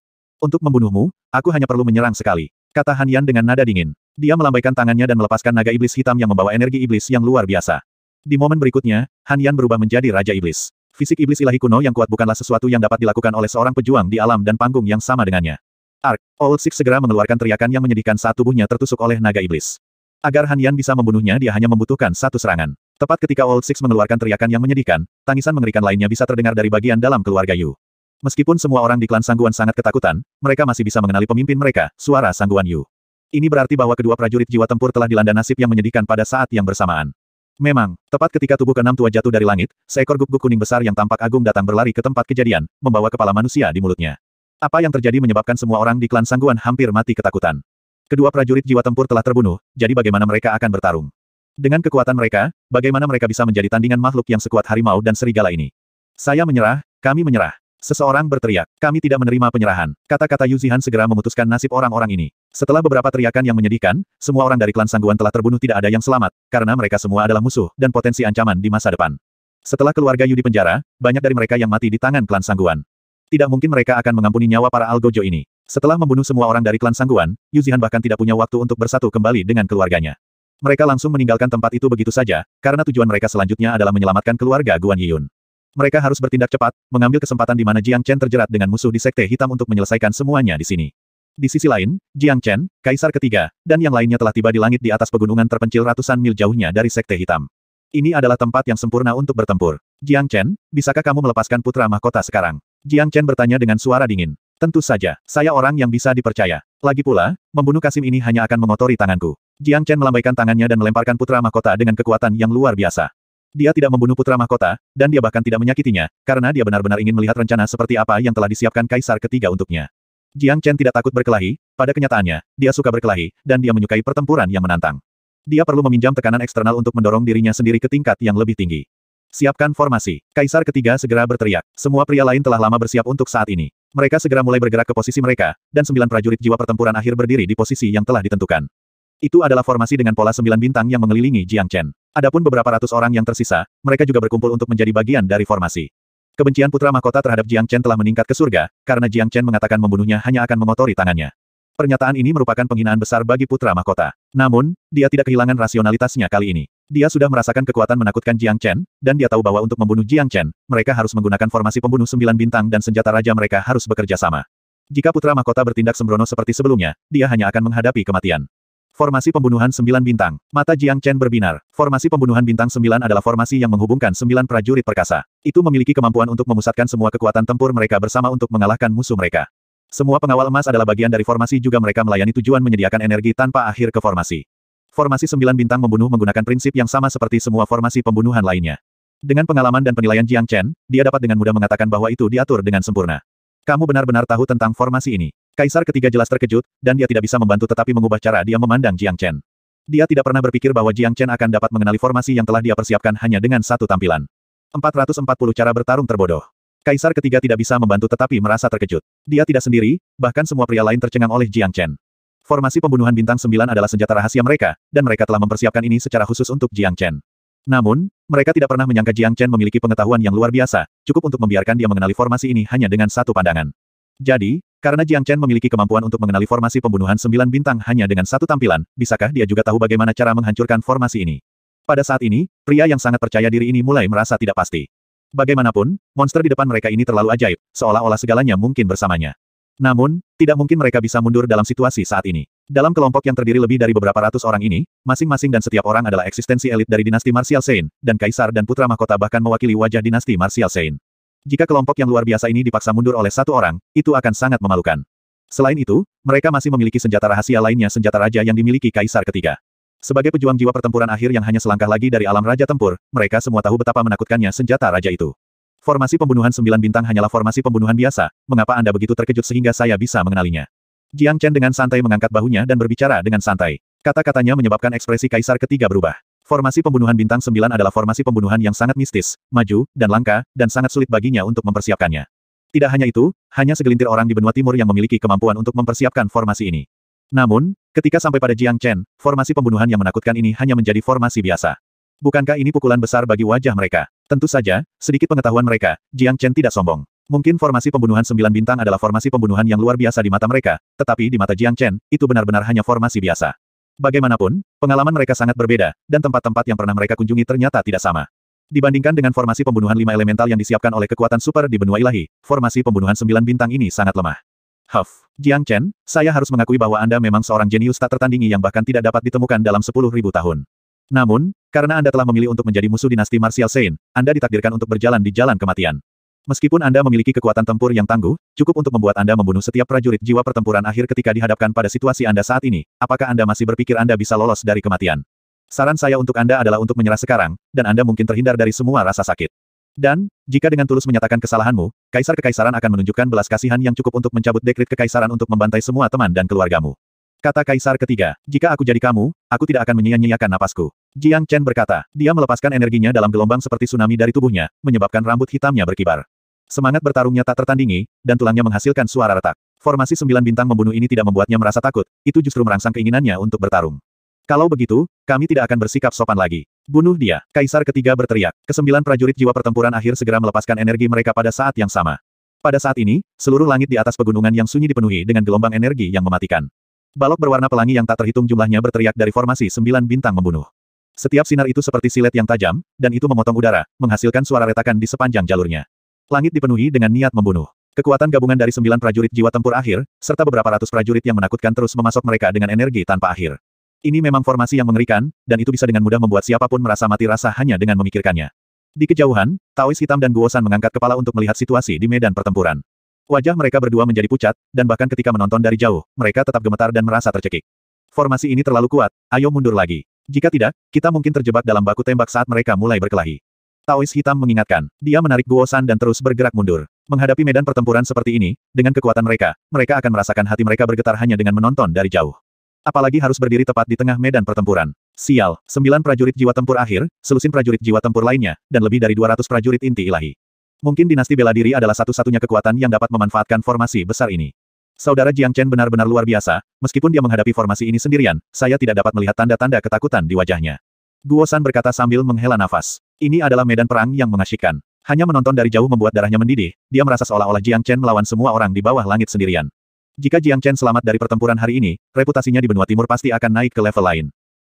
Untuk membunuhmu, aku hanya perlu menyerang sekali, kata Han Yan dengan nada dingin. Dia melambaikan tangannya dan melepaskan naga iblis hitam yang membawa energi iblis yang luar biasa. Di momen berikutnya, Han Yan berubah menjadi Raja Iblis. Fisik iblis ilahi kuno yang kuat bukanlah sesuatu yang dapat dilakukan oleh seorang pejuang di alam dan panggung yang sama dengannya. Ark, Old Six segera mengeluarkan teriakan yang menyedihkan saat tubuhnya tertusuk oleh naga iblis. Agar Han Yan bisa membunuhnya dia hanya membutuhkan satu serangan. Tepat ketika Old Six mengeluarkan teriakan yang menyedihkan, tangisan mengerikan lainnya bisa terdengar dari bagian dalam keluarga Yu. Meskipun semua orang di klan Sangguan sangat ketakutan, mereka masih bisa mengenali pemimpin mereka, suara Sangguan Yu. Ini berarti bahwa kedua prajurit jiwa tempur telah dilanda nasib yang menyedihkan pada saat yang bersamaan. Memang, tepat ketika tubuh keenam tua jatuh dari langit, seekor gubuk kuning besar yang tampak agung datang berlari ke tempat kejadian, membawa kepala manusia di mulutnya. Apa yang terjadi menyebabkan semua orang di klan Sangguan hampir mati ketakutan. Kedua prajurit jiwa tempur telah terbunuh, jadi bagaimana mereka akan bertarung? Dengan kekuatan mereka, bagaimana mereka bisa menjadi tandingan makhluk yang sekuat harimau dan serigala ini? Saya menyerah, kami menyerah. Seseorang berteriak, kami tidak menerima penyerahan. Kata-kata Yuzihan segera memutuskan nasib orang-orang ini. Setelah beberapa teriakan yang menyedihkan, semua orang dari klan Sangguan telah terbunuh tidak ada yang selamat, karena mereka semua adalah musuh dan potensi ancaman di masa depan. Setelah keluarga Yu di penjara, banyak dari mereka yang mati di tangan klan Sangguan. Tidak mungkin mereka akan mengampuni nyawa para Algojo ini. Setelah membunuh semua orang dari klan Sangguan, Yuzihan bahkan tidak punya waktu untuk bersatu kembali dengan keluarganya. Mereka langsung meninggalkan tempat itu begitu saja, karena tujuan mereka selanjutnya adalah menyelamatkan keluarga Guan Yiyun. Mereka harus bertindak cepat, mengambil kesempatan di mana Jiang Chen terjerat dengan musuh di Sekte Hitam untuk menyelesaikan semuanya di sini. Di sisi lain, Jiang Chen, Kaisar ketiga, dan yang lainnya telah tiba di langit di atas pegunungan terpencil ratusan mil jauhnya dari Sekte Hitam. Ini adalah tempat yang sempurna untuk bertempur. Jiang Chen, bisakah kamu melepaskan putra mahkota sekarang? Jiang Chen bertanya dengan suara dingin. Tentu saja, saya orang yang bisa dipercaya. Lagi pula, membunuh Kasim ini hanya akan mengotori tanganku. Jiang Chen melambaikan tangannya dan melemparkan putra mahkota dengan kekuatan yang luar biasa. Dia tidak membunuh putra mahkota, dan dia bahkan tidak menyakitinya, karena dia benar-benar ingin melihat rencana seperti apa yang telah disiapkan kaisar ketiga untuknya. Jiang Chen tidak takut berkelahi, pada kenyataannya, dia suka berkelahi, dan dia menyukai pertempuran yang menantang. Dia perlu meminjam tekanan eksternal untuk mendorong dirinya sendiri ke tingkat yang lebih tinggi. Siapkan formasi. Kaisar ketiga segera berteriak. Semua pria lain telah lama bersiap untuk saat ini. Mereka segera mulai bergerak ke posisi mereka, dan sembilan prajurit jiwa pertempuran akhir berdiri di posisi yang telah ditentukan. Itu adalah formasi dengan pola sembilan bintang yang mengelilingi Jiang Chen. Adapun beberapa ratus orang yang tersisa, mereka juga berkumpul untuk menjadi bagian dari formasi. Kebencian putra mahkota terhadap Jiang Chen telah meningkat ke surga, karena Jiang Chen mengatakan membunuhnya hanya akan mengotori tangannya. Pernyataan ini merupakan penghinaan besar bagi putra mahkota. Namun, dia tidak kehilangan rasionalitasnya kali ini. Dia sudah merasakan kekuatan menakutkan Jiang Chen, dan dia tahu bahwa untuk membunuh Jiang Chen, mereka harus menggunakan formasi pembunuh sembilan bintang dan senjata raja mereka harus bekerja sama. Jika putra mahkota bertindak sembrono seperti sebelumnya, dia hanya akan menghadapi kematian. Formasi pembunuhan sembilan bintang. Mata Jiang Chen berbinar. Formasi pembunuhan bintang sembilan adalah formasi yang menghubungkan sembilan prajurit perkasa. Itu memiliki kemampuan untuk memusatkan semua kekuatan tempur mereka bersama untuk mengalahkan musuh mereka. Semua pengawal emas adalah bagian dari formasi juga mereka melayani tujuan menyediakan energi tanpa akhir ke formasi. Formasi sembilan bintang membunuh menggunakan prinsip yang sama seperti semua formasi pembunuhan lainnya. Dengan pengalaman dan penilaian Jiang Chen, dia dapat dengan mudah mengatakan bahwa itu diatur dengan sempurna. Kamu benar-benar tahu tentang formasi ini. Kaisar ketiga jelas terkejut, dan dia tidak bisa membantu tetapi mengubah cara dia memandang Jiang Chen. Dia tidak pernah berpikir bahwa Jiang Chen akan dapat mengenali formasi yang telah dia persiapkan hanya dengan satu tampilan. 440 cara bertarung terbodoh. Kaisar ketiga tidak bisa membantu tetapi merasa terkejut. Dia tidak sendiri, bahkan semua pria lain tercengang oleh Jiang Chen. Formasi pembunuhan bintang sembilan adalah senjata rahasia mereka, dan mereka telah mempersiapkan ini secara khusus untuk Jiang Chen. Namun, mereka tidak pernah menyangka Jiang Chen memiliki pengetahuan yang luar biasa, cukup untuk membiarkan dia mengenali formasi ini hanya dengan satu pandangan. Jadi, karena Jiang Chen memiliki kemampuan untuk mengenali formasi pembunuhan sembilan bintang hanya dengan satu tampilan, bisakah dia juga tahu bagaimana cara menghancurkan formasi ini? Pada saat ini, pria yang sangat percaya diri ini mulai merasa tidak pasti. Bagaimanapun, monster di depan mereka ini terlalu ajaib, seolah-olah segalanya mungkin bersamanya. Namun, tidak mungkin mereka bisa mundur dalam situasi saat ini. Dalam kelompok yang terdiri lebih dari beberapa ratus orang ini, masing-masing dan setiap orang adalah eksistensi elit dari dinasti Martial Sein, dan kaisar dan putra mahkota bahkan mewakili wajah dinasti Martial Sein. Jika kelompok yang luar biasa ini dipaksa mundur oleh satu orang, itu akan sangat memalukan. Selain itu, mereka masih memiliki senjata rahasia lainnya senjata raja yang dimiliki kaisar ketiga. Sebagai pejuang jiwa pertempuran akhir yang hanya selangkah lagi dari alam Raja Tempur, mereka semua tahu betapa menakutkannya senjata Raja itu. Formasi pembunuhan sembilan bintang hanyalah formasi pembunuhan biasa, mengapa Anda begitu terkejut sehingga saya bisa mengenalinya? Jiang Chen dengan santai mengangkat bahunya dan berbicara dengan santai. Kata-katanya menyebabkan ekspresi Kaisar ketiga berubah. Formasi pembunuhan bintang sembilan adalah formasi pembunuhan yang sangat mistis, maju, dan langka, dan sangat sulit baginya untuk mempersiapkannya. Tidak hanya itu, hanya segelintir orang di benua timur yang memiliki kemampuan untuk mempersiapkan formasi ini. Namun, ketika sampai pada Jiang Chen, formasi pembunuhan yang menakutkan ini hanya menjadi formasi biasa. Bukankah ini pukulan besar bagi wajah mereka? Tentu saja, sedikit pengetahuan mereka, Jiang Chen tidak sombong. Mungkin formasi pembunuhan sembilan bintang adalah formasi pembunuhan yang luar biasa di mata mereka, tetapi di mata Jiang Chen, itu benar-benar hanya formasi biasa. Bagaimanapun, pengalaman mereka sangat berbeda, dan tempat-tempat yang pernah mereka kunjungi ternyata tidak sama. Dibandingkan dengan formasi pembunuhan lima elemental yang disiapkan oleh kekuatan super di benua ilahi, formasi pembunuhan sembilan bintang ini sangat lemah. Huff. Jiang Chen, saya harus mengakui bahwa Anda memang seorang jenius tak tertandingi yang bahkan tidak dapat ditemukan dalam sepuluh ribu tahun. Namun, karena Anda telah memilih untuk menjadi musuh dinasti Martial Saint, Anda ditakdirkan untuk berjalan di jalan kematian. Meskipun Anda memiliki kekuatan tempur yang tangguh, cukup untuk membuat Anda membunuh setiap prajurit jiwa pertempuran akhir ketika dihadapkan pada situasi Anda saat ini, apakah Anda masih berpikir Anda bisa lolos dari kematian? Saran saya untuk Anda adalah untuk menyerah sekarang, dan Anda mungkin terhindar dari semua rasa sakit. Dan, jika dengan tulus menyatakan kesalahanmu, kaisar kekaisaran akan menunjukkan belas kasihan yang cukup untuk mencabut dekrit kekaisaran untuk membantai semua teman dan keluargamu. Kata kaisar ketiga, jika aku jadi kamu, aku tidak akan menyia-nyiakan napasku. Jiang Chen berkata, dia melepaskan energinya dalam gelombang seperti tsunami dari tubuhnya, menyebabkan rambut hitamnya berkibar. Semangat bertarungnya tak tertandingi, dan tulangnya menghasilkan suara retak. Formasi sembilan bintang membunuh ini tidak membuatnya merasa takut, itu justru merangsang keinginannya untuk bertarung. Kalau begitu, kami tidak akan bersikap sopan lagi. Bunuh dia. Kaisar ketiga berteriak. Kesembilan prajurit jiwa pertempuran akhir segera melepaskan energi mereka pada saat yang sama. Pada saat ini, seluruh langit di atas pegunungan yang sunyi dipenuhi dengan gelombang energi yang mematikan. Balok berwarna pelangi yang tak terhitung jumlahnya berteriak dari formasi sembilan bintang membunuh. Setiap sinar itu seperti silet yang tajam, dan itu memotong udara, menghasilkan suara retakan di sepanjang jalurnya. Langit dipenuhi dengan niat membunuh. Kekuatan gabungan dari sembilan prajurit jiwa tempur akhir, serta beberapa ratus prajurit yang menakutkan terus memasok mereka dengan energi tanpa akhir. Ini memang formasi yang mengerikan, dan itu bisa dengan mudah membuat siapapun merasa mati rasa hanya dengan memikirkannya. Di kejauhan, Taois hitam dan Guosan mengangkat kepala untuk melihat situasi di medan pertempuran. Wajah mereka berdua menjadi pucat, dan bahkan ketika menonton dari jauh, mereka tetap gemetar dan merasa tercekik. Formasi ini terlalu kuat, ayo mundur lagi. Jika tidak, kita mungkin terjebak dalam baku tembak saat mereka mulai berkelahi. Taois hitam mengingatkan, dia menarik Guosan dan terus bergerak mundur. Menghadapi medan pertempuran seperti ini, dengan kekuatan mereka, mereka akan merasakan hati mereka bergetar hanya dengan menonton dari jauh. Apalagi harus berdiri tepat di tengah medan pertempuran. Sial, sembilan prajurit jiwa tempur akhir, selusin prajurit jiwa tempur lainnya, dan lebih dari 200 prajurit inti ilahi. Mungkin dinasti bela diri adalah satu-satunya kekuatan yang dapat memanfaatkan formasi besar ini. Saudara Jiang Chen benar-benar luar biasa, meskipun dia menghadapi formasi ini sendirian, saya tidak dapat melihat tanda-tanda ketakutan di wajahnya. Guo San berkata sambil menghela nafas. Ini adalah medan perang yang mengasyikkan. Hanya menonton dari jauh membuat darahnya mendidih, dia merasa seolah-olah Jiang Chen melawan semua orang di bawah langit sendirian. Jika Jiang Chen selamat dari pertempuran hari ini, reputasinya di benua timur pasti akan naik ke level lain.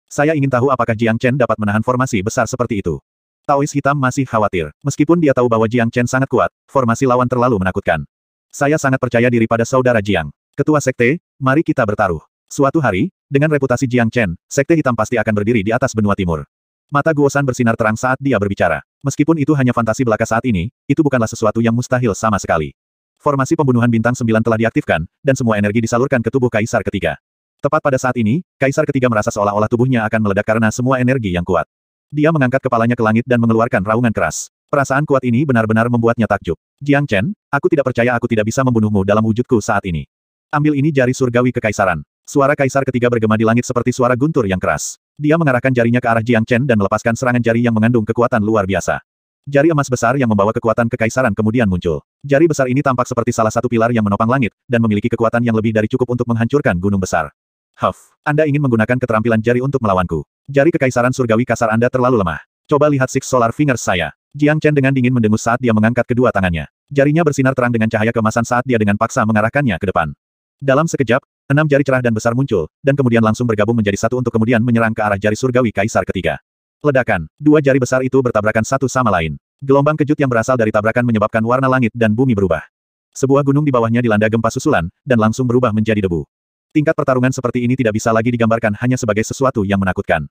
Saya ingin tahu apakah Jiang Chen dapat menahan formasi besar seperti itu. Taois hitam masih khawatir. Meskipun dia tahu bahwa Jiang Chen sangat kuat, formasi lawan terlalu menakutkan. Saya sangat percaya diri pada saudara Jiang. Ketua Sekte, mari kita bertaruh. Suatu hari, dengan reputasi Jiang Chen, Sekte Hitam pasti akan berdiri di atas benua timur. Mata Guosan bersinar terang saat dia berbicara. Meskipun itu hanya fantasi belaka saat ini, itu bukanlah sesuatu yang mustahil sama sekali formasi pembunuhan bintang sembilan telah diaktifkan, dan semua energi disalurkan ke tubuh Kaisar ketiga. Tepat pada saat ini, Kaisar ketiga merasa seolah-olah tubuhnya akan meledak karena semua energi yang kuat. Dia mengangkat kepalanya ke langit dan mengeluarkan raungan keras. Perasaan kuat ini benar-benar membuatnya takjub. Jiang Chen, aku tidak percaya aku tidak bisa membunuhmu dalam wujudku saat ini. Ambil ini jari surgawi kekaisaran. Suara kaisar ketiga bergema di langit seperti suara guntur yang keras. Dia mengarahkan jarinya ke arah Jiang Chen dan melepaskan serangan jari yang mengandung kekuatan luar biasa. Jari emas besar yang membawa kekuatan kekaisaran kemudian muncul. Jari besar ini tampak seperti salah satu pilar yang menopang langit, dan memiliki kekuatan yang lebih dari cukup untuk menghancurkan gunung besar. Huff, Anda ingin menggunakan keterampilan jari untuk melawanku. Jari kekaisaran surgawi kasar Anda terlalu lemah. Coba lihat Six Solar Fingers saya. Jiang Chen dengan dingin mendengus saat dia mengangkat kedua tangannya. Jarinya bersinar terang dengan cahaya kemasan saat dia dengan paksa mengarahkannya ke depan. Dalam sekejap, enam jari cerah dan besar muncul, dan kemudian langsung bergabung menjadi satu untuk kemudian menyerang ke arah jari surgawi kaisar ketiga. Ledakan. Dua jari besar itu bertabrakan satu sama lain. Gelombang kejut yang berasal dari tabrakan menyebabkan warna langit dan bumi berubah. Sebuah gunung di bawahnya dilanda gempa susulan, dan langsung berubah menjadi debu. Tingkat pertarungan seperti ini tidak bisa lagi digambarkan hanya sebagai sesuatu yang menakutkan.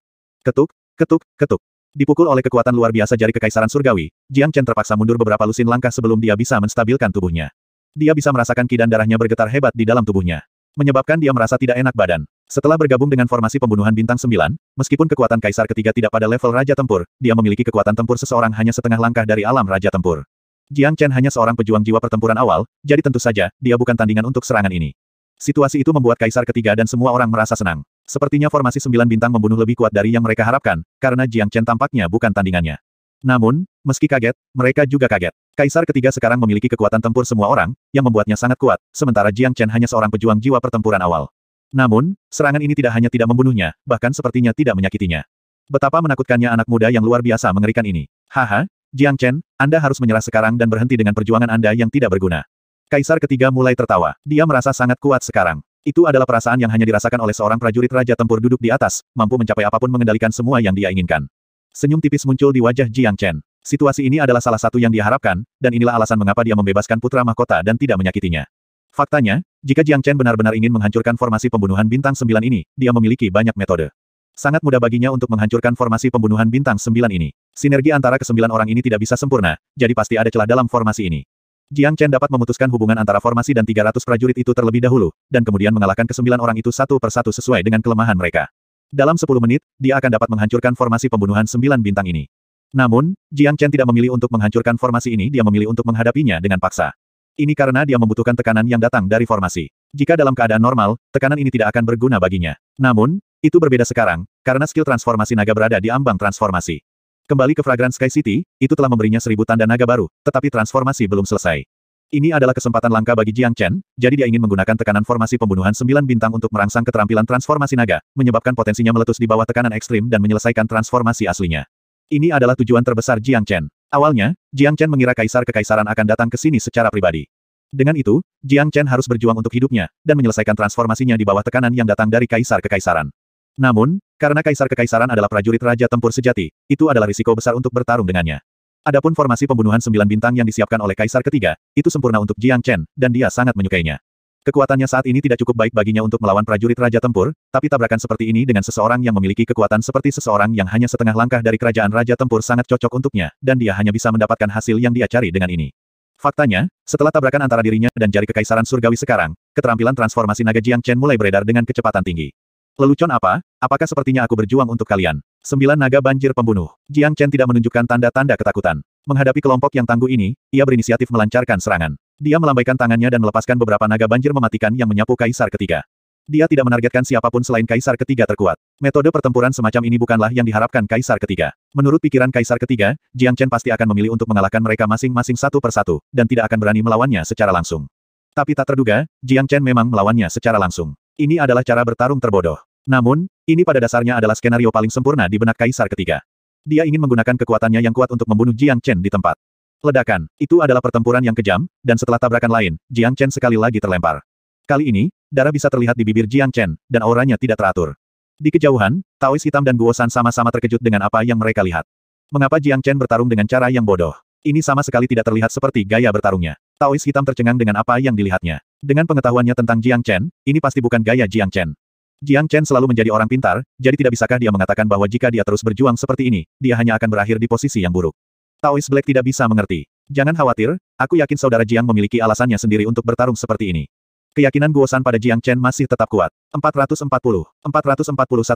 Ketuk, ketuk, ketuk. Dipukul oleh kekuatan luar biasa jari kekaisaran surgawi, Jiang Chen terpaksa mundur beberapa lusin langkah sebelum dia bisa menstabilkan tubuhnya. Dia bisa merasakan kidan darahnya bergetar hebat di dalam tubuhnya. Menyebabkan dia merasa tidak enak badan. Setelah bergabung dengan formasi pembunuhan bintang 9, meskipun kekuatan kaisar ketiga tidak pada level raja tempur, dia memiliki kekuatan tempur seseorang hanya setengah langkah dari alam raja tempur. Jiang Chen hanya seorang pejuang jiwa pertempuran awal, jadi tentu saja dia bukan tandingan untuk serangan ini. Situasi itu membuat kaisar ketiga dan semua orang merasa senang. Sepertinya formasi sembilan bintang membunuh lebih kuat dari yang mereka harapkan, karena Jiang Chen tampaknya bukan tandingannya. Namun, meski kaget, mereka juga kaget. Kaisar ketiga sekarang memiliki kekuatan tempur semua orang, yang membuatnya sangat kuat, sementara Jiang Chen hanya seorang pejuang jiwa pertempuran awal. Namun, serangan ini tidak hanya tidak membunuhnya, bahkan sepertinya tidak menyakitinya. Betapa menakutkannya anak muda yang luar biasa mengerikan ini. Haha, Jiang Chen, Anda harus menyerah sekarang dan berhenti dengan perjuangan Anda yang tidak berguna. Kaisar ketiga mulai tertawa. Dia merasa sangat kuat sekarang. Itu adalah perasaan yang hanya dirasakan oleh seorang prajurit raja tempur duduk di atas, mampu mencapai apapun mengendalikan semua yang dia inginkan. Senyum tipis muncul di wajah Jiang Chen. Situasi ini adalah salah satu yang diharapkan, dan inilah alasan mengapa dia membebaskan putra mahkota dan tidak menyakitinya. Faktanya, jika Jiang Chen benar-benar ingin menghancurkan formasi pembunuhan bintang sembilan ini, dia memiliki banyak metode. Sangat mudah baginya untuk menghancurkan formasi pembunuhan bintang sembilan ini. Sinergi antara kesembilan orang ini tidak bisa sempurna, jadi pasti ada celah dalam formasi ini. Jiang Chen dapat memutuskan hubungan antara formasi dan 300 prajurit itu terlebih dahulu, dan kemudian mengalahkan kesembilan orang itu satu persatu sesuai dengan kelemahan mereka. Dalam 10 menit, dia akan dapat menghancurkan formasi pembunuhan sembilan bintang ini. Namun, Jiang Chen tidak memilih untuk menghancurkan formasi ini dia memilih untuk menghadapinya dengan paksa. Ini karena dia membutuhkan tekanan yang datang dari formasi. Jika dalam keadaan normal, tekanan ini tidak akan berguna baginya. Namun, itu berbeda sekarang, karena skill transformasi naga berada di ambang transformasi. Kembali ke Fragrant Sky City, itu telah memberinya seribu tanda naga baru, tetapi transformasi belum selesai. Ini adalah kesempatan langka bagi Jiang Chen, jadi dia ingin menggunakan tekanan formasi pembunuhan sembilan bintang untuk merangsang keterampilan transformasi naga, menyebabkan potensinya meletus di bawah tekanan ekstrim dan menyelesaikan transformasi aslinya. Ini adalah tujuan terbesar Jiang Chen. Awalnya, Jiang Chen mengira kaisar kekaisaran akan datang ke sini secara pribadi. Dengan itu, Jiang Chen harus berjuang untuk hidupnya, dan menyelesaikan transformasinya di bawah tekanan yang datang dari kaisar kekaisaran. Namun, karena kaisar kekaisaran adalah prajurit raja tempur sejati, itu adalah risiko besar untuk bertarung dengannya. Adapun formasi pembunuhan sembilan bintang yang disiapkan oleh kaisar ketiga, itu sempurna untuk Jiang Chen, dan dia sangat menyukainya. Kekuatannya saat ini tidak cukup baik baginya untuk melawan prajurit Raja Tempur, tapi tabrakan seperti ini dengan seseorang yang memiliki kekuatan seperti seseorang yang hanya setengah langkah dari kerajaan Raja Tempur sangat cocok untuknya, dan dia hanya bisa mendapatkan hasil yang dia cari dengan ini. Faktanya, setelah tabrakan antara dirinya dan jari kekaisaran surgawi sekarang, keterampilan transformasi naga Jiang Chen mulai beredar dengan kecepatan tinggi. Lelucon apa? Apakah sepertinya aku berjuang untuk kalian? Sembilan naga banjir pembunuh. Jiang Chen tidak menunjukkan tanda-tanda ketakutan. Menghadapi kelompok yang tangguh ini, ia berinisiatif melancarkan serangan. Dia melambaikan tangannya dan melepaskan beberapa naga banjir mematikan yang menyapu kaisar ketiga. Dia tidak menargetkan siapapun selain kaisar ketiga terkuat. Metode pertempuran semacam ini bukanlah yang diharapkan kaisar ketiga. Menurut pikiran kaisar ketiga, Jiang Chen pasti akan memilih untuk mengalahkan mereka masing-masing satu persatu, dan tidak akan berani melawannya secara langsung. Tapi tak terduga, Jiang Chen memang melawannya secara langsung. Ini adalah cara bertarung terbodoh. Namun, ini pada dasarnya adalah skenario paling sempurna di benak kaisar ketiga. Dia ingin menggunakan kekuatannya yang kuat untuk membunuh Jiang Chen di tempat. Ledakan, itu adalah pertempuran yang kejam, dan setelah tabrakan lain, Jiang Chen sekali lagi terlempar. Kali ini, darah bisa terlihat di bibir Jiang Chen, dan auranya tidak teratur. Di kejauhan, Taois Hitam dan Guosan sama-sama terkejut dengan apa yang mereka lihat. Mengapa Jiang Chen bertarung dengan cara yang bodoh? Ini sama sekali tidak terlihat seperti gaya bertarungnya. Taois Hitam tercengang dengan apa yang dilihatnya. Dengan pengetahuannya tentang Jiang Chen, ini pasti bukan gaya Jiang Chen. Jiang Chen selalu menjadi orang pintar, jadi tidak bisakah dia mengatakan bahwa jika dia terus berjuang seperti ini, dia hanya akan berakhir di posisi yang buruk. Taois Black tidak bisa mengerti. Jangan khawatir, aku yakin saudara Jiang memiliki alasannya sendiri untuk bertarung seperti ini. Keyakinan Guosan pada Jiang Chen masih tetap kuat. 440, 441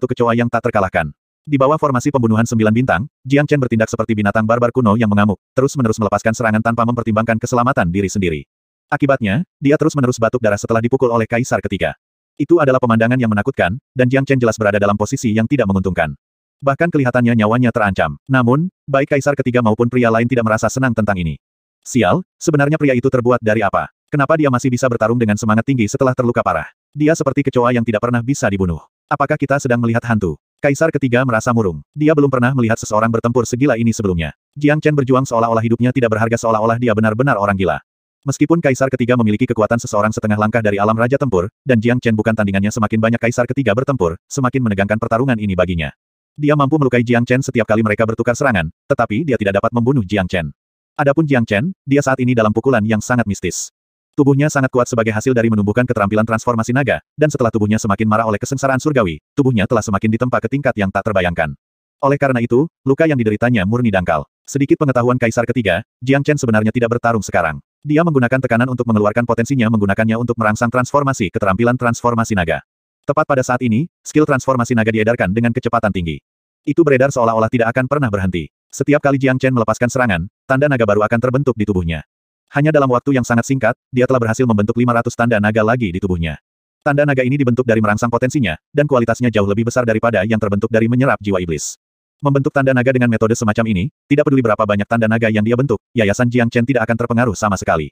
kecoa yang tak terkalahkan. Di bawah formasi pembunuhan sembilan bintang, Jiang Chen bertindak seperti binatang barbar kuno yang mengamuk, terus-menerus melepaskan serangan tanpa mempertimbangkan keselamatan diri sendiri. Akibatnya, dia terus-menerus batuk darah setelah dipukul oleh kaisar ketiga. Itu adalah pemandangan yang menakutkan, dan Jiang Chen jelas berada dalam posisi yang tidak menguntungkan. Bahkan kelihatannya nyawanya terancam. Namun, baik kaisar ketiga maupun pria lain tidak merasa senang tentang ini. Sial, sebenarnya pria itu terbuat dari apa? Kenapa dia masih bisa bertarung dengan semangat tinggi setelah terluka parah? Dia seperti kecoa yang tidak pernah bisa dibunuh. Apakah kita sedang melihat hantu? Kaisar ketiga merasa murung. Dia belum pernah melihat seseorang bertempur segila ini sebelumnya. Jiang Chen berjuang seolah-olah hidupnya tidak berharga seolah-olah dia benar-benar orang gila. Meskipun kaisar ketiga memiliki kekuatan seseorang setengah langkah dari alam raja tempur, dan Jiang Chen bukan tandingannya semakin banyak kaisar ketiga bertempur, semakin menegangkan pertarungan ini baginya. Dia mampu melukai Jiang Chen setiap kali mereka bertukar serangan, tetapi dia tidak dapat membunuh Jiang Chen. Adapun Jiang Chen, dia saat ini dalam pukulan yang sangat mistis. Tubuhnya sangat kuat sebagai hasil dari menumbuhkan keterampilan transformasi naga, dan setelah tubuhnya semakin marah oleh kesengsaraan surgawi, tubuhnya telah semakin ditempa ke tingkat yang tak terbayangkan. Oleh karena itu, luka yang dideritanya murni dangkal. Sedikit pengetahuan kaisar ketiga, Jiang Chen sebenarnya tidak bertarung sekarang. Dia menggunakan tekanan untuk mengeluarkan potensinya menggunakannya untuk merangsang transformasi keterampilan transformasi naga. Tepat pada saat ini, skill transformasi naga diedarkan dengan kecepatan tinggi. Itu beredar seolah-olah tidak akan pernah berhenti. Setiap kali Jiang Chen melepaskan serangan, tanda naga baru akan terbentuk di tubuhnya. Hanya dalam waktu yang sangat singkat, dia telah berhasil membentuk 500 tanda naga lagi di tubuhnya. Tanda naga ini dibentuk dari merangsang potensinya, dan kualitasnya jauh lebih besar daripada yang terbentuk dari menyerap jiwa iblis. Membentuk tanda naga dengan metode semacam ini, tidak peduli berapa banyak tanda naga yang dia bentuk, Yayasan Jiang Chen tidak akan terpengaruh sama sekali.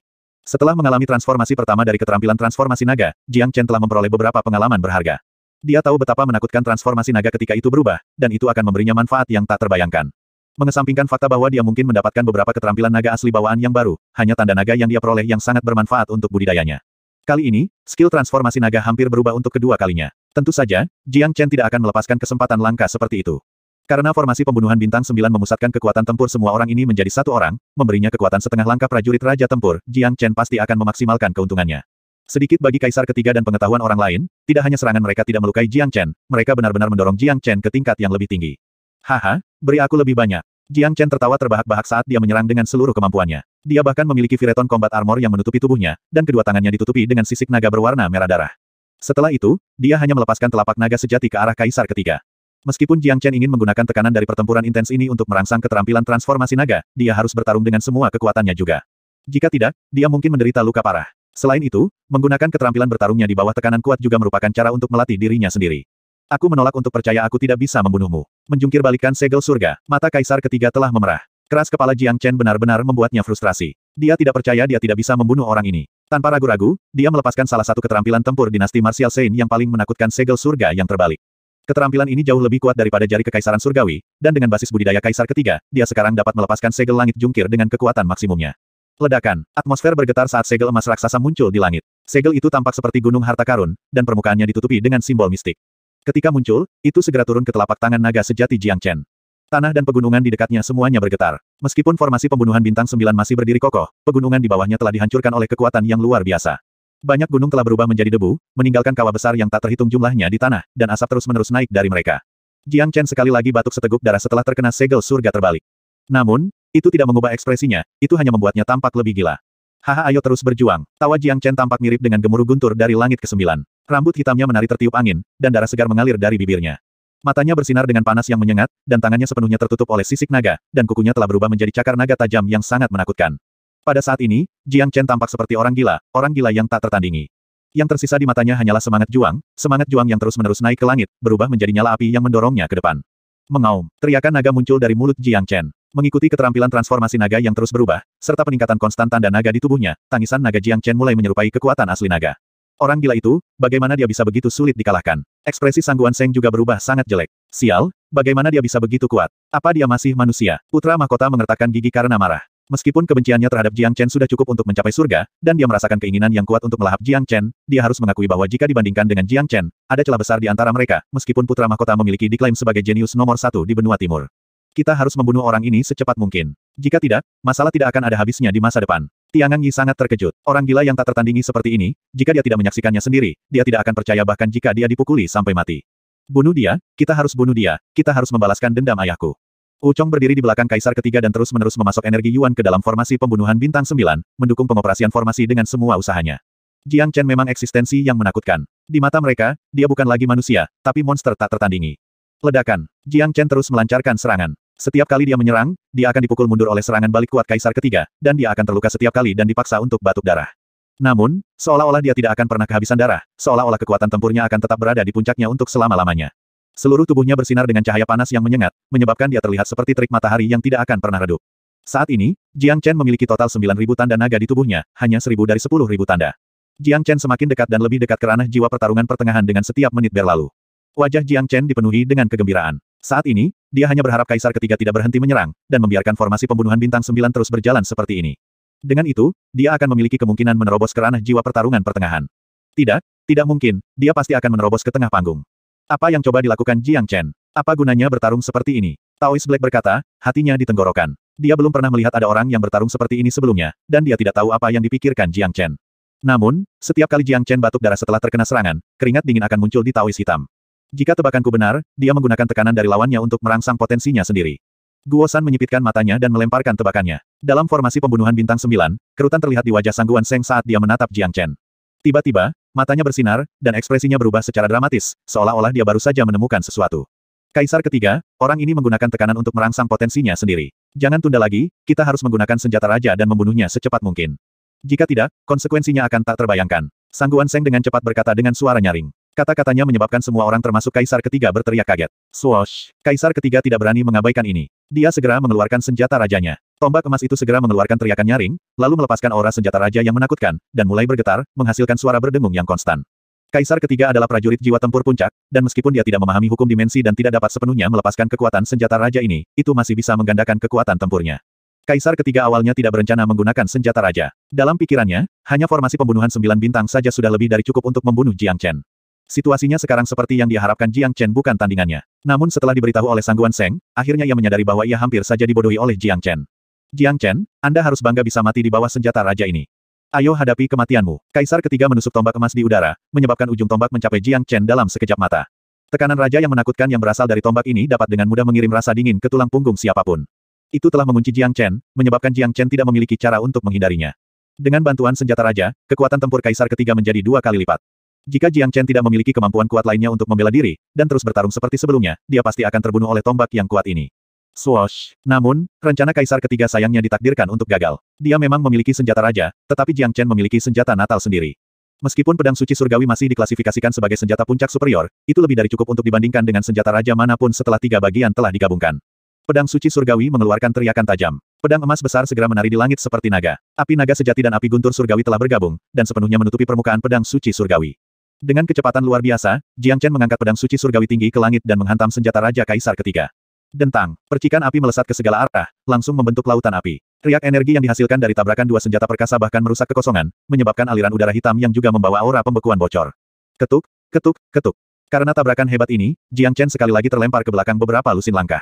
Setelah mengalami transformasi pertama dari keterampilan transformasi naga, Jiang Chen telah memperoleh beberapa pengalaman berharga. Dia tahu betapa menakutkan transformasi naga ketika itu berubah, dan itu akan memberinya manfaat yang tak terbayangkan. Mengesampingkan fakta bahwa dia mungkin mendapatkan beberapa keterampilan naga asli bawaan yang baru, hanya tanda naga yang dia peroleh yang sangat bermanfaat untuk budidayanya. Kali ini, skill transformasi naga hampir berubah untuk kedua kalinya. Tentu saja, Jiang Chen tidak akan melepaskan kesempatan langka seperti itu. Karena formasi pembunuhan bintang 9 memusatkan kekuatan tempur semua orang ini menjadi satu orang, memberinya kekuatan setengah langkah prajurit raja tempur, Jiang Chen pasti akan memaksimalkan keuntungannya. Sedikit bagi kaisar ketiga dan pengetahuan orang lain, tidak hanya serangan mereka tidak melukai Jiang Chen, mereka benar-benar mendorong Jiang Chen ke tingkat yang lebih tinggi. Haha, beri aku lebih banyak. Jiang Chen tertawa terbahak-bahak saat dia menyerang dengan seluruh kemampuannya. Dia bahkan memiliki vireton combat armor yang menutupi tubuhnya, dan kedua tangannya ditutupi dengan sisik naga berwarna merah darah. Setelah itu, dia hanya melepaskan telapak naga sejati ke arah kaisar ketiga. Meskipun Jiang Chen ingin menggunakan tekanan dari pertempuran intens ini untuk merangsang keterampilan transformasi naga, dia harus bertarung dengan semua kekuatannya juga. Jika tidak, dia mungkin menderita luka parah. Selain itu, menggunakan keterampilan bertarungnya di bawah tekanan kuat juga merupakan cara untuk melatih dirinya sendiri. Aku menolak untuk percaya aku tidak bisa membunuhmu. Menjungkir balikan segel surga, mata kaisar ketiga telah memerah. Keras kepala Jiang Chen benar-benar membuatnya frustrasi. Dia tidak percaya dia tidak bisa membunuh orang ini. Tanpa ragu-ragu, dia melepaskan salah satu keterampilan tempur dinasti Martial Saint yang paling menakutkan segel surga yang terbalik. Keterampilan ini jauh lebih kuat daripada jari kekaisaran surgawi, dan dengan basis budidaya kaisar ketiga, dia sekarang dapat melepaskan segel langit jungkir dengan kekuatan maksimumnya. Ledakan, atmosfer bergetar saat segel emas raksasa muncul di langit. Segel itu tampak seperti gunung harta karun, dan permukaannya ditutupi dengan simbol mistik. Ketika muncul, itu segera turun ke telapak tangan naga sejati Jiang Chen. Tanah dan pegunungan di dekatnya semuanya bergetar. Meskipun formasi pembunuhan bintang sembilan masih berdiri kokoh, pegunungan di bawahnya telah dihancurkan oleh kekuatan yang luar biasa. Banyak gunung telah berubah menjadi debu, meninggalkan kawah besar yang tak terhitung jumlahnya di tanah, dan asap terus-menerus naik dari mereka. Jiang Chen sekali lagi batuk seteguk darah setelah terkena segel surga terbalik. Namun, itu tidak mengubah ekspresinya, itu hanya membuatnya tampak lebih gila. Haha ayo terus berjuang. Tawa Jiang Chen tampak mirip dengan gemuruh guntur dari langit ke-9. Rambut hitamnya menari tertiup angin, dan darah segar mengalir dari bibirnya. Matanya bersinar dengan panas yang menyengat, dan tangannya sepenuhnya tertutup oleh sisik naga, dan kukunya telah berubah menjadi cakar naga tajam yang sangat menakutkan. Pada saat ini, Jiang Chen tampak seperti orang gila, orang gila yang tak tertandingi. Yang tersisa di matanya hanyalah semangat juang, semangat juang yang terus-menerus naik ke langit, berubah menjadi nyala api yang mendorongnya ke depan. Mengaum, teriakan naga muncul dari mulut Jiang Chen. Mengikuti keterampilan transformasi naga yang terus berubah, serta peningkatan konstan tanda naga di tubuhnya, tangisan naga Jiang Chen mulai menyerupai kekuatan asli naga. Orang gila itu, bagaimana dia bisa begitu sulit dikalahkan? Ekspresi sangguan Seng juga berubah sangat jelek. Sial, bagaimana dia bisa begitu kuat? Apa dia masih manusia? Putra mahkota mengertakkan gigi karena marah. Meskipun kebenciannya terhadap Jiang Chen sudah cukup untuk mencapai surga, dan dia merasakan keinginan yang kuat untuk melahap Jiang Chen, dia harus mengakui bahwa jika dibandingkan dengan Jiang Chen, ada celah besar di antara mereka, meskipun putra mahkota memiliki diklaim sebagai jenius nomor satu di benua timur. Kita harus membunuh orang ini secepat mungkin. Jika tidak, masalah tidak akan ada habisnya di masa depan. Tiangang Yi sangat terkejut. Orang gila yang tak tertandingi seperti ini, jika dia tidak menyaksikannya sendiri, dia tidak akan percaya bahkan jika dia dipukuli sampai mati. Bunuh dia, kita harus bunuh dia, kita harus membalaskan dendam ayahku. Uchong berdiri di belakang kaisar ketiga dan terus-menerus memasok energi Yuan ke dalam formasi pembunuhan bintang sembilan, mendukung pengoperasian formasi dengan semua usahanya. Jiang Chen memang eksistensi yang menakutkan. Di mata mereka, dia bukan lagi manusia, tapi monster tak tertandingi. Ledakan. Jiang Chen terus melancarkan serangan. Setiap kali dia menyerang, dia akan dipukul mundur oleh serangan balik kuat kaisar ketiga, dan dia akan terluka setiap kali dan dipaksa untuk batuk darah. Namun, seolah-olah dia tidak akan pernah kehabisan darah, seolah-olah kekuatan tempurnya akan tetap berada di puncaknya untuk selama-lamanya. Seluruh tubuhnya bersinar dengan cahaya panas yang menyengat, menyebabkan dia terlihat seperti terik matahari yang tidak akan pernah redup. Saat ini, Jiang Chen memiliki total 9.000 tanda naga di tubuhnya, hanya 1.000 dari 10.000 tanda. Jiang Chen semakin dekat dan lebih dekat ke ranah jiwa pertarungan pertengahan dengan setiap menit berlalu. Wajah Jiang Chen dipenuhi dengan kegembiraan. Saat ini, dia hanya berharap kaisar ketiga tidak berhenti menyerang, dan membiarkan formasi pembunuhan bintang sembilan terus berjalan seperti ini. Dengan itu, dia akan memiliki kemungkinan menerobos ke ranah jiwa pertarungan pertengahan. Tidak, tidak mungkin, dia pasti akan menerobos ke tengah panggung. Apa yang coba dilakukan Jiang Chen? Apa gunanya bertarung seperti ini? Taoist Black berkata, hatinya ditenggorokan. Dia belum pernah melihat ada orang yang bertarung seperti ini sebelumnya, dan dia tidak tahu apa yang dipikirkan Jiang Chen. Namun, setiap kali Jiang Chen batuk darah setelah terkena serangan, keringat dingin akan muncul di Taoist hitam. Jika tebakanku benar, dia menggunakan tekanan dari lawannya untuk merangsang potensinya sendiri. Guo San menyipitkan matanya dan melemparkan tebakannya. Dalam formasi pembunuhan bintang sembilan, kerutan terlihat di wajah Sangguan Seng saat dia menatap Jiang Chen. Tiba-tiba, Matanya bersinar, dan ekspresinya berubah secara dramatis, seolah-olah dia baru saja menemukan sesuatu. Kaisar ketiga, orang ini menggunakan tekanan untuk merangsang potensinya sendiri. Jangan tunda lagi, kita harus menggunakan senjata raja dan membunuhnya secepat mungkin. Jika tidak, konsekuensinya akan tak terbayangkan. Sangguan Seng dengan cepat berkata dengan suara nyaring. Kata-katanya menyebabkan semua orang termasuk Kaisar ketiga berteriak kaget. Swoosh! Kaisar ketiga tidak berani mengabaikan ini. Dia segera mengeluarkan senjata rajanya. Tombak emas itu segera mengeluarkan teriakan nyaring, lalu melepaskan aura senjata raja yang menakutkan, dan mulai bergetar, menghasilkan suara berdengung yang konstan. Kaisar ketiga adalah prajurit jiwa tempur puncak, dan meskipun dia tidak memahami hukum dimensi dan tidak dapat sepenuhnya melepaskan kekuatan senjata raja ini, itu masih bisa menggandakan kekuatan tempurnya. Kaisar ketiga awalnya tidak berencana menggunakan senjata raja. Dalam pikirannya, hanya formasi pembunuhan sembilan bintang saja sudah lebih dari cukup untuk membunuh Jiang Chen. Situasinya sekarang seperti yang diharapkan Jiang Chen bukan tandingannya. Namun setelah diberitahu oleh Sangguan Seng, akhirnya ia menyadari bahwa ia hampir saja dibodohi oleh Jiang Chen. Jiang Chen, Anda harus bangga bisa mati di bawah senjata raja ini. Ayo hadapi kematianmu. Kaisar ketiga menusuk tombak emas di udara, menyebabkan ujung tombak mencapai Jiang Chen dalam sekejap mata. Tekanan raja yang menakutkan yang berasal dari tombak ini dapat dengan mudah mengirim rasa dingin ke tulang punggung siapapun. Itu telah mengunci Jiang Chen, menyebabkan Jiang Chen tidak memiliki cara untuk menghindarinya. Dengan bantuan senjata raja, kekuatan tempur kaisar ketiga menjadi dua kali lipat. Jika Jiang Chen tidak memiliki kemampuan kuat lainnya untuk membela diri, dan terus bertarung seperti sebelumnya, dia pasti akan terbunuh oleh tombak yang kuat ini. Swoosh. Namun, rencana kaisar ketiga sayangnya ditakdirkan untuk gagal. Dia memang memiliki senjata raja, tetapi Jiang Chen memiliki senjata natal sendiri. Meskipun pedang suci surgawi masih diklasifikasikan sebagai senjata puncak superior, itu lebih dari cukup untuk dibandingkan dengan senjata raja manapun setelah tiga bagian telah digabungkan. Pedang suci surgawi mengeluarkan teriakan tajam. Pedang emas besar segera menari di langit seperti naga. Api naga sejati dan api guntur surgawi telah bergabung, dan sepenuhnya menutupi permukaan pedang suci surgawi. Dengan kecepatan luar biasa, Jiang Chen mengangkat pedang suci surgawi tinggi ke langit dan menghantam senjata Raja Kaisar ketiga. Dentang, percikan api melesat ke segala arah, langsung membentuk lautan api. Riak energi yang dihasilkan dari tabrakan dua senjata perkasa bahkan merusak kekosongan, menyebabkan aliran udara hitam yang juga membawa aura pembekuan bocor. Ketuk, ketuk, ketuk. Karena tabrakan hebat ini, Jiang Chen sekali lagi terlempar ke belakang beberapa lusin langkah.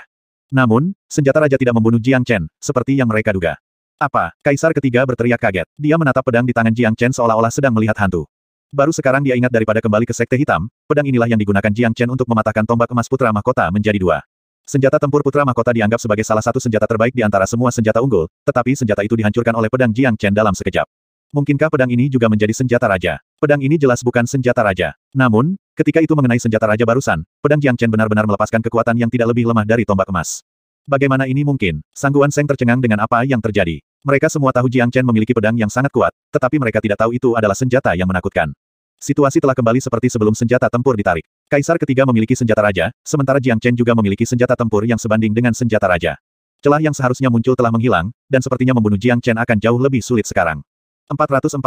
Namun, senjata raja tidak membunuh Jiang Chen, seperti yang mereka duga. Apa? Kaisar ketiga berteriak kaget. Dia menatap pedang di tangan Jiang Chen seolah-olah sedang melihat hantu. Baru sekarang dia ingat daripada kembali ke Sekte Hitam, pedang inilah yang digunakan Jiang Chen untuk mematahkan tombak emas Putra Mahkota menjadi dua. Senjata tempur Putra Mahkota dianggap sebagai salah satu senjata terbaik di antara semua senjata unggul, tetapi senjata itu dihancurkan oleh pedang Jiang Chen dalam sekejap. Mungkinkah pedang ini juga menjadi senjata raja? Pedang ini jelas bukan senjata raja. Namun, ketika itu mengenai senjata raja barusan, pedang Jiang Chen benar-benar melepaskan kekuatan yang tidak lebih lemah dari tombak emas. Bagaimana ini mungkin? Sangguan Seng tercengang dengan apa yang terjadi. Mereka semua tahu Jiang Chen memiliki pedang yang sangat kuat, tetapi mereka tidak tahu itu adalah senjata yang menakutkan. Situasi telah kembali seperti sebelum senjata tempur ditarik. Kaisar ketiga memiliki senjata raja, sementara Jiang Chen juga memiliki senjata tempur yang sebanding dengan senjata raja. Celah yang seharusnya muncul telah menghilang, dan sepertinya membunuh Jiang Chen akan jauh lebih sulit sekarang. 442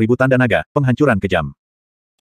ribu tanda naga, penghancuran kejam.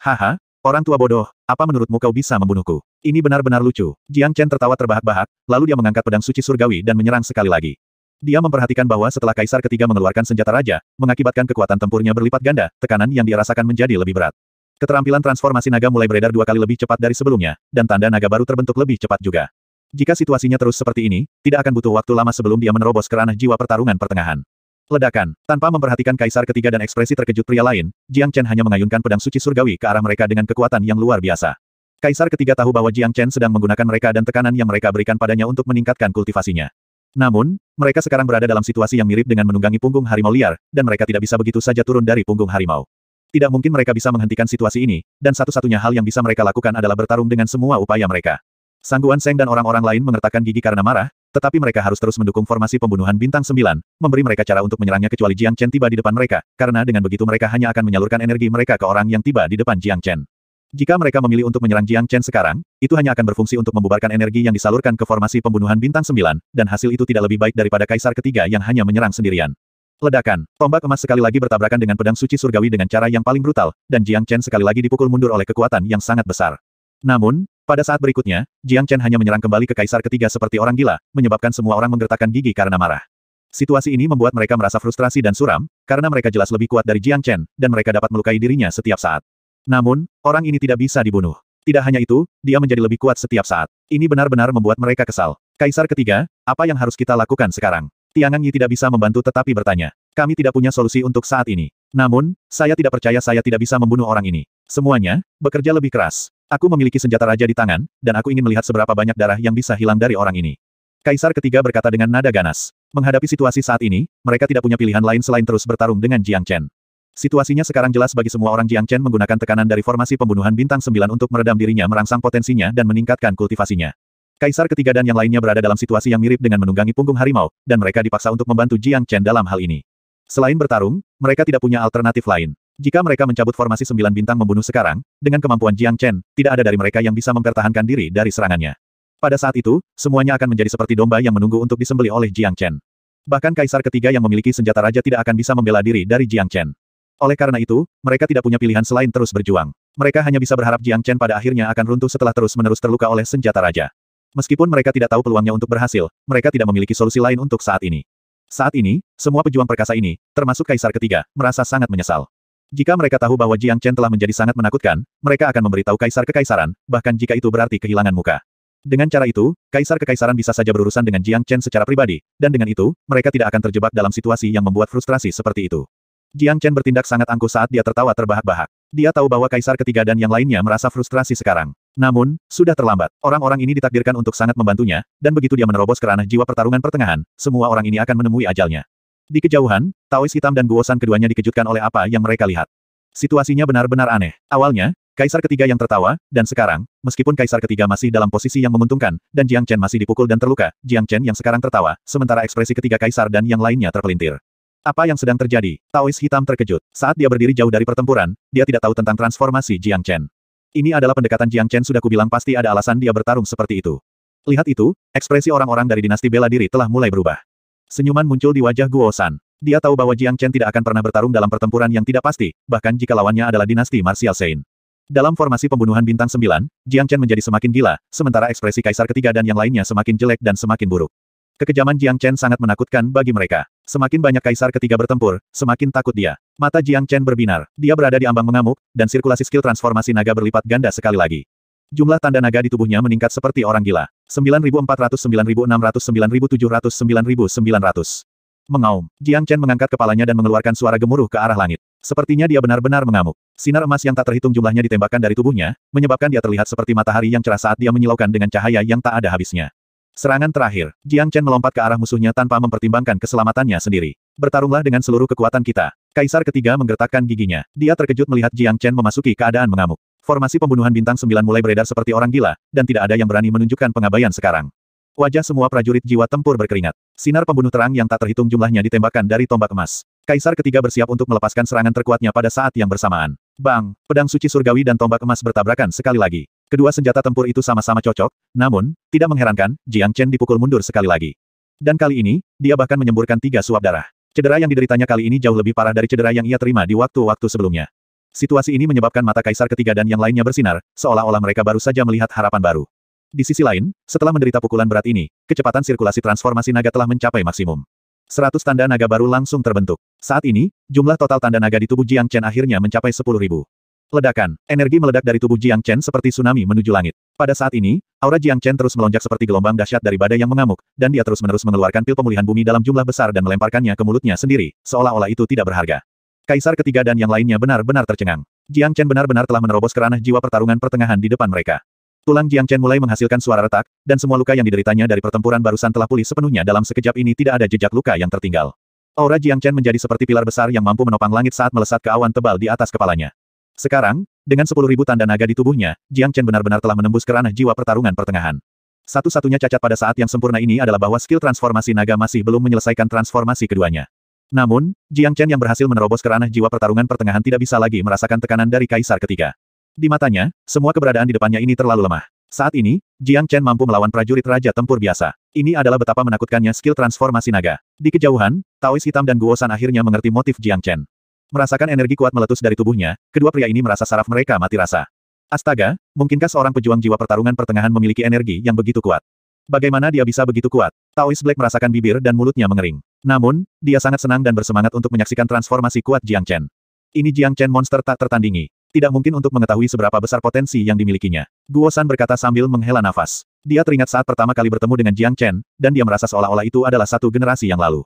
Haha, orang tua bodoh, apa menurutmu kau bisa membunuhku? Ini benar-benar lucu. Jiang Chen tertawa terbahak-bahak, lalu dia mengangkat pedang suci surgawi dan menyerang sekali lagi. Dia memperhatikan bahwa setelah Kaisar ketiga mengeluarkan senjata raja, mengakibatkan kekuatan tempurnya berlipat ganda, tekanan yang dirasakan menjadi lebih berat. Keterampilan transformasi naga mulai beredar dua kali lebih cepat dari sebelumnya, dan tanda naga baru terbentuk lebih cepat juga. Jika situasinya terus seperti ini, tidak akan butuh waktu lama sebelum dia menerobos ke ranah jiwa pertarungan pertengahan. Ledakan. Tanpa memperhatikan kaisar ketiga dan ekspresi terkejut pria lain, Jiang Chen hanya mengayunkan pedang suci surgawi ke arah mereka dengan kekuatan yang luar biasa. Kaisar ketiga tahu bahwa Jiang Chen sedang menggunakan mereka dan tekanan yang mereka berikan padanya untuk meningkatkan kultivasinya. Namun, mereka sekarang berada dalam situasi yang mirip dengan menunggangi punggung harimau liar, dan mereka tidak bisa begitu saja turun dari punggung harimau. Tidak mungkin mereka bisa menghentikan situasi ini, dan satu-satunya hal yang bisa mereka lakukan adalah bertarung dengan semua upaya mereka. Sangguan Seng dan orang-orang lain mengertakkan gigi karena marah, tetapi mereka harus terus mendukung formasi pembunuhan bintang 9, memberi mereka cara untuk menyerangnya kecuali Jiang Chen tiba di depan mereka, karena dengan begitu mereka hanya akan menyalurkan energi mereka ke orang yang tiba di depan Jiang Chen. Jika mereka memilih untuk menyerang Jiang Chen sekarang, itu hanya akan berfungsi untuk membubarkan energi yang disalurkan ke formasi pembunuhan bintang sembilan, dan hasil itu tidak lebih baik daripada kaisar ketiga yang hanya menyerang sendirian. Ledakan, tombak emas sekali lagi bertabrakan dengan pedang suci surgawi dengan cara yang paling brutal, dan Jiang Chen sekali lagi dipukul mundur oleh kekuatan yang sangat besar. Namun, pada saat berikutnya, Jiang Chen hanya menyerang kembali ke kaisar ketiga seperti orang gila, menyebabkan semua orang menggertakkan gigi karena marah. Situasi ini membuat mereka merasa frustrasi dan suram, karena mereka jelas lebih kuat dari Jiang Chen, dan mereka dapat melukai dirinya setiap saat. Namun, orang ini tidak bisa dibunuh. Tidak hanya itu, dia menjadi lebih kuat setiap saat. Ini benar-benar membuat mereka kesal. Kaisar ketiga, apa yang harus kita lakukan sekarang? Tiangang Yi tidak bisa membantu tetapi bertanya. Kami tidak punya solusi untuk saat ini. Namun, saya tidak percaya saya tidak bisa membunuh orang ini. Semuanya, bekerja lebih keras. Aku memiliki senjata raja di tangan, dan aku ingin melihat seberapa banyak darah yang bisa hilang dari orang ini. Kaisar ketiga berkata dengan nada ganas. Menghadapi situasi saat ini, mereka tidak punya pilihan lain selain terus bertarung dengan Jiang Chen. Situasinya sekarang jelas bagi semua orang Jiang Chen menggunakan tekanan dari formasi pembunuhan bintang 9 untuk meredam dirinya merangsang potensinya dan meningkatkan kultivasinya. Kaisar ketiga dan yang lainnya berada dalam situasi yang mirip dengan menunggangi punggung harimau, dan mereka dipaksa untuk membantu Jiang Chen dalam hal ini. Selain bertarung, mereka tidak punya alternatif lain. Jika mereka mencabut formasi sembilan bintang membunuh sekarang, dengan kemampuan Jiang Chen, tidak ada dari mereka yang bisa mempertahankan diri dari serangannya. Pada saat itu, semuanya akan menjadi seperti domba yang menunggu untuk disembeli oleh Jiang Chen. Bahkan kaisar ketiga yang memiliki senjata raja tidak akan bisa membela diri dari Jiang Chen. Oleh karena itu, mereka tidak punya pilihan selain terus berjuang. Mereka hanya bisa berharap Jiang Chen pada akhirnya akan runtuh setelah terus-menerus terluka oleh senjata raja. Meskipun mereka tidak tahu peluangnya untuk berhasil, mereka tidak memiliki solusi lain untuk saat ini. Saat ini, semua pejuang perkasa ini, termasuk Kaisar ketiga, merasa sangat menyesal. Jika mereka tahu bahwa Jiang Chen telah menjadi sangat menakutkan, mereka akan memberitahu Kaisar Kekaisaran, bahkan jika itu berarti kehilangan muka. Dengan cara itu, Kaisar Kekaisaran bisa saja berurusan dengan Jiang Chen secara pribadi, dan dengan itu, mereka tidak akan terjebak dalam situasi yang membuat frustrasi seperti itu. Jiang Chen bertindak sangat angkuh saat dia tertawa terbahak-bahak. Dia tahu bahwa Kaisar ketiga dan yang lainnya merasa frustrasi sekarang. Namun, sudah terlambat. Orang-orang ini ditakdirkan untuk sangat membantunya, dan begitu dia menerobos ke ranah jiwa pertarungan pertengahan, semua orang ini akan menemui ajalnya. Di kejauhan, Taois Hitam dan Guosan keduanya dikejutkan oleh apa yang mereka lihat. Situasinya benar-benar aneh. Awalnya, Kaisar ketiga yang tertawa, dan sekarang, meskipun Kaisar ketiga masih dalam posisi yang menguntungkan, dan Jiang Chen masih dipukul dan terluka, Jiang Chen yang sekarang tertawa, sementara ekspresi ketiga Kaisar dan yang lainnya terpelintir. Apa yang sedang terjadi? Taois hitam terkejut. Saat dia berdiri jauh dari pertempuran, dia tidak tahu tentang transformasi Jiang Chen. Ini adalah pendekatan Jiang Chen sudah kubilang pasti ada alasan dia bertarung seperti itu. Lihat itu, ekspresi orang-orang dari dinasti bela diri telah mulai berubah. Senyuman muncul di wajah Guo San. Dia tahu bahwa Jiang Chen tidak akan pernah bertarung dalam pertempuran yang tidak pasti, bahkan jika lawannya adalah dinasti Martial Sein. Dalam formasi pembunuhan bintang sembilan, Jiang Chen menjadi semakin gila, sementara ekspresi kaisar ketiga dan yang lainnya semakin jelek dan semakin buruk. Kekejaman Jiang Chen sangat menakutkan bagi mereka. Semakin banyak kaisar ketiga bertempur, semakin takut dia. Mata Jiang Chen berbinar. Dia berada di ambang mengamuk, dan sirkulasi skill transformasi naga berlipat ganda sekali lagi. Jumlah tanda naga di tubuhnya meningkat seperti orang gila. 9400, 9600, 9700, 9900. Mengaum. Jiang Chen mengangkat kepalanya dan mengeluarkan suara gemuruh ke arah langit. Sepertinya dia benar-benar mengamuk. Sinar emas yang tak terhitung jumlahnya ditembakkan dari tubuhnya, menyebabkan dia terlihat seperti matahari yang cerah saat dia menyilaukan dengan cahaya yang tak ada habisnya. Serangan terakhir, Jiang Chen melompat ke arah musuhnya tanpa mempertimbangkan keselamatannya sendiri. Bertarunglah dengan seluruh kekuatan kita. Kaisar ketiga menggertakkan giginya. Dia terkejut melihat Jiang Chen memasuki keadaan mengamuk. Formasi pembunuhan bintang sembilan mulai beredar seperti orang gila, dan tidak ada yang berani menunjukkan pengabaian sekarang. Wajah semua prajurit jiwa tempur berkeringat. Sinar pembunuh terang yang tak terhitung jumlahnya ditembakkan dari tombak emas. Kaisar ketiga bersiap untuk melepaskan serangan terkuatnya pada saat yang bersamaan. Bang, pedang suci surgawi dan tombak emas bertabrakan sekali lagi. Kedua senjata tempur itu sama-sama cocok, namun, tidak mengherankan, Jiang Chen dipukul mundur sekali lagi. Dan kali ini, dia bahkan menyemburkan tiga suap darah. Cedera yang dideritanya kali ini jauh lebih parah dari cedera yang ia terima di waktu-waktu sebelumnya. Situasi ini menyebabkan mata kaisar ketiga dan yang lainnya bersinar, seolah-olah mereka baru saja melihat harapan baru. Di sisi lain, setelah menderita pukulan berat ini, kecepatan sirkulasi transformasi naga telah mencapai maksimum. Seratus tanda naga baru langsung terbentuk. Saat ini, jumlah total tanda naga di tubuh Jiang Chen akhirnya mencapai sepuluh ribu. Ledakan, energi meledak dari tubuh Jiang Chen seperti tsunami menuju langit. Pada saat ini, aura Jiang Chen terus melonjak seperti gelombang dahsyat dari badai yang mengamuk, dan dia terus-menerus mengeluarkan pil pemulihan bumi dalam jumlah besar dan melemparkannya ke mulutnya sendiri, seolah-olah itu tidak berharga. Kaisar ketiga dan yang lainnya benar-benar tercengang. Jiang Chen benar-benar telah menerobos kerana jiwa pertarungan pertengahan di depan mereka. Tulang Jiang Chen mulai menghasilkan suara retak, dan semua luka yang dideritanya dari pertempuran barusan telah pulih sepenuhnya dalam sekejap ini tidak ada jejak luka yang tertinggal. Aura Jiang Chen menjadi seperti pilar besar yang mampu menopang langit saat melesat ke awan tebal di atas kepalanya. Sekarang, dengan sepuluh ribu tanda naga di tubuhnya, Jiang Chen benar-benar telah menembus ke ranah jiwa pertarungan pertengahan. Satu-satunya cacat pada saat yang sempurna ini adalah bahwa skill transformasi naga masih belum menyelesaikan transformasi keduanya. Namun, Jiang Chen yang berhasil menerobos ke ranah jiwa pertarungan pertengahan tidak bisa lagi merasakan tekanan dari kaisar ketiga. Di matanya, semua keberadaan di depannya ini terlalu lemah. Saat ini, Jiang Chen mampu melawan prajurit raja tempur biasa. Ini adalah betapa menakutkannya skill transformasi naga. Di kejauhan, Taois hitam dan Guosan akhirnya mengerti motif Jiang Chen. Merasakan energi kuat meletus dari tubuhnya, kedua pria ini merasa saraf mereka mati rasa. Astaga, mungkinkah seorang pejuang jiwa pertarungan pertengahan memiliki energi yang begitu kuat? Bagaimana dia bisa begitu kuat? Taois Black merasakan bibir dan mulutnya mengering. Namun, dia sangat senang dan bersemangat untuk menyaksikan transformasi kuat Jiang Chen. Ini Jiang Chen monster tak tertandingi. Tidak mungkin untuk mengetahui seberapa besar potensi yang dimilikinya. Guo San berkata sambil menghela nafas. Dia teringat saat pertama kali bertemu dengan Jiang Chen, dan dia merasa seolah-olah itu adalah satu generasi yang lalu.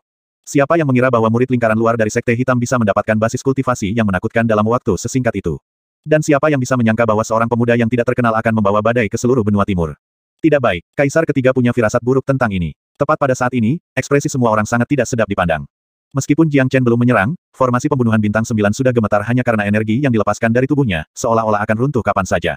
Siapa yang mengira bahwa murid lingkaran luar dari Sekte Hitam bisa mendapatkan basis kultivasi yang menakutkan dalam waktu sesingkat itu? Dan siapa yang bisa menyangka bahwa seorang pemuda yang tidak terkenal akan membawa badai ke seluruh benua timur? Tidak baik, Kaisar ketiga punya firasat buruk tentang ini. Tepat pada saat ini, ekspresi semua orang sangat tidak sedap dipandang. Meskipun Jiang Chen belum menyerang, formasi pembunuhan bintang sembilan sudah gemetar hanya karena energi yang dilepaskan dari tubuhnya, seolah-olah akan runtuh kapan saja.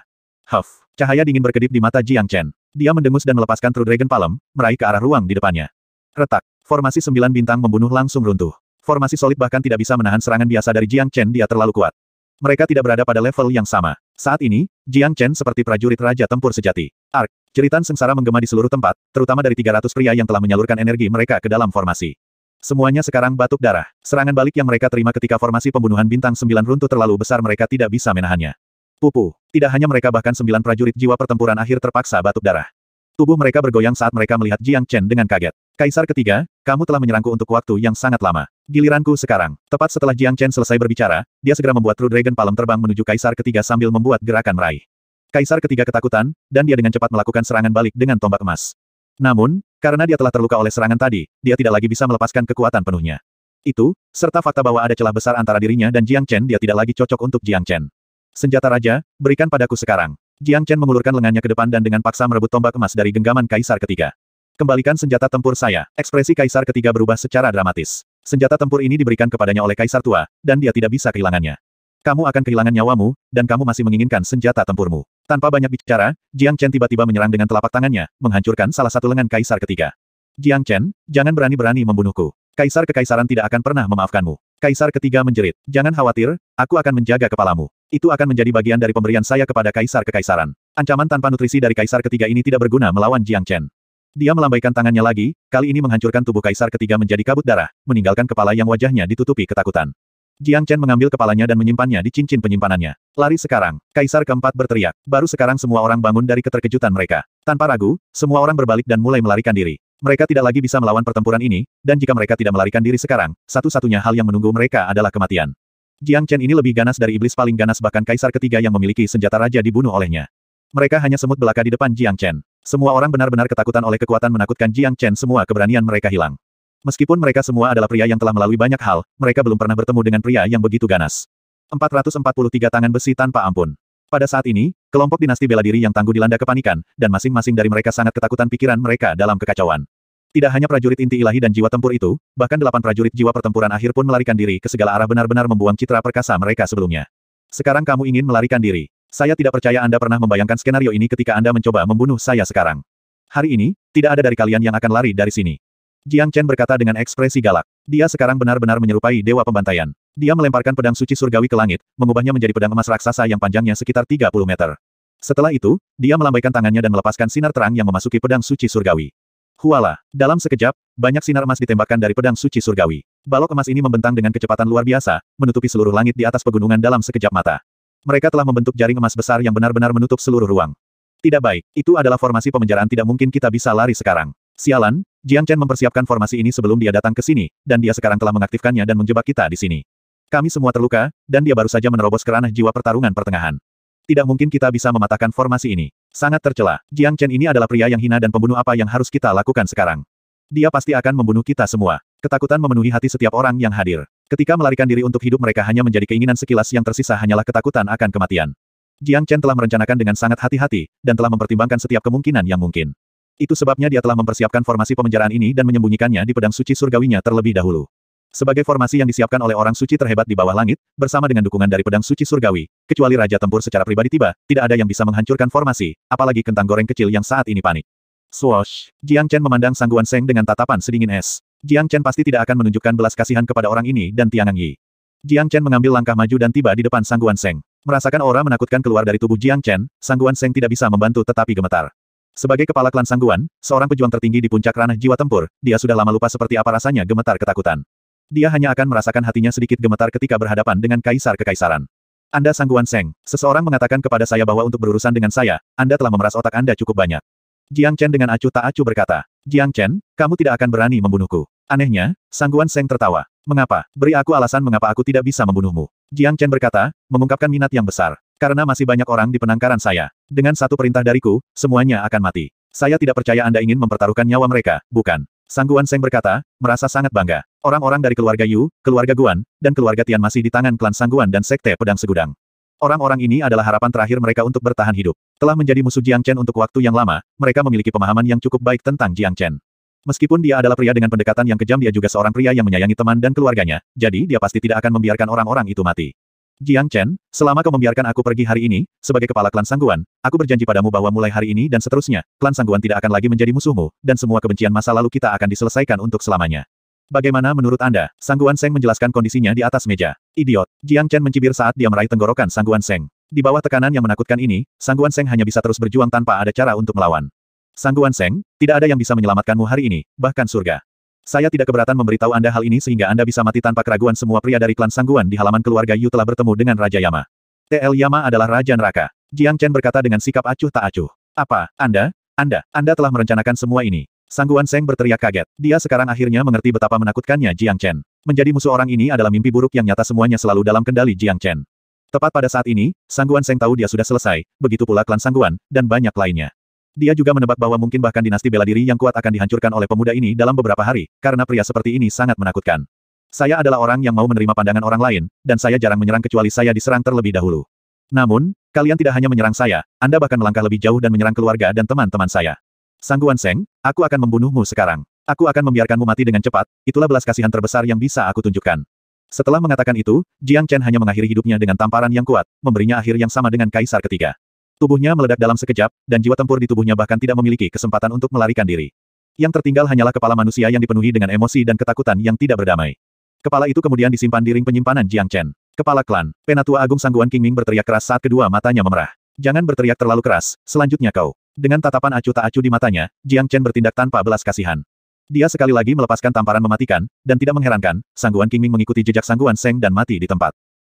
Huff, cahaya dingin berkedip di mata Jiang Chen. Dia mendengus dan melepaskan True Dragon Palm, meraih ke arah ruang di depannya. Retak. Formasi sembilan bintang membunuh langsung runtuh. Formasi solid bahkan tidak bisa menahan serangan biasa dari Jiang Chen dia terlalu kuat. Mereka tidak berada pada level yang sama. Saat ini, Jiang Chen seperti prajurit raja tempur sejati. Ark, jeritan sengsara menggema di seluruh tempat, terutama dari 300 pria yang telah menyalurkan energi mereka ke dalam formasi. Semuanya sekarang batuk darah. Serangan balik yang mereka terima ketika formasi pembunuhan bintang sembilan runtuh terlalu besar mereka tidak bisa menahannya. Pupu, tidak hanya mereka bahkan sembilan prajurit jiwa pertempuran akhir terpaksa batuk darah. Tubuh mereka bergoyang saat mereka melihat Jiang Chen dengan kaget. Kaisar ketiga, kamu telah menyerangku untuk waktu yang sangat lama. Giliranku sekarang. Tepat setelah Jiang Chen selesai berbicara, dia segera membuat True Dragon Palm terbang menuju Kaisar ketiga sambil membuat gerakan meraih. Kaisar ketiga ketakutan, dan dia dengan cepat melakukan serangan balik dengan tombak emas. Namun, karena dia telah terluka oleh serangan tadi, dia tidak lagi bisa melepaskan kekuatan penuhnya. Itu, serta fakta bahwa ada celah besar antara dirinya dan Jiang Chen dia tidak lagi cocok untuk Jiang Chen. Senjata Raja, berikan padaku sekarang. Jiang Chen mengulurkan lengannya ke depan dan dengan paksa merebut tombak emas dari genggaman kaisar ketiga. Kembalikan senjata tempur saya. Ekspresi kaisar ketiga berubah secara dramatis. Senjata tempur ini diberikan kepadanya oleh kaisar tua, dan dia tidak bisa kehilangannya. Kamu akan kehilangan nyawamu, dan kamu masih menginginkan senjata tempurmu. Tanpa banyak bicara, Jiang Chen tiba-tiba menyerang dengan telapak tangannya, menghancurkan salah satu lengan kaisar ketiga. Jiang Chen, jangan berani-berani membunuhku. Kaisar kekaisaran tidak akan pernah memaafkanmu. Kaisar ketiga menjerit. Jangan khawatir, aku akan menjaga kepalamu. Itu akan menjadi bagian dari pemberian saya kepada Kaisar Kekaisaran. Ancaman tanpa nutrisi dari Kaisar ketiga ini tidak berguna melawan Jiang Chen. Dia melambaikan tangannya lagi, kali ini menghancurkan tubuh Kaisar ketiga menjadi kabut darah, meninggalkan kepala yang wajahnya ditutupi ketakutan. Jiang Chen mengambil kepalanya dan menyimpannya di cincin penyimpanannya. Lari sekarang, Kaisar keempat berteriak. Baru sekarang semua orang bangun dari keterkejutan mereka. Tanpa ragu, semua orang berbalik dan mulai melarikan diri. Mereka tidak lagi bisa melawan pertempuran ini, dan jika mereka tidak melarikan diri sekarang, satu-satunya hal yang menunggu mereka adalah kematian. Jiang Chen ini lebih ganas dari iblis paling ganas bahkan kaisar ketiga yang memiliki senjata raja dibunuh olehnya. Mereka hanya semut belaka di depan Jiang Chen. Semua orang benar-benar ketakutan oleh kekuatan menakutkan Jiang Chen semua keberanian mereka hilang. Meskipun mereka semua adalah pria yang telah melalui banyak hal, mereka belum pernah bertemu dengan pria yang begitu ganas. 443 tangan besi tanpa ampun. Pada saat ini, kelompok dinasti bela diri yang tangguh dilanda kepanikan, dan masing-masing dari mereka sangat ketakutan pikiran mereka dalam kekacauan. Tidak hanya prajurit inti ilahi dan jiwa tempur itu, bahkan delapan prajurit jiwa pertempuran akhir pun melarikan diri ke segala arah benar-benar membuang citra perkasa mereka sebelumnya. Sekarang kamu ingin melarikan diri. Saya tidak percaya Anda pernah membayangkan skenario ini ketika Anda mencoba membunuh saya sekarang. Hari ini, tidak ada dari kalian yang akan lari dari sini. Jiang Chen berkata dengan ekspresi galak. Dia sekarang benar-benar menyerupai dewa pembantaian. Dia melemparkan pedang suci surgawi ke langit, mengubahnya menjadi pedang emas raksasa yang panjangnya sekitar 30 meter. Setelah itu, dia melambaikan tangannya dan melepaskan sinar terang yang memasuki pedang suci surgawi. Huala. Dalam sekejap, banyak sinar emas ditembakkan dari pedang suci surgawi. Balok emas ini membentang dengan kecepatan luar biasa, menutupi seluruh langit di atas pegunungan dalam sekejap mata. Mereka telah membentuk jaring emas besar yang benar-benar menutup seluruh ruang. Tidak baik, itu adalah formasi pemenjaraan tidak mungkin kita bisa lari sekarang. Sialan, Jiang Chen mempersiapkan formasi ini sebelum dia datang ke sini, dan dia sekarang telah mengaktifkannya dan menjebak kita di sini. Kami semua terluka, dan dia baru saja menerobos kerana jiwa pertarungan pertengahan. Tidak mungkin kita bisa mematahkan formasi ini. Sangat tercela. Jiang Chen ini adalah pria yang hina dan pembunuh apa yang harus kita lakukan sekarang? Dia pasti akan membunuh kita semua. Ketakutan memenuhi hati setiap orang yang hadir. Ketika melarikan diri untuk hidup mereka hanya menjadi keinginan sekilas yang tersisa hanyalah ketakutan akan kematian. Jiang Chen telah merencanakan dengan sangat hati-hati, dan telah mempertimbangkan setiap kemungkinan yang mungkin. Itu sebabnya dia telah mempersiapkan formasi pemenjaraan ini dan menyembunyikannya di pedang suci surgawinya terlebih dahulu. Sebagai formasi yang disiapkan oleh orang suci terhebat di bawah langit, bersama dengan dukungan dari pedang suci surgawi, kecuali Raja Tempur secara pribadi tiba, tidak ada yang bisa menghancurkan formasi, apalagi kentang goreng kecil yang saat ini panik. Swoosh! Jiang Chen memandang Sangguan Seng dengan tatapan sedingin es. Jiang Chen pasti tidak akan menunjukkan belas kasihan kepada orang ini dan Tiangang Yi. Jiang Chen mengambil langkah maju dan tiba di depan Sangguan Seng. Merasakan aura menakutkan keluar dari tubuh Jiang Chen, Sangguan Seng tidak bisa membantu tetapi gemetar. Sebagai kepala klan Sangguan, seorang pejuang tertinggi di puncak ranah jiwa tempur, dia sudah lama lupa seperti apa rasanya gemetar ketakutan dia hanya akan merasakan hatinya sedikit gemetar ketika berhadapan dengan kaisar kekaisaran. Anda Sangguan Seng, seseorang mengatakan kepada saya bahwa untuk berurusan dengan saya, Anda telah memeras otak Anda cukup banyak. Jiang Chen dengan acuh tak acuh berkata, Jiang Chen, kamu tidak akan berani membunuhku. Anehnya, Sangguan Seng tertawa. Mengapa? Beri aku alasan mengapa aku tidak bisa membunuhmu. Jiang Chen berkata, mengungkapkan minat yang besar. Karena masih banyak orang di penangkaran saya. Dengan satu perintah dariku, semuanya akan mati. Saya tidak percaya Anda ingin mempertaruhkan nyawa mereka, bukan? Sangguan Guan Seng berkata, merasa sangat bangga. Orang-orang dari keluarga Yu, keluarga Guan, dan keluarga Tian masih di tangan klan Sangguan dan Sekte Pedang Segudang. Orang-orang ini adalah harapan terakhir mereka untuk bertahan hidup. Telah menjadi musuh Jiang Chen untuk waktu yang lama, mereka memiliki pemahaman yang cukup baik tentang Jiang Chen. Meskipun dia adalah pria dengan pendekatan yang kejam dia juga seorang pria yang menyayangi teman dan keluarganya, jadi dia pasti tidak akan membiarkan orang-orang itu mati. Jiang Chen, selama kau membiarkan aku pergi hari ini, sebagai kepala klan Sangguan, aku berjanji padamu bahwa mulai hari ini dan seterusnya, klan Sangguan tidak akan lagi menjadi musuhmu, dan semua kebencian masa lalu kita akan diselesaikan untuk selamanya. Bagaimana menurut Anda? Sangguan Seng menjelaskan kondisinya di atas meja. Idiot, Jiang Chen mencibir saat dia meraih tenggorokan Sangguan Seng. Di bawah tekanan yang menakutkan ini, Sangguan Seng hanya bisa terus berjuang tanpa ada cara untuk melawan. Sangguan Seng, tidak ada yang bisa menyelamatkanmu hari ini, bahkan surga. Saya tidak keberatan memberitahu Anda hal ini sehingga Anda bisa mati tanpa keraguan semua pria dari klan Sangguan di halaman keluarga Yu telah bertemu dengan Raja Yama. TL Yama adalah Raja Neraka. Jiang Chen berkata dengan sikap acuh tak acuh. Apa, Anda? Anda, Anda telah merencanakan semua ini. Sangguan Seng berteriak kaget. Dia sekarang akhirnya mengerti betapa menakutkannya Jiang Chen. Menjadi musuh orang ini adalah mimpi buruk yang nyata semuanya selalu dalam kendali Jiang Chen. Tepat pada saat ini, Sangguan Seng tahu dia sudah selesai, begitu pula klan Sangguan, dan banyak lainnya. Dia juga menebak bahwa mungkin bahkan dinasti bela diri yang kuat akan dihancurkan oleh pemuda ini dalam beberapa hari, karena pria seperti ini sangat menakutkan. Saya adalah orang yang mau menerima pandangan orang lain, dan saya jarang menyerang kecuali saya diserang terlebih dahulu. Namun, kalian tidak hanya menyerang saya, Anda bahkan melangkah lebih jauh dan menyerang keluarga dan teman-teman saya. Sangguan Seng, aku akan membunuhmu sekarang. Aku akan membiarkanmu mati dengan cepat, itulah belas kasihan terbesar yang bisa aku tunjukkan. Setelah mengatakan itu, Jiang Chen hanya mengakhiri hidupnya dengan tamparan yang kuat, memberinya akhir yang sama dengan kaisar ketiga. Tubuhnya meledak dalam sekejap, dan jiwa tempur di tubuhnya bahkan tidak memiliki kesempatan untuk melarikan diri. Yang tertinggal hanyalah kepala manusia yang dipenuhi dengan emosi dan ketakutan yang tidak berdamai. Kepala itu kemudian disimpan di ring penyimpanan Jiang Chen. Kepala klan, Penatua Agung Sangguan King Ming berteriak keras saat kedua matanya memerah. Jangan berteriak terlalu keras, selanjutnya kau. Dengan tatapan acuh tak acuh di matanya, Jiang Chen bertindak tanpa belas kasihan. Dia sekali lagi melepaskan tamparan mematikan, dan tidak mengherankan, Sangguan King Ming mengikuti jejak Sangguan Seng dan mati di tempat.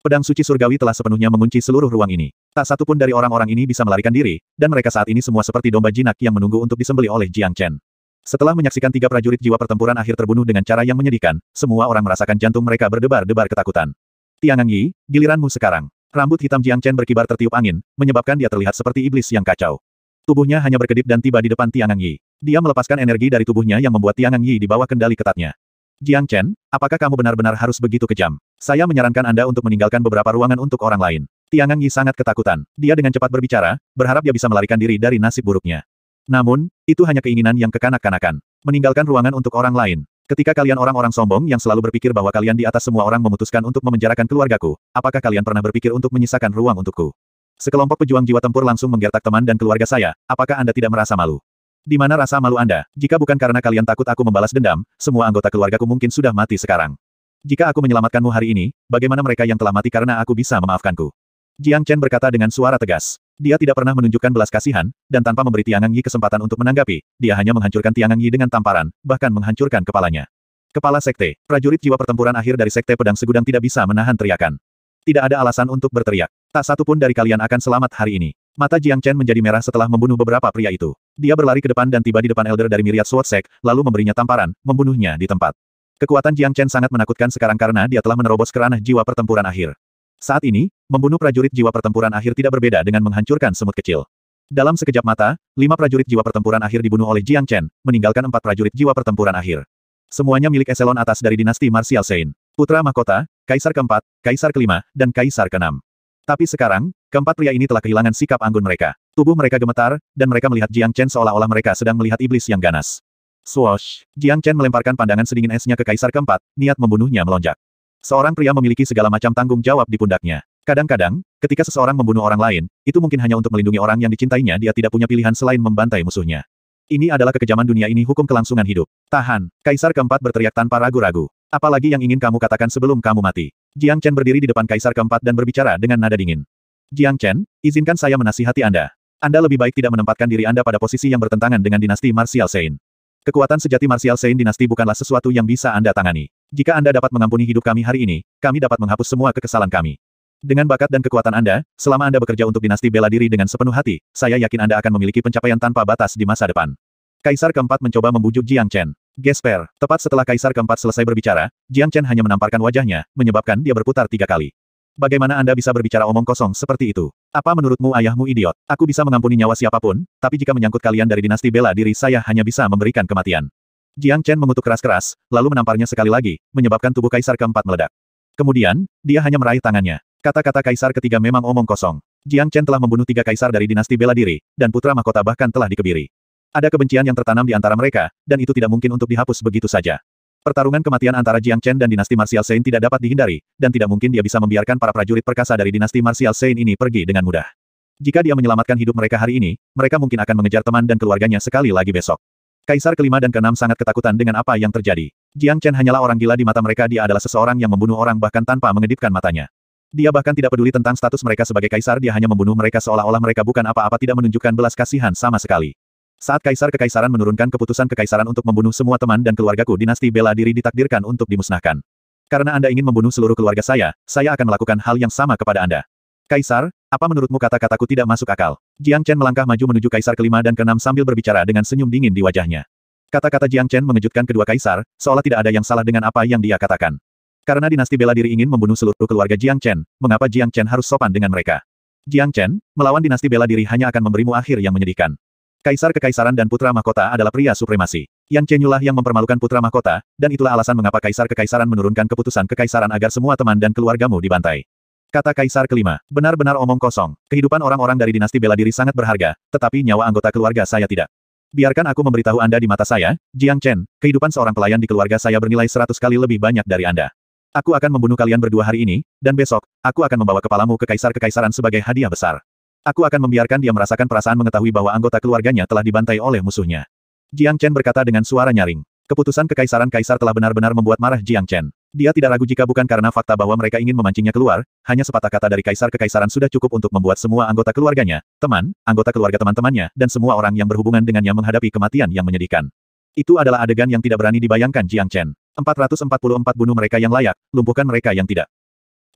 Pedang suci surgawi telah sepenuhnya mengunci seluruh ruang ini. Tak satu pun dari orang-orang ini bisa melarikan diri, dan mereka saat ini semua seperti domba jinak yang menunggu untuk disembeli oleh Jiang Chen. Setelah menyaksikan tiga prajurit jiwa pertempuran akhir terbunuh dengan cara yang menyedihkan, semua orang merasakan jantung mereka berdebar-debar ketakutan. Tiangang Yi, giliranmu sekarang. Rambut hitam Jiang Chen berkibar tertiup angin, menyebabkan dia terlihat seperti iblis yang kacau. Tubuhnya hanya berkedip dan tiba di depan Tiangang Yi. Dia melepaskan energi dari tubuhnya yang membuat Tiangang Yi di bawah kendali ketatnya. Jiang Chen, apakah kamu benar-benar harus begitu kejam? Saya menyarankan Anda untuk meninggalkan beberapa ruangan untuk orang lain. Tiangang Yi sangat ketakutan. Dia dengan cepat berbicara, berharap dia bisa melarikan diri dari nasib buruknya. Namun, itu hanya keinginan yang kekanak-kanakan. Meninggalkan ruangan untuk orang lain. Ketika kalian orang-orang sombong yang selalu berpikir bahwa kalian di atas semua orang memutuskan untuk memenjarakan keluargaku, apakah kalian pernah berpikir untuk menyisakan ruang untukku? Sekelompok pejuang jiwa tempur langsung menggertak teman dan keluarga saya, apakah Anda tidak merasa malu? Di mana rasa malu Anda? Jika bukan karena kalian takut aku membalas dendam, semua anggota keluargaku mungkin sudah mati sekarang. Jika aku menyelamatkanmu hari ini, bagaimana mereka yang telah mati karena aku bisa memaafkanku? Jiang Chen berkata dengan suara tegas. Dia tidak pernah menunjukkan belas kasihan, dan tanpa memberi Tiangang Yi kesempatan untuk menanggapi, dia hanya menghancurkan Tiangang Yi dengan tamparan, bahkan menghancurkan kepalanya. Kepala Sekte, prajurit jiwa pertempuran akhir dari Sekte Pedang Segudang tidak bisa menahan teriakan. Tidak ada alasan untuk berteriak. Tak satu pun dari kalian akan selamat hari ini. Mata Jiang Chen menjadi merah setelah membunuh beberapa pria itu. Dia berlari ke depan dan tiba di depan Elder dari Miriat Sword Sect, lalu memberinya tamparan, membunuhnya di tempat. Kekuatan Jiang Chen sangat menakutkan sekarang karena dia telah menerobos kerana jiwa pertempuran akhir. Saat ini, membunuh prajurit jiwa pertempuran akhir tidak berbeda dengan menghancurkan semut kecil. Dalam sekejap mata, lima prajurit jiwa pertempuran akhir dibunuh oleh Jiang Chen, meninggalkan empat prajurit jiwa pertempuran akhir. Semuanya milik eselon atas dari dinasti Martial Sein. Putra mahkota, Kaisar keempat, Kaisar kelima, dan Kaisar keenam. Tapi sekarang, keempat pria ini telah kehilangan sikap anggun mereka. Tubuh mereka gemetar, dan mereka melihat Jiang Chen seolah-olah mereka sedang melihat iblis yang ganas. Swoosh! Jiang Chen melemparkan pandangan sedingin esnya ke kaisar keempat, niat membunuhnya melonjak. Seorang pria memiliki segala macam tanggung jawab di pundaknya. Kadang-kadang, ketika seseorang membunuh orang lain, itu mungkin hanya untuk melindungi orang yang dicintainya dia tidak punya pilihan selain membantai musuhnya. Ini adalah kekejaman dunia ini hukum kelangsungan hidup. Tahan, Kaisar keempat berteriak tanpa ragu-ragu. Apalagi yang ingin kamu katakan sebelum kamu mati. Jiang Chen berdiri di depan Kaisar keempat dan berbicara dengan nada dingin. Jiang Chen, izinkan saya menasihati Anda. Anda lebih baik tidak menempatkan diri Anda pada posisi yang bertentangan dengan dinasti Martial Sein. Kekuatan sejati Martial Sein dinasti bukanlah sesuatu yang bisa Anda tangani. Jika Anda dapat mengampuni hidup kami hari ini, kami dapat menghapus semua kekesalan kami. Dengan bakat dan kekuatan Anda, selama Anda bekerja untuk dinasti bela diri dengan sepenuh hati, saya yakin Anda akan memiliki pencapaian tanpa batas di masa depan. Kaisar keempat mencoba membujuk Jiang Chen. Gesper, tepat setelah Kaisar keempat selesai berbicara, Jiang Chen hanya menamparkan wajahnya, menyebabkan dia berputar tiga kali. Bagaimana Anda bisa berbicara omong kosong seperti itu? Apa menurutmu ayahmu idiot? Aku bisa mengampuni nyawa siapapun, tapi jika menyangkut kalian dari dinasti bela diri saya hanya bisa memberikan kematian. Jiang Chen mengutuk keras-keras, lalu menamparnya sekali lagi, menyebabkan tubuh kaisar keempat meledak. Kemudian, dia hanya meraih tangannya. Kata-kata kaisar ketiga memang omong kosong. Jiang Chen telah membunuh tiga kaisar dari dinasti bela diri, dan putra mahkota bahkan telah dikebiri. Ada kebencian yang tertanam di antara mereka, dan itu tidak mungkin untuk dihapus begitu saja. Pertarungan kematian antara Jiang Chen dan dinasti Martial Sein tidak dapat dihindari, dan tidak mungkin dia bisa membiarkan para prajurit perkasa dari dinasti Martial Sein ini pergi dengan mudah. Jika dia menyelamatkan hidup mereka hari ini, mereka mungkin akan mengejar teman dan keluarganya sekali lagi besok. Kaisar kelima dan keenam sangat ketakutan dengan apa yang terjadi. Jiang Chen hanyalah orang gila di mata mereka dia adalah seseorang yang membunuh orang bahkan tanpa mengedipkan matanya. Dia bahkan tidak peduli tentang status mereka sebagai kaisar dia hanya membunuh mereka seolah-olah mereka bukan apa-apa tidak menunjukkan belas kasihan sama sekali. Saat kaisar kekaisaran menurunkan keputusan kekaisaran untuk membunuh semua teman dan keluargaku dinasti bela diri ditakdirkan untuk dimusnahkan. Karena Anda ingin membunuh seluruh keluarga saya, saya akan melakukan hal yang sama kepada Anda. Kaisar, apa menurutmu kata-kataku tidak masuk akal? Jiang Chen melangkah maju menuju kaisar kelima dan keenam sambil berbicara dengan senyum dingin di wajahnya. Kata-kata Jiang Chen mengejutkan kedua kaisar, seolah tidak ada yang salah dengan apa yang dia katakan. Karena dinasti bela diri ingin membunuh seluruh keluarga Jiang Chen, mengapa Jiang Chen harus sopan dengan mereka? Jiang Chen, melawan dinasti bela diri hanya akan memberimu akhir yang menyedihkan. Kaisar kekaisaran dan putra mahkota adalah pria supremasi. Yang Chenyulah yang mempermalukan putra mahkota, dan itulah alasan mengapa kaisar kekaisaran menurunkan keputusan kekaisaran agar semua teman dan keluargamu dibantai. Kata kaisar kelima, benar-benar omong kosong. Kehidupan orang-orang dari dinasti bela diri sangat berharga, tetapi nyawa anggota keluarga saya tidak. Biarkan aku memberitahu Anda di mata saya, Jiang Chen, kehidupan seorang pelayan di keluarga saya bernilai seratus kali lebih banyak dari Anda. Aku akan membunuh kalian berdua hari ini, dan besok, aku akan membawa kepalamu ke kaisar-kekaisaran sebagai hadiah besar. Aku akan membiarkan dia merasakan perasaan mengetahui bahwa anggota keluarganya telah dibantai oleh musuhnya. Jiang Chen berkata dengan suara nyaring. Keputusan kekaisaran kaisar telah benar-benar membuat marah Jiang Chen. Dia tidak ragu jika bukan karena fakta bahwa mereka ingin memancingnya keluar, hanya sepatah kata dari kaisar kekaisaran sudah cukup untuk membuat semua anggota keluarganya, teman, anggota keluarga teman-temannya, dan semua orang yang berhubungan dengannya menghadapi kematian yang menyedihkan. Itu adalah adegan yang tidak berani dibayangkan Jiang Chen. 444 bunuh mereka yang layak, lumpuhkan mereka yang tidak.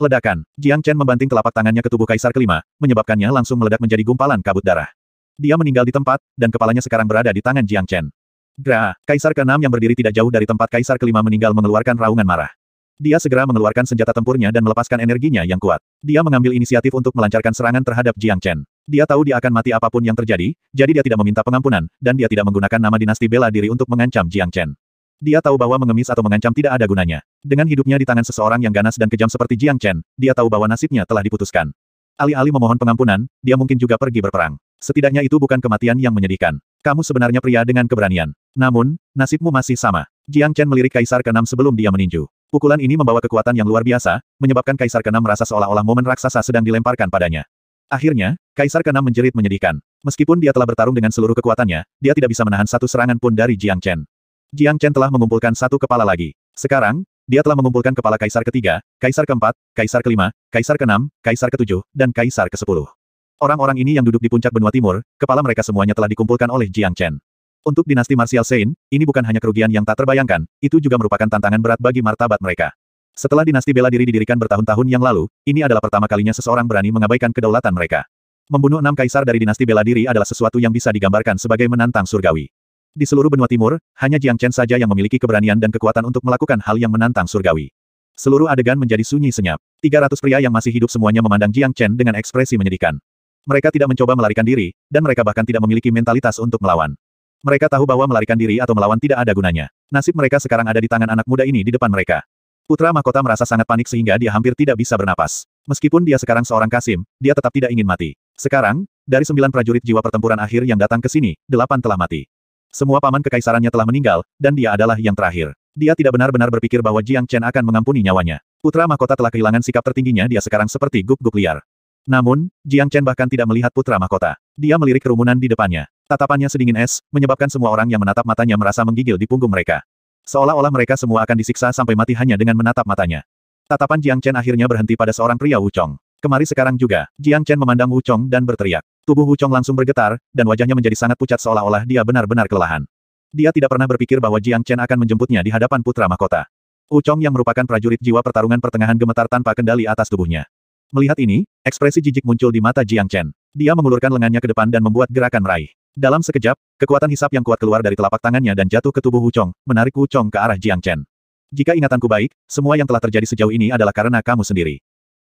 Ledakan. Jiang Chen membanting telapak tangannya ke tubuh kaisar kelima, menyebabkannya langsung meledak menjadi gumpalan kabut darah. Dia meninggal di tempat, dan kepalanya sekarang berada di tangan Jiang Chen. Gra, kaisar keenam yang berdiri tidak jauh dari tempat kaisar kelima meninggal mengeluarkan raungan marah. Dia segera mengeluarkan senjata tempurnya dan melepaskan energinya yang kuat. Dia mengambil inisiatif untuk melancarkan serangan terhadap Jiang Chen. Dia tahu dia akan mati apapun yang terjadi, jadi dia tidak meminta pengampunan, dan dia tidak menggunakan nama dinasti bela diri untuk mengancam Jiang Chen. Dia tahu bahwa mengemis atau mengancam tidak ada gunanya. Dengan hidupnya di tangan seseorang yang ganas dan kejam seperti Jiang Chen, dia tahu bahwa nasibnya telah diputuskan. Alih-alih memohon pengampunan, dia mungkin juga pergi berperang. Setidaknya itu bukan kematian yang menyedihkan. Kamu sebenarnya pria dengan keberanian. Namun, nasibmu masih sama. Jiang Chen melirik Kaisar Kenam sebelum dia meninju. Pukulan ini membawa kekuatan yang luar biasa, menyebabkan Kaisar Kenam merasa seolah-olah momen raksasa sedang dilemparkan padanya. Akhirnya, Kaisar Kenam menjerit menyedihkan. Meskipun dia telah bertarung dengan seluruh kekuatannya, dia tidak bisa menahan satu serangan pun dari Jiang Chen. Jiang Chen telah mengumpulkan satu kepala lagi. Sekarang, dia telah mengumpulkan kepala kaisar ketiga, kaisar keempat, kaisar kelima, kaisar keenam, kaisar ketujuh, dan kaisar ke-10. Orang-orang ini yang duduk di puncak benua timur, kepala mereka semuanya telah dikumpulkan oleh Jiang Chen. Untuk dinasti Martial Sein, ini bukan hanya kerugian yang tak terbayangkan, itu juga merupakan tantangan berat bagi martabat mereka. Setelah dinasti bela diri didirikan bertahun-tahun yang lalu, ini adalah pertama kalinya seseorang berani mengabaikan kedaulatan mereka. Membunuh enam kaisar dari dinasti bela diri adalah sesuatu yang bisa digambarkan sebagai menantang surgawi. Di seluruh benua timur, hanya Jiang Chen saja yang memiliki keberanian dan kekuatan untuk melakukan hal yang menantang surgawi. Seluruh adegan menjadi sunyi senyap. 300 pria yang masih hidup semuanya memandang Jiang Chen dengan ekspresi menyedihkan. Mereka tidak mencoba melarikan diri, dan mereka bahkan tidak memiliki mentalitas untuk melawan. Mereka tahu bahwa melarikan diri atau melawan tidak ada gunanya. Nasib mereka sekarang ada di tangan anak muda ini di depan mereka. Putra mahkota merasa sangat panik sehingga dia hampir tidak bisa bernapas. Meskipun dia sekarang seorang Kasim, dia tetap tidak ingin mati. Sekarang, dari sembilan prajurit jiwa pertempuran akhir yang datang ke sini, delapan telah mati. Semua paman kekaisarannya telah meninggal, dan dia adalah yang terakhir. Dia tidak benar-benar berpikir bahwa Jiang Chen akan mengampuni nyawanya. Putra mahkota telah kehilangan sikap tertingginya dia sekarang seperti guk guk liar. Namun, Jiang Chen bahkan tidak melihat putra mahkota. Dia melirik kerumunan di depannya. Tatapannya sedingin es, menyebabkan semua orang yang menatap matanya merasa menggigil di punggung mereka. Seolah-olah mereka semua akan disiksa sampai mati hanya dengan menatap matanya. Tatapan Jiang Chen akhirnya berhenti pada seorang pria Wuchong. Kemari sekarang juga, Jiang Chen memandang Wu Chong dan berteriak. Tubuh Wu Chong langsung bergetar, dan wajahnya menjadi sangat pucat seolah-olah dia benar-benar kelelahan. Dia tidak pernah berpikir bahwa Jiang Chen akan menjemputnya di hadapan putra mahkota. Wu Chong yang merupakan prajurit jiwa pertarungan pertengahan gemetar tanpa kendali atas tubuhnya. Melihat ini, ekspresi jijik muncul di mata Jiang Chen. Dia mengulurkan lengannya ke depan dan membuat gerakan meraih. Dalam sekejap, kekuatan hisap yang kuat keluar dari telapak tangannya dan jatuh ke tubuh Wu Chong, menarik Wu Chong ke arah Jiang Chen. Jika ingatanku baik, semua yang telah terjadi sejauh ini adalah karena kamu sendiri.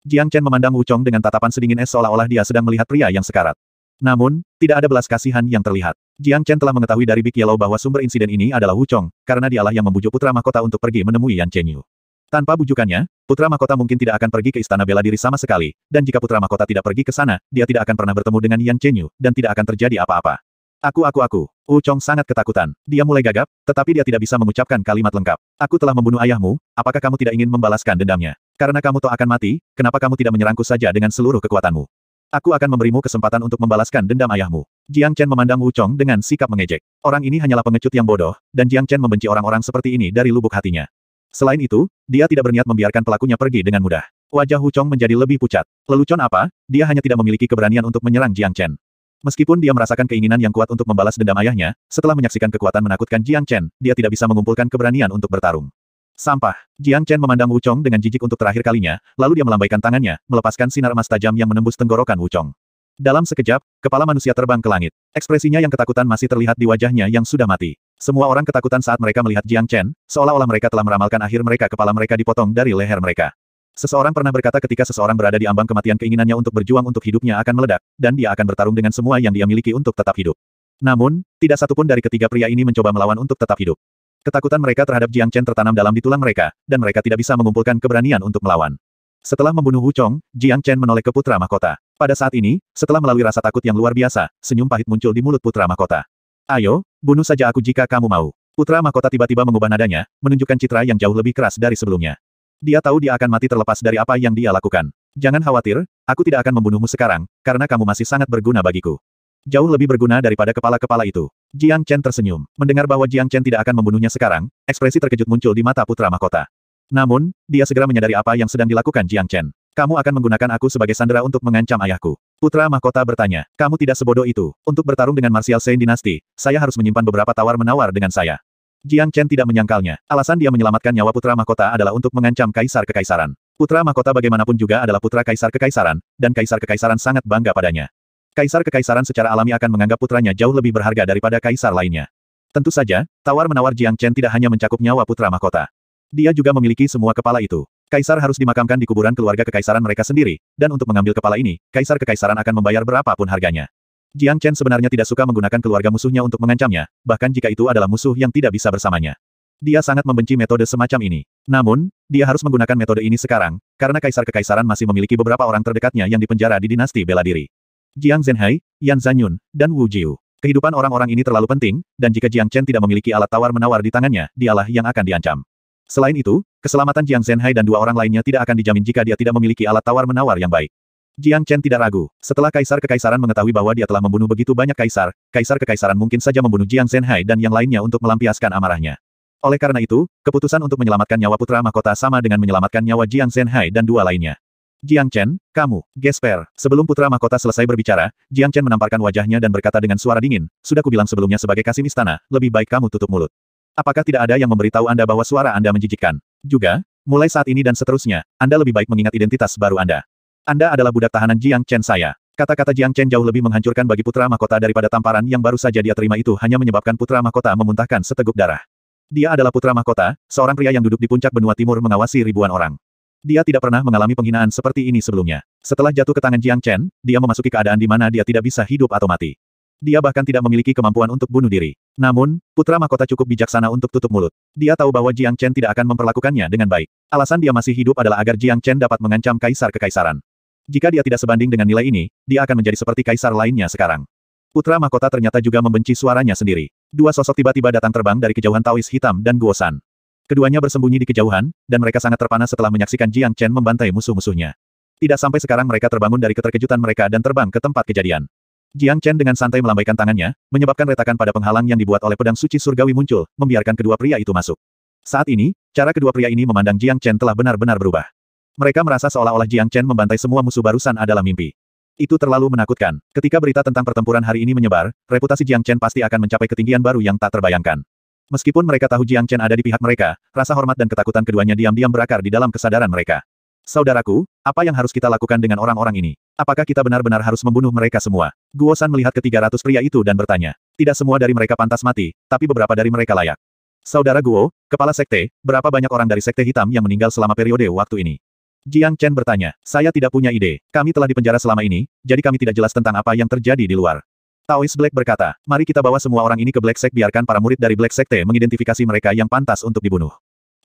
Jiang Chen memandang Wu Chong dengan tatapan sedingin es seolah-olah dia sedang melihat pria yang sekarat. Namun, tidak ada belas kasihan yang terlihat. Jiang Chen telah mengetahui dari Big Yellow bahwa sumber insiden ini adalah Wu Chong, karena dialah yang membujuk putra mahkota untuk pergi menemui Yan Yu. Tanpa bujukannya, putra mahkota mungkin tidak akan pergi ke istana bela diri sama sekali, dan jika putra mahkota tidak pergi ke sana, dia tidak akan pernah bertemu dengan Yan Yu, dan tidak akan terjadi apa-apa. Aku aku aku. Wu Chong sangat ketakutan. Dia mulai gagap, tetapi dia tidak bisa mengucapkan kalimat lengkap. Aku telah membunuh ayahmu, apakah kamu tidak ingin membalaskan dendamnya? Karena kamu toh akan mati, kenapa kamu tidak menyerangku saja dengan seluruh kekuatanmu? Aku akan memberimu kesempatan untuk membalaskan dendam ayahmu. Jiang Chen memandang Wu Chong dengan sikap mengejek. Orang ini hanyalah pengecut yang bodoh, dan Jiang Chen membenci orang-orang seperti ini dari lubuk hatinya. Selain itu, dia tidak berniat membiarkan pelakunya pergi dengan mudah. Wajah Wu Chong menjadi lebih pucat. Lelucon apa? Dia hanya tidak memiliki keberanian untuk menyerang Jiang Chen. Meskipun dia merasakan keinginan yang kuat untuk membalas dendam ayahnya, setelah menyaksikan kekuatan menakutkan Jiang Chen, dia tidak bisa mengumpulkan keberanian untuk bertarung. Sampah. Jiang Chen memandang Wu Chong dengan jijik untuk terakhir kalinya, lalu dia melambaikan tangannya, melepaskan sinar emas tajam yang menembus tenggorokan Wu Chong. Dalam sekejap, kepala manusia terbang ke langit. Ekspresinya yang ketakutan masih terlihat di wajahnya yang sudah mati. Semua orang ketakutan saat mereka melihat Jiang Chen, seolah-olah mereka telah meramalkan akhir mereka kepala mereka dipotong dari leher mereka. Seseorang pernah berkata ketika seseorang berada di ambang kematian keinginannya untuk berjuang untuk hidupnya akan meledak, dan dia akan bertarung dengan semua yang dia miliki untuk tetap hidup. Namun, tidak satupun dari ketiga pria ini mencoba melawan untuk tetap hidup. Ketakutan mereka terhadap Jiang Chen tertanam dalam di tulang mereka, dan mereka tidak bisa mengumpulkan keberanian untuk melawan. Setelah membunuh Wu Chong, Jiang Chen menoleh ke putra mahkota. Pada saat ini, setelah melalui rasa takut yang luar biasa, senyum pahit muncul di mulut putra mahkota. Ayo, bunuh saja aku jika kamu mau. Putra mahkota tiba-tiba mengubah nadanya, menunjukkan citra yang jauh lebih keras dari sebelumnya. Dia tahu dia akan mati terlepas dari apa yang dia lakukan. Jangan khawatir, aku tidak akan membunuhmu sekarang, karena kamu masih sangat berguna bagiku. Jauh lebih berguna daripada kepala-kepala itu. Jiang Chen tersenyum. Mendengar bahwa Jiang Chen tidak akan membunuhnya sekarang, ekspresi terkejut muncul di mata putra mahkota. Namun, dia segera menyadari apa yang sedang dilakukan Jiang Chen. Kamu akan menggunakan aku sebagai sandera untuk mengancam ayahku. Putra mahkota bertanya, kamu tidak sebodoh itu. Untuk bertarung dengan Martial Saint Dynasty, saya harus menyimpan beberapa tawar-menawar dengan saya. Jiang Chen tidak menyangkalnya. Alasan dia menyelamatkan nyawa putra mahkota adalah untuk mengancam kaisar kekaisaran. Putra mahkota bagaimanapun juga adalah putra kaisar kekaisaran, dan kaisar kekaisaran sangat bangga padanya. Kaisar kekaisaran secara alami akan menganggap putranya jauh lebih berharga daripada kaisar lainnya. Tentu saja, tawar-menawar Jiang Chen tidak hanya mencakup nyawa putra mahkota. Dia juga memiliki semua kepala itu. Kaisar harus dimakamkan di kuburan keluarga kekaisaran mereka sendiri, dan untuk mengambil kepala ini, kaisar kekaisaran akan membayar berapapun harganya. Jiang Chen sebenarnya tidak suka menggunakan keluarga musuhnya untuk mengancamnya, bahkan jika itu adalah musuh yang tidak bisa bersamanya. Dia sangat membenci metode semacam ini. Namun, dia harus menggunakan metode ini sekarang, karena kaisar kekaisaran masih memiliki beberapa orang terdekatnya yang dipenjara di dinasti bela diri. Jiang Zhenhai, Yan Zanyun, dan Wu Jiu. Kehidupan orang-orang ini terlalu penting, dan jika Jiang Chen tidak memiliki alat tawar-menawar di tangannya, dialah yang akan diancam. Selain itu, keselamatan Jiang Zhenhai dan dua orang lainnya tidak akan dijamin jika dia tidak memiliki alat tawar-menawar yang baik. Jiang Chen tidak ragu. Setelah kaisar kekaisaran mengetahui bahwa dia telah membunuh begitu banyak kaisar, kaisar kekaisaran mungkin saja membunuh Jiang Zhenhai dan yang lainnya untuk melampiaskan amarahnya. Oleh karena itu, keputusan untuk menyelamatkan nyawa putra mahkota sama dengan menyelamatkan nyawa Jiang Zhenhai dan dua lainnya. Jiang Chen, kamu, gesper. Sebelum putra mahkota selesai berbicara, Jiang Chen menamparkan wajahnya dan berkata dengan suara dingin, sudah kubilang sebelumnya sebagai kasih istana, lebih baik kamu tutup mulut. Apakah tidak ada yang memberitahu Anda bahwa suara Anda menjijikkan? Juga, mulai saat ini dan seterusnya, Anda lebih baik mengingat identitas baru Anda. Anda adalah budak tahanan Jiang Chen saya. Kata-kata Jiang Chen jauh lebih menghancurkan bagi putra mahkota daripada tamparan yang baru saja dia terima itu hanya menyebabkan putra mahkota memuntahkan seteguk darah. Dia adalah putra mahkota, seorang pria yang duduk di puncak benua timur mengawasi ribuan orang. Dia tidak pernah mengalami penghinaan seperti ini sebelumnya. Setelah jatuh ke tangan Jiang Chen, dia memasuki keadaan di mana dia tidak bisa hidup atau mati. Dia bahkan tidak memiliki kemampuan untuk bunuh diri. Namun, putra mahkota cukup bijaksana untuk tutup mulut. Dia tahu bahwa Jiang Chen tidak akan memperlakukannya dengan baik. Alasan dia masih hidup adalah agar Jiang Chen dapat mengancam kaisar kekaisaran. Jika dia tidak sebanding dengan nilai ini, dia akan menjadi seperti kaisar lainnya sekarang. Putra mahkota ternyata juga membenci suaranya sendiri. Dua sosok tiba-tiba datang terbang dari kejauhan Taois Hitam dan Guosan. Keduanya bersembunyi di kejauhan, dan mereka sangat terpana setelah menyaksikan Jiang Chen membantai musuh-musuhnya. Tidak sampai sekarang mereka terbangun dari keterkejutan mereka dan terbang ke tempat kejadian. Jiang Chen dengan santai melambaikan tangannya, menyebabkan retakan pada penghalang yang dibuat oleh pedang suci surgawi muncul, membiarkan kedua pria itu masuk. Saat ini, cara kedua pria ini memandang Jiang Chen telah benar-benar berubah. Mereka merasa seolah-olah Jiang Chen membantai semua musuh barusan adalah mimpi. Itu terlalu menakutkan. Ketika berita tentang pertempuran hari ini menyebar, reputasi Jiang Chen pasti akan mencapai ketinggian baru yang tak terbayangkan. Meskipun mereka tahu Jiang Chen ada di pihak mereka, rasa hormat dan ketakutan keduanya diam-diam berakar di dalam kesadaran mereka. Saudaraku, apa yang harus kita lakukan dengan orang-orang ini? Apakah kita benar-benar harus membunuh mereka semua? Guo San melihat ketiga ratus pria itu dan bertanya. Tidak semua dari mereka pantas mati, tapi beberapa dari mereka layak. Saudara Guo, kepala sekte, berapa banyak orang dari sekte hitam yang meninggal selama periode waktu ini? Jiang Chen bertanya, saya tidak punya ide, kami telah dipenjara selama ini, jadi kami tidak jelas tentang apa yang terjadi di luar. Taois Black berkata, mari kita bawa semua orang ini ke Black Sect biarkan para murid dari Black Sekte mengidentifikasi mereka yang pantas untuk dibunuh.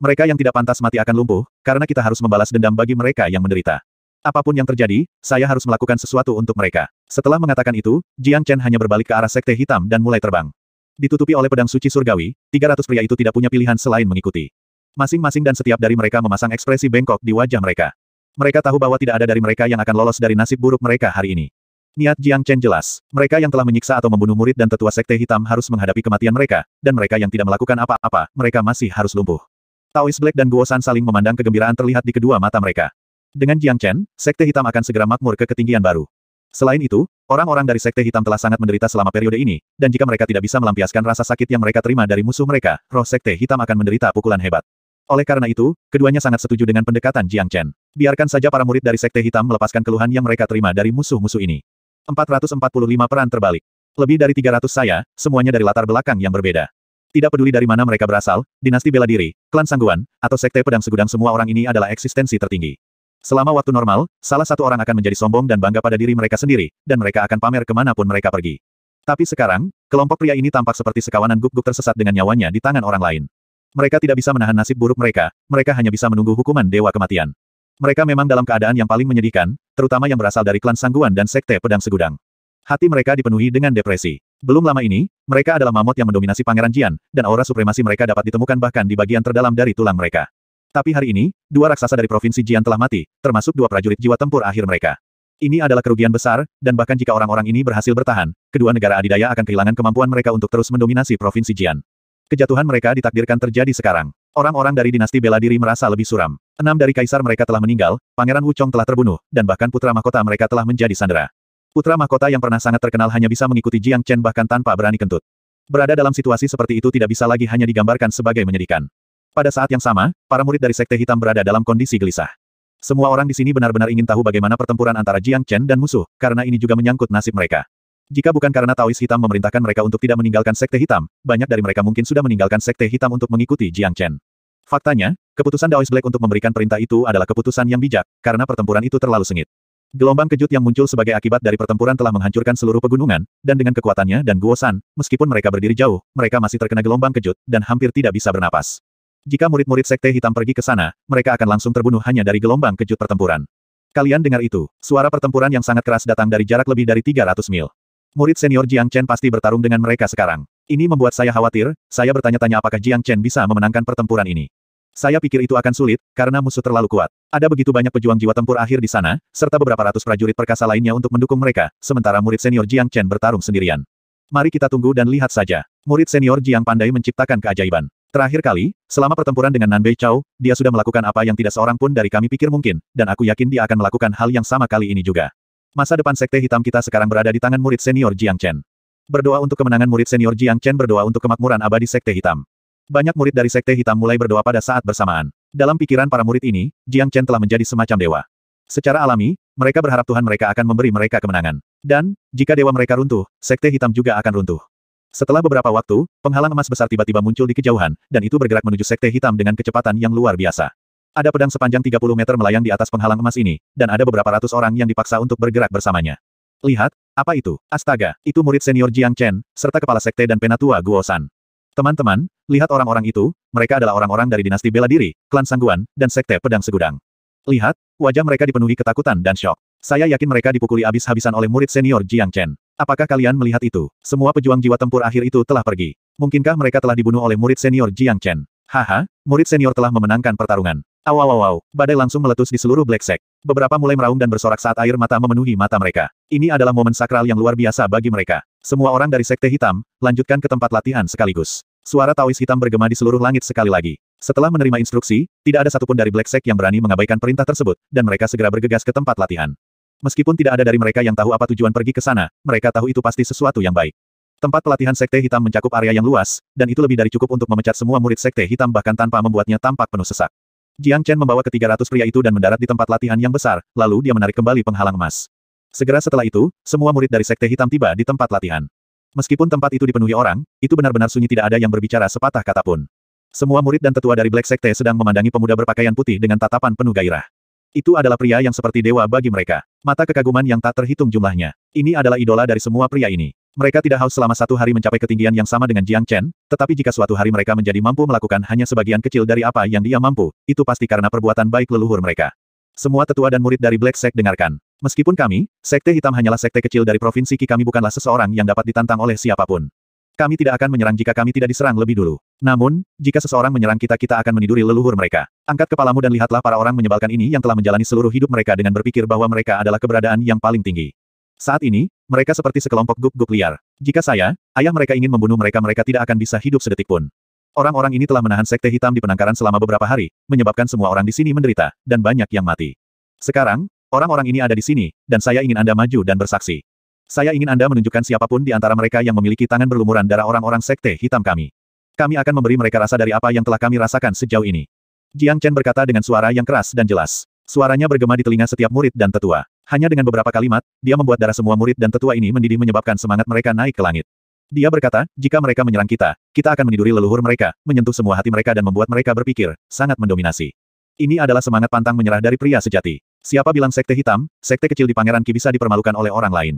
Mereka yang tidak pantas mati akan lumpuh, karena kita harus membalas dendam bagi mereka yang menderita. Apapun yang terjadi, saya harus melakukan sesuatu untuk mereka. Setelah mengatakan itu, Jiang Chen hanya berbalik ke arah Sekte Hitam dan mulai terbang. Ditutupi oleh pedang suci surgawi, 300 pria itu tidak punya pilihan selain mengikuti. Masing-masing dan setiap dari mereka memasang ekspresi bengkok di wajah mereka. Mereka tahu bahwa tidak ada dari mereka yang akan lolos dari nasib buruk mereka hari ini. Niat Jiang Chen jelas, mereka yang telah menyiksa atau membunuh murid dan tetua sekte hitam harus menghadapi kematian mereka, dan mereka yang tidak melakukan apa-apa, mereka masih harus lumpuh. Taois Black dan Guosan saling memandang kegembiraan terlihat di kedua mata mereka. Dengan Jiang Chen, sekte hitam akan segera makmur ke ketinggian baru. Selain itu, orang-orang dari sekte hitam telah sangat menderita selama periode ini, dan jika mereka tidak bisa melampiaskan rasa sakit yang mereka terima dari musuh mereka, roh sekte hitam akan menderita pukulan hebat. Oleh karena itu, keduanya sangat setuju dengan pendekatan Jiang Chen. Biarkan saja para murid dari Sekte Hitam melepaskan keluhan yang mereka terima dari musuh-musuh ini. 445 peran terbalik. Lebih dari 300 saya, semuanya dari latar belakang yang berbeda. Tidak peduli dari mana mereka berasal, dinasti bela diri, klan sangguan, atau sekte pedang segudang semua orang ini adalah eksistensi tertinggi. Selama waktu normal, salah satu orang akan menjadi sombong dan bangga pada diri mereka sendiri, dan mereka akan pamer kemanapun mereka pergi. Tapi sekarang, kelompok pria ini tampak seperti sekawanan guk-guk tersesat dengan nyawanya di tangan orang lain. Mereka tidak bisa menahan nasib buruk mereka, mereka hanya bisa menunggu hukuman Dewa Kematian. Mereka memang dalam keadaan yang paling menyedihkan, terutama yang berasal dari klan Sangguan dan Sekte Pedang Segudang. Hati mereka dipenuhi dengan depresi. Belum lama ini, mereka adalah mamut yang mendominasi Pangeran Jian, dan aura supremasi mereka dapat ditemukan bahkan di bagian terdalam dari tulang mereka. Tapi hari ini, dua raksasa dari Provinsi Jian telah mati, termasuk dua prajurit jiwa tempur akhir mereka. Ini adalah kerugian besar, dan bahkan jika orang-orang ini berhasil bertahan, kedua negara adidaya akan kehilangan kemampuan mereka untuk terus mendominasi Provinsi Jian. Kejatuhan mereka ditakdirkan terjadi sekarang. Orang-orang dari dinasti bela diri merasa lebih suram. Enam dari kaisar mereka telah meninggal, Pangeran Wuchong telah terbunuh, dan bahkan putra mahkota mereka telah menjadi sandera. Putra mahkota yang pernah sangat terkenal hanya bisa mengikuti Jiang Chen bahkan tanpa berani kentut. Berada dalam situasi seperti itu tidak bisa lagi hanya digambarkan sebagai menyedihkan. Pada saat yang sama, para murid dari Sekte Hitam berada dalam kondisi gelisah. Semua orang di sini benar-benar ingin tahu bagaimana pertempuran antara Jiang Chen dan musuh, karena ini juga menyangkut nasib mereka. Jika bukan karena Taois Hitam memerintahkan mereka untuk tidak meninggalkan Sekte Hitam, banyak dari mereka mungkin sudah meninggalkan Sekte Hitam untuk mengikuti Jiang Chen. Faktanya, keputusan Daois Black untuk memberikan perintah itu adalah keputusan yang bijak, karena pertempuran itu terlalu sengit. Gelombang kejut yang muncul sebagai akibat dari pertempuran telah menghancurkan seluruh pegunungan, dan dengan kekuatannya dan Guosan, meskipun mereka berdiri jauh, mereka masih terkena gelombang kejut, dan hampir tidak bisa bernapas. Jika murid-murid Sekte Hitam pergi ke sana, mereka akan langsung terbunuh hanya dari gelombang kejut pertempuran. Kalian dengar itu, suara pertempuran yang sangat keras datang dari jarak lebih dari 300 mil. Murid senior Jiang Chen pasti bertarung dengan mereka sekarang. Ini membuat saya khawatir, saya bertanya-tanya apakah Jiang Chen bisa memenangkan pertempuran ini. Saya pikir itu akan sulit, karena musuh terlalu kuat. Ada begitu banyak pejuang jiwa tempur akhir di sana, serta beberapa ratus prajurit perkasa lainnya untuk mendukung mereka, sementara murid senior Jiang Chen bertarung sendirian. Mari kita tunggu dan lihat saja. Murid senior Jiang pandai menciptakan keajaiban. Terakhir kali, selama pertempuran dengan Nan Bei Chao, dia sudah melakukan apa yang tidak seorang pun dari kami pikir mungkin, dan aku yakin dia akan melakukan hal yang sama kali ini juga. Masa depan Sekte Hitam kita sekarang berada di tangan murid senior Jiang Chen. Berdoa untuk kemenangan murid senior Jiang Chen berdoa untuk kemakmuran abadi Sekte Hitam. Banyak murid dari Sekte Hitam mulai berdoa pada saat bersamaan. Dalam pikiran para murid ini, Jiang Chen telah menjadi semacam dewa. Secara alami, mereka berharap Tuhan mereka akan memberi mereka kemenangan. Dan, jika dewa mereka runtuh, Sekte Hitam juga akan runtuh. Setelah beberapa waktu, penghalang emas besar tiba-tiba muncul di kejauhan, dan itu bergerak menuju Sekte Hitam dengan kecepatan yang luar biasa. Ada pedang sepanjang 30 meter melayang di atas penghalang emas ini, dan ada beberapa ratus orang yang dipaksa untuk bergerak bersamanya. Lihat, apa itu? Astaga, itu murid senior Jiang Chen, serta kepala sekte dan penatua Guo San. Teman-teman, lihat orang-orang itu, mereka adalah orang-orang dari dinasti bela diri, klan Sangguan, dan sekte pedang segudang. Lihat, wajah mereka dipenuhi ketakutan dan shock. Saya yakin mereka dipukuli habis-habisan oleh murid senior Jiang Chen. Apakah kalian melihat itu? Semua pejuang jiwa tempur akhir itu telah pergi. Mungkinkah mereka telah dibunuh oleh murid senior Jiang Chen? Haha, murid senior telah memenangkan pertarungan. Awawawaw, badai langsung meletus di seluruh Black Sack. Beberapa mulai meraung dan bersorak saat air mata memenuhi mata mereka. Ini adalah momen sakral yang luar biasa bagi mereka. Semua orang dari Sekte Hitam, lanjutkan ke tempat latihan sekaligus. Suara Taois hitam bergema di seluruh langit sekali lagi. Setelah menerima instruksi, tidak ada satupun dari Black Sack yang berani mengabaikan perintah tersebut, dan mereka segera bergegas ke tempat latihan. Meskipun tidak ada dari mereka yang tahu apa tujuan pergi ke sana, mereka tahu itu pasti sesuatu yang baik. Tempat pelatihan Sekte Hitam mencakup area yang luas, dan itu lebih dari cukup untuk memecat semua murid Sekte Hitam bahkan tanpa membuatnya tampak penuh sesak. Jiang Chen membawa ketiga ratus pria itu dan mendarat di tempat latihan yang besar, lalu dia menarik kembali penghalang emas. Segera setelah itu, semua murid dari Sekte Hitam tiba di tempat latihan. Meskipun tempat itu dipenuhi orang, itu benar-benar sunyi tidak ada yang berbicara sepatah kata pun. Semua murid dan tetua dari Black Sekte sedang memandangi pemuda berpakaian putih dengan tatapan penuh gairah. Itu adalah pria yang seperti dewa bagi mereka. Mata kekaguman yang tak terhitung jumlahnya. Ini adalah idola dari semua pria ini. Mereka tidak haus selama satu hari mencapai ketinggian yang sama dengan Jiang Chen, tetapi jika suatu hari mereka menjadi mampu melakukan hanya sebagian kecil dari apa yang dia mampu, itu pasti karena perbuatan baik leluhur mereka. Semua tetua dan murid dari Black Sect dengarkan. Meskipun kami, Sekte Hitam hanyalah sekte kecil dari provinsi Ki kami bukanlah seseorang yang dapat ditantang oleh siapapun. Kami tidak akan menyerang jika kami tidak diserang lebih dulu. Namun, jika seseorang menyerang kita kita akan meniduri leluhur mereka. Angkat kepalamu dan lihatlah para orang menyebalkan ini yang telah menjalani seluruh hidup mereka dengan berpikir bahwa mereka adalah keberadaan yang paling tinggi. Saat ini, mereka seperti sekelompok gup-gup liar. Jika saya, ayah mereka ingin membunuh mereka mereka tidak akan bisa hidup sedetik pun. Orang-orang ini telah menahan sekte hitam di penangkaran selama beberapa hari, menyebabkan semua orang di sini menderita, dan banyak yang mati. Sekarang, orang-orang ini ada di sini, dan saya ingin Anda maju dan bersaksi. Saya ingin Anda menunjukkan siapapun di antara mereka yang memiliki tangan berlumuran darah orang-orang sekte hitam kami. Kami akan memberi mereka rasa dari apa yang telah kami rasakan sejauh ini. Jiang Chen berkata dengan suara yang keras dan jelas. Suaranya bergema di telinga setiap murid dan tetua. Hanya dengan beberapa kalimat, dia membuat darah semua murid dan tetua ini mendidih menyebabkan semangat mereka naik ke langit. Dia berkata, jika mereka menyerang kita, kita akan meniduri leluhur mereka, menyentuh semua hati mereka dan membuat mereka berpikir, sangat mendominasi. Ini adalah semangat pantang menyerah dari pria sejati. Siapa bilang sekte hitam, sekte kecil di Pangeran Ki bisa dipermalukan oleh orang lain.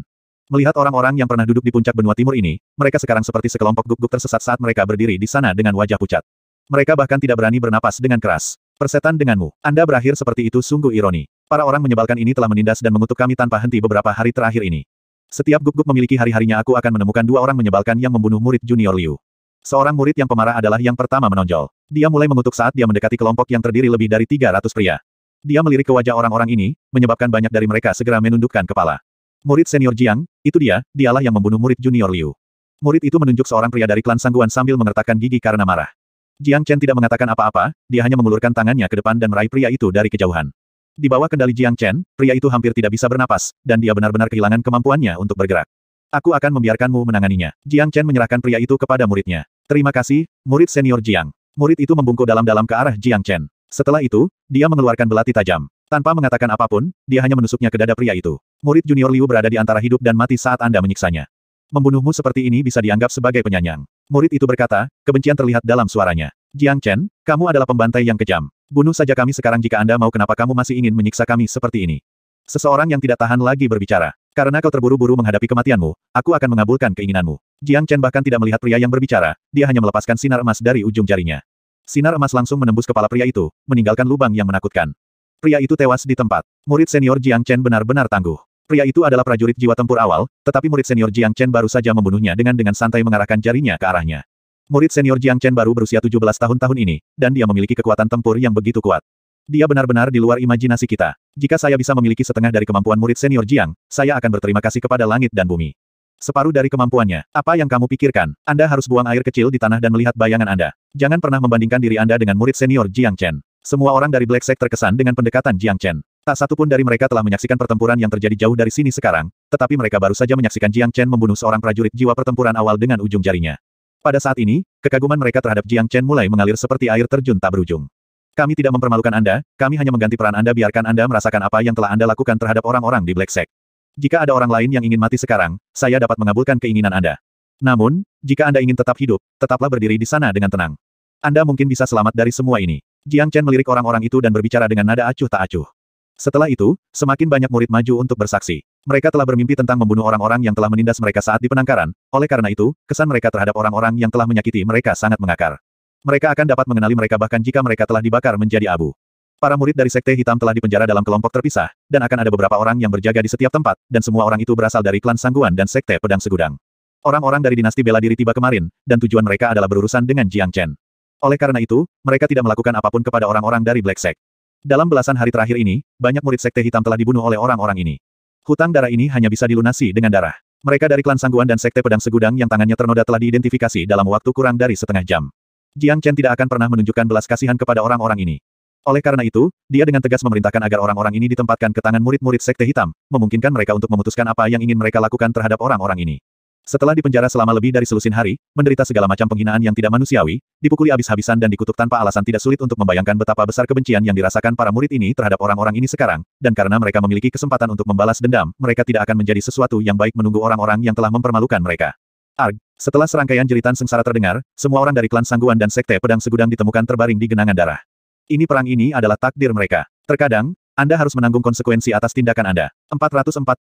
Melihat orang-orang yang pernah duduk di puncak benua timur ini, mereka sekarang seperti sekelompok guk-guk tersesat saat mereka berdiri di sana dengan wajah pucat. Mereka bahkan tidak berani bernapas dengan keras. Persetan denganmu, Anda berakhir seperti itu sungguh ironi. Para orang menyebalkan ini telah menindas dan mengutuk kami tanpa henti beberapa hari terakhir ini. Setiap gup-gup memiliki hari-harinya aku akan menemukan dua orang menyebalkan yang membunuh murid junior Liu. Seorang murid yang pemarah adalah yang pertama menonjol. Dia mulai mengutuk saat dia mendekati kelompok yang terdiri lebih dari 300 pria. Dia melirik ke wajah orang-orang ini, menyebabkan banyak dari mereka segera menundukkan kepala. Murid senior Jiang, itu dia, dialah yang membunuh murid junior Liu. Murid itu menunjuk seorang pria dari klan Sangguan sambil mengertakkan gigi karena marah. Jiang Chen tidak mengatakan apa-apa, dia hanya mengulurkan tangannya ke depan dan meraih pria itu dari kejauhan. Di bawah kendali Jiang Chen, pria itu hampir tidak bisa bernapas, dan dia benar-benar kehilangan kemampuannya untuk bergerak. Aku akan membiarkanmu menanganinya. Jiang Chen menyerahkan pria itu kepada muridnya. Terima kasih, murid senior Jiang. Murid itu membungkuk dalam-dalam ke arah Jiang Chen. Setelah itu, dia mengeluarkan belati tajam. Tanpa mengatakan apapun, dia hanya menusuknya ke dada pria itu. Murid junior Liu berada di antara hidup dan mati saat Anda menyiksanya. Membunuhmu seperti ini bisa dianggap sebagai penyanyang. Murid itu berkata, kebencian terlihat dalam suaranya. Jiang Chen, kamu adalah pembantai yang kejam. Bunuh saja kami sekarang jika Anda mau kenapa kamu masih ingin menyiksa kami seperti ini. Seseorang yang tidak tahan lagi berbicara. Karena kau terburu-buru menghadapi kematianmu, aku akan mengabulkan keinginanmu. Jiang Chen bahkan tidak melihat pria yang berbicara, dia hanya melepaskan sinar emas dari ujung jarinya. Sinar emas langsung menembus kepala pria itu, meninggalkan lubang yang menakutkan. Pria itu tewas di tempat. Murid senior Jiang Chen benar-benar tangguh. Pria itu adalah prajurit jiwa tempur awal, tetapi murid senior Jiang Chen baru saja membunuhnya dengan dengan santai mengarahkan jarinya ke arahnya. Murid senior Jiang Chen baru berusia 17 tahun tahun ini, dan dia memiliki kekuatan tempur yang begitu kuat. Dia benar-benar di luar imajinasi kita. Jika saya bisa memiliki setengah dari kemampuan murid senior Jiang, saya akan berterima kasih kepada langit dan bumi. Separuh dari kemampuannya, apa yang kamu pikirkan? Anda harus buang air kecil di tanah dan melihat bayangan Anda. Jangan pernah membandingkan diri Anda dengan murid senior Jiang Chen. Semua orang dari Black Sect terkesan dengan pendekatan Jiang Chen. Tak satu pun dari mereka telah menyaksikan pertempuran yang terjadi jauh dari sini sekarang, tetapi mereka baru saja menyaksikan Jiang Chen membunuh seorang prajurit jiwa pertempuran awal dengan ujung jarinya. Pada saat ini, kekaguman mereka terhadap Jiang Chen mulai mengalir seperti air terjun tak berujung. Kami tidak mempermalukan Anda, kami hanya mengganti peran Anda biarkan Anda merasakan apa yang telah Anda lakukan terhadap orang-orang di Black Sect. Jika ada orang lain yang ingin mati sekarang, saya dapat mengabulkan keinginan Anda. Namun, jika Anda ingin tetap hidup, tetaplah berdiri di sana dengan tenang. Anda mungkin bisa selamat dari semua ini. Jiang Chen melirik orang-orang itu dan berbicara dengan nada acuh tak acuh. Setelah itu, semakin banyak murid maju untuk bersaksi. Mereka telah bermimpi tentang membunuh orang-orang yang telah menindas mereka saat di penangkaran, oleh karena itu, kesan mereka terhadap orang-orang yang telah menyakiti mereka sangat mengakar. Mereka akan dapat mengenali mereka bahkan jika mereka telah dibakar menjadi abu. Para murid dari Sekte Hitam telah dipenjara dalam kelompok terpisah, dan akan ada beberapa orang yang berjaga di setiap tempat, dan semua orang itu berasal dari klan Sangguan dan Sekte Pedang Segudang. Orang-orang dari dinasti bela diri tiba kemarin, dan tujuan mereka adalah berurusan dengan Jiang Chen. Oleh karena itu, mereka tidak melakukan apapun kepada orang-orang dari Black Sect. Dalam belasan hari terakhir ini, banyak murid sekte hitam telah dibunuh oleh orang-orang ini. Hutang darah ini hanya bisa dilunasi dengan darah. Mereka dari klan Sangguan dan sekte pedang segudang yang tangannya ternoda telah diidentifikasi dalam waktu kurang dari setengah jam. Jiang Chen tidak akan pernah menunjukkan belas kasihan kepada orang-orang ini. Oleh karena itu, dia dengan tegas memerintahkan agar orang-orang ini ditempatkan ke tangan murid-murid sekte hitam, memungkinkan mereka untuk memutuskan apa yang ingin mereka lakukan terhadap orang-orang ini. Setelah dipenjara selama lebih dari selusin hari, menderita segala macam penghinaan yang tidak manusiawi, dipukuli habis-habisan dan dikutuk tanpa alasan tidak sulit untuk membayangkan betapa besar kebencian yang dirasakan para murid ini terhadap orang-orang ini sekarang, dan karena mereka memiliki kesempatan untuk membalas dendam, mereka tidak akan menjadi sesuatu yang baik menunggu orang-orang yang telah mempermalukan mereka. Arg, setelah serangkaian jeritan sengsara terdengar, semua orang dari klan Sangguan dan Sekte Pedang Segudang ditemukan terbaring di genangan darah. Ini perang ini adalah takdir mereka. Terkadang, Anda harus menanggung konsekuensi atas tindakan Anda. 404,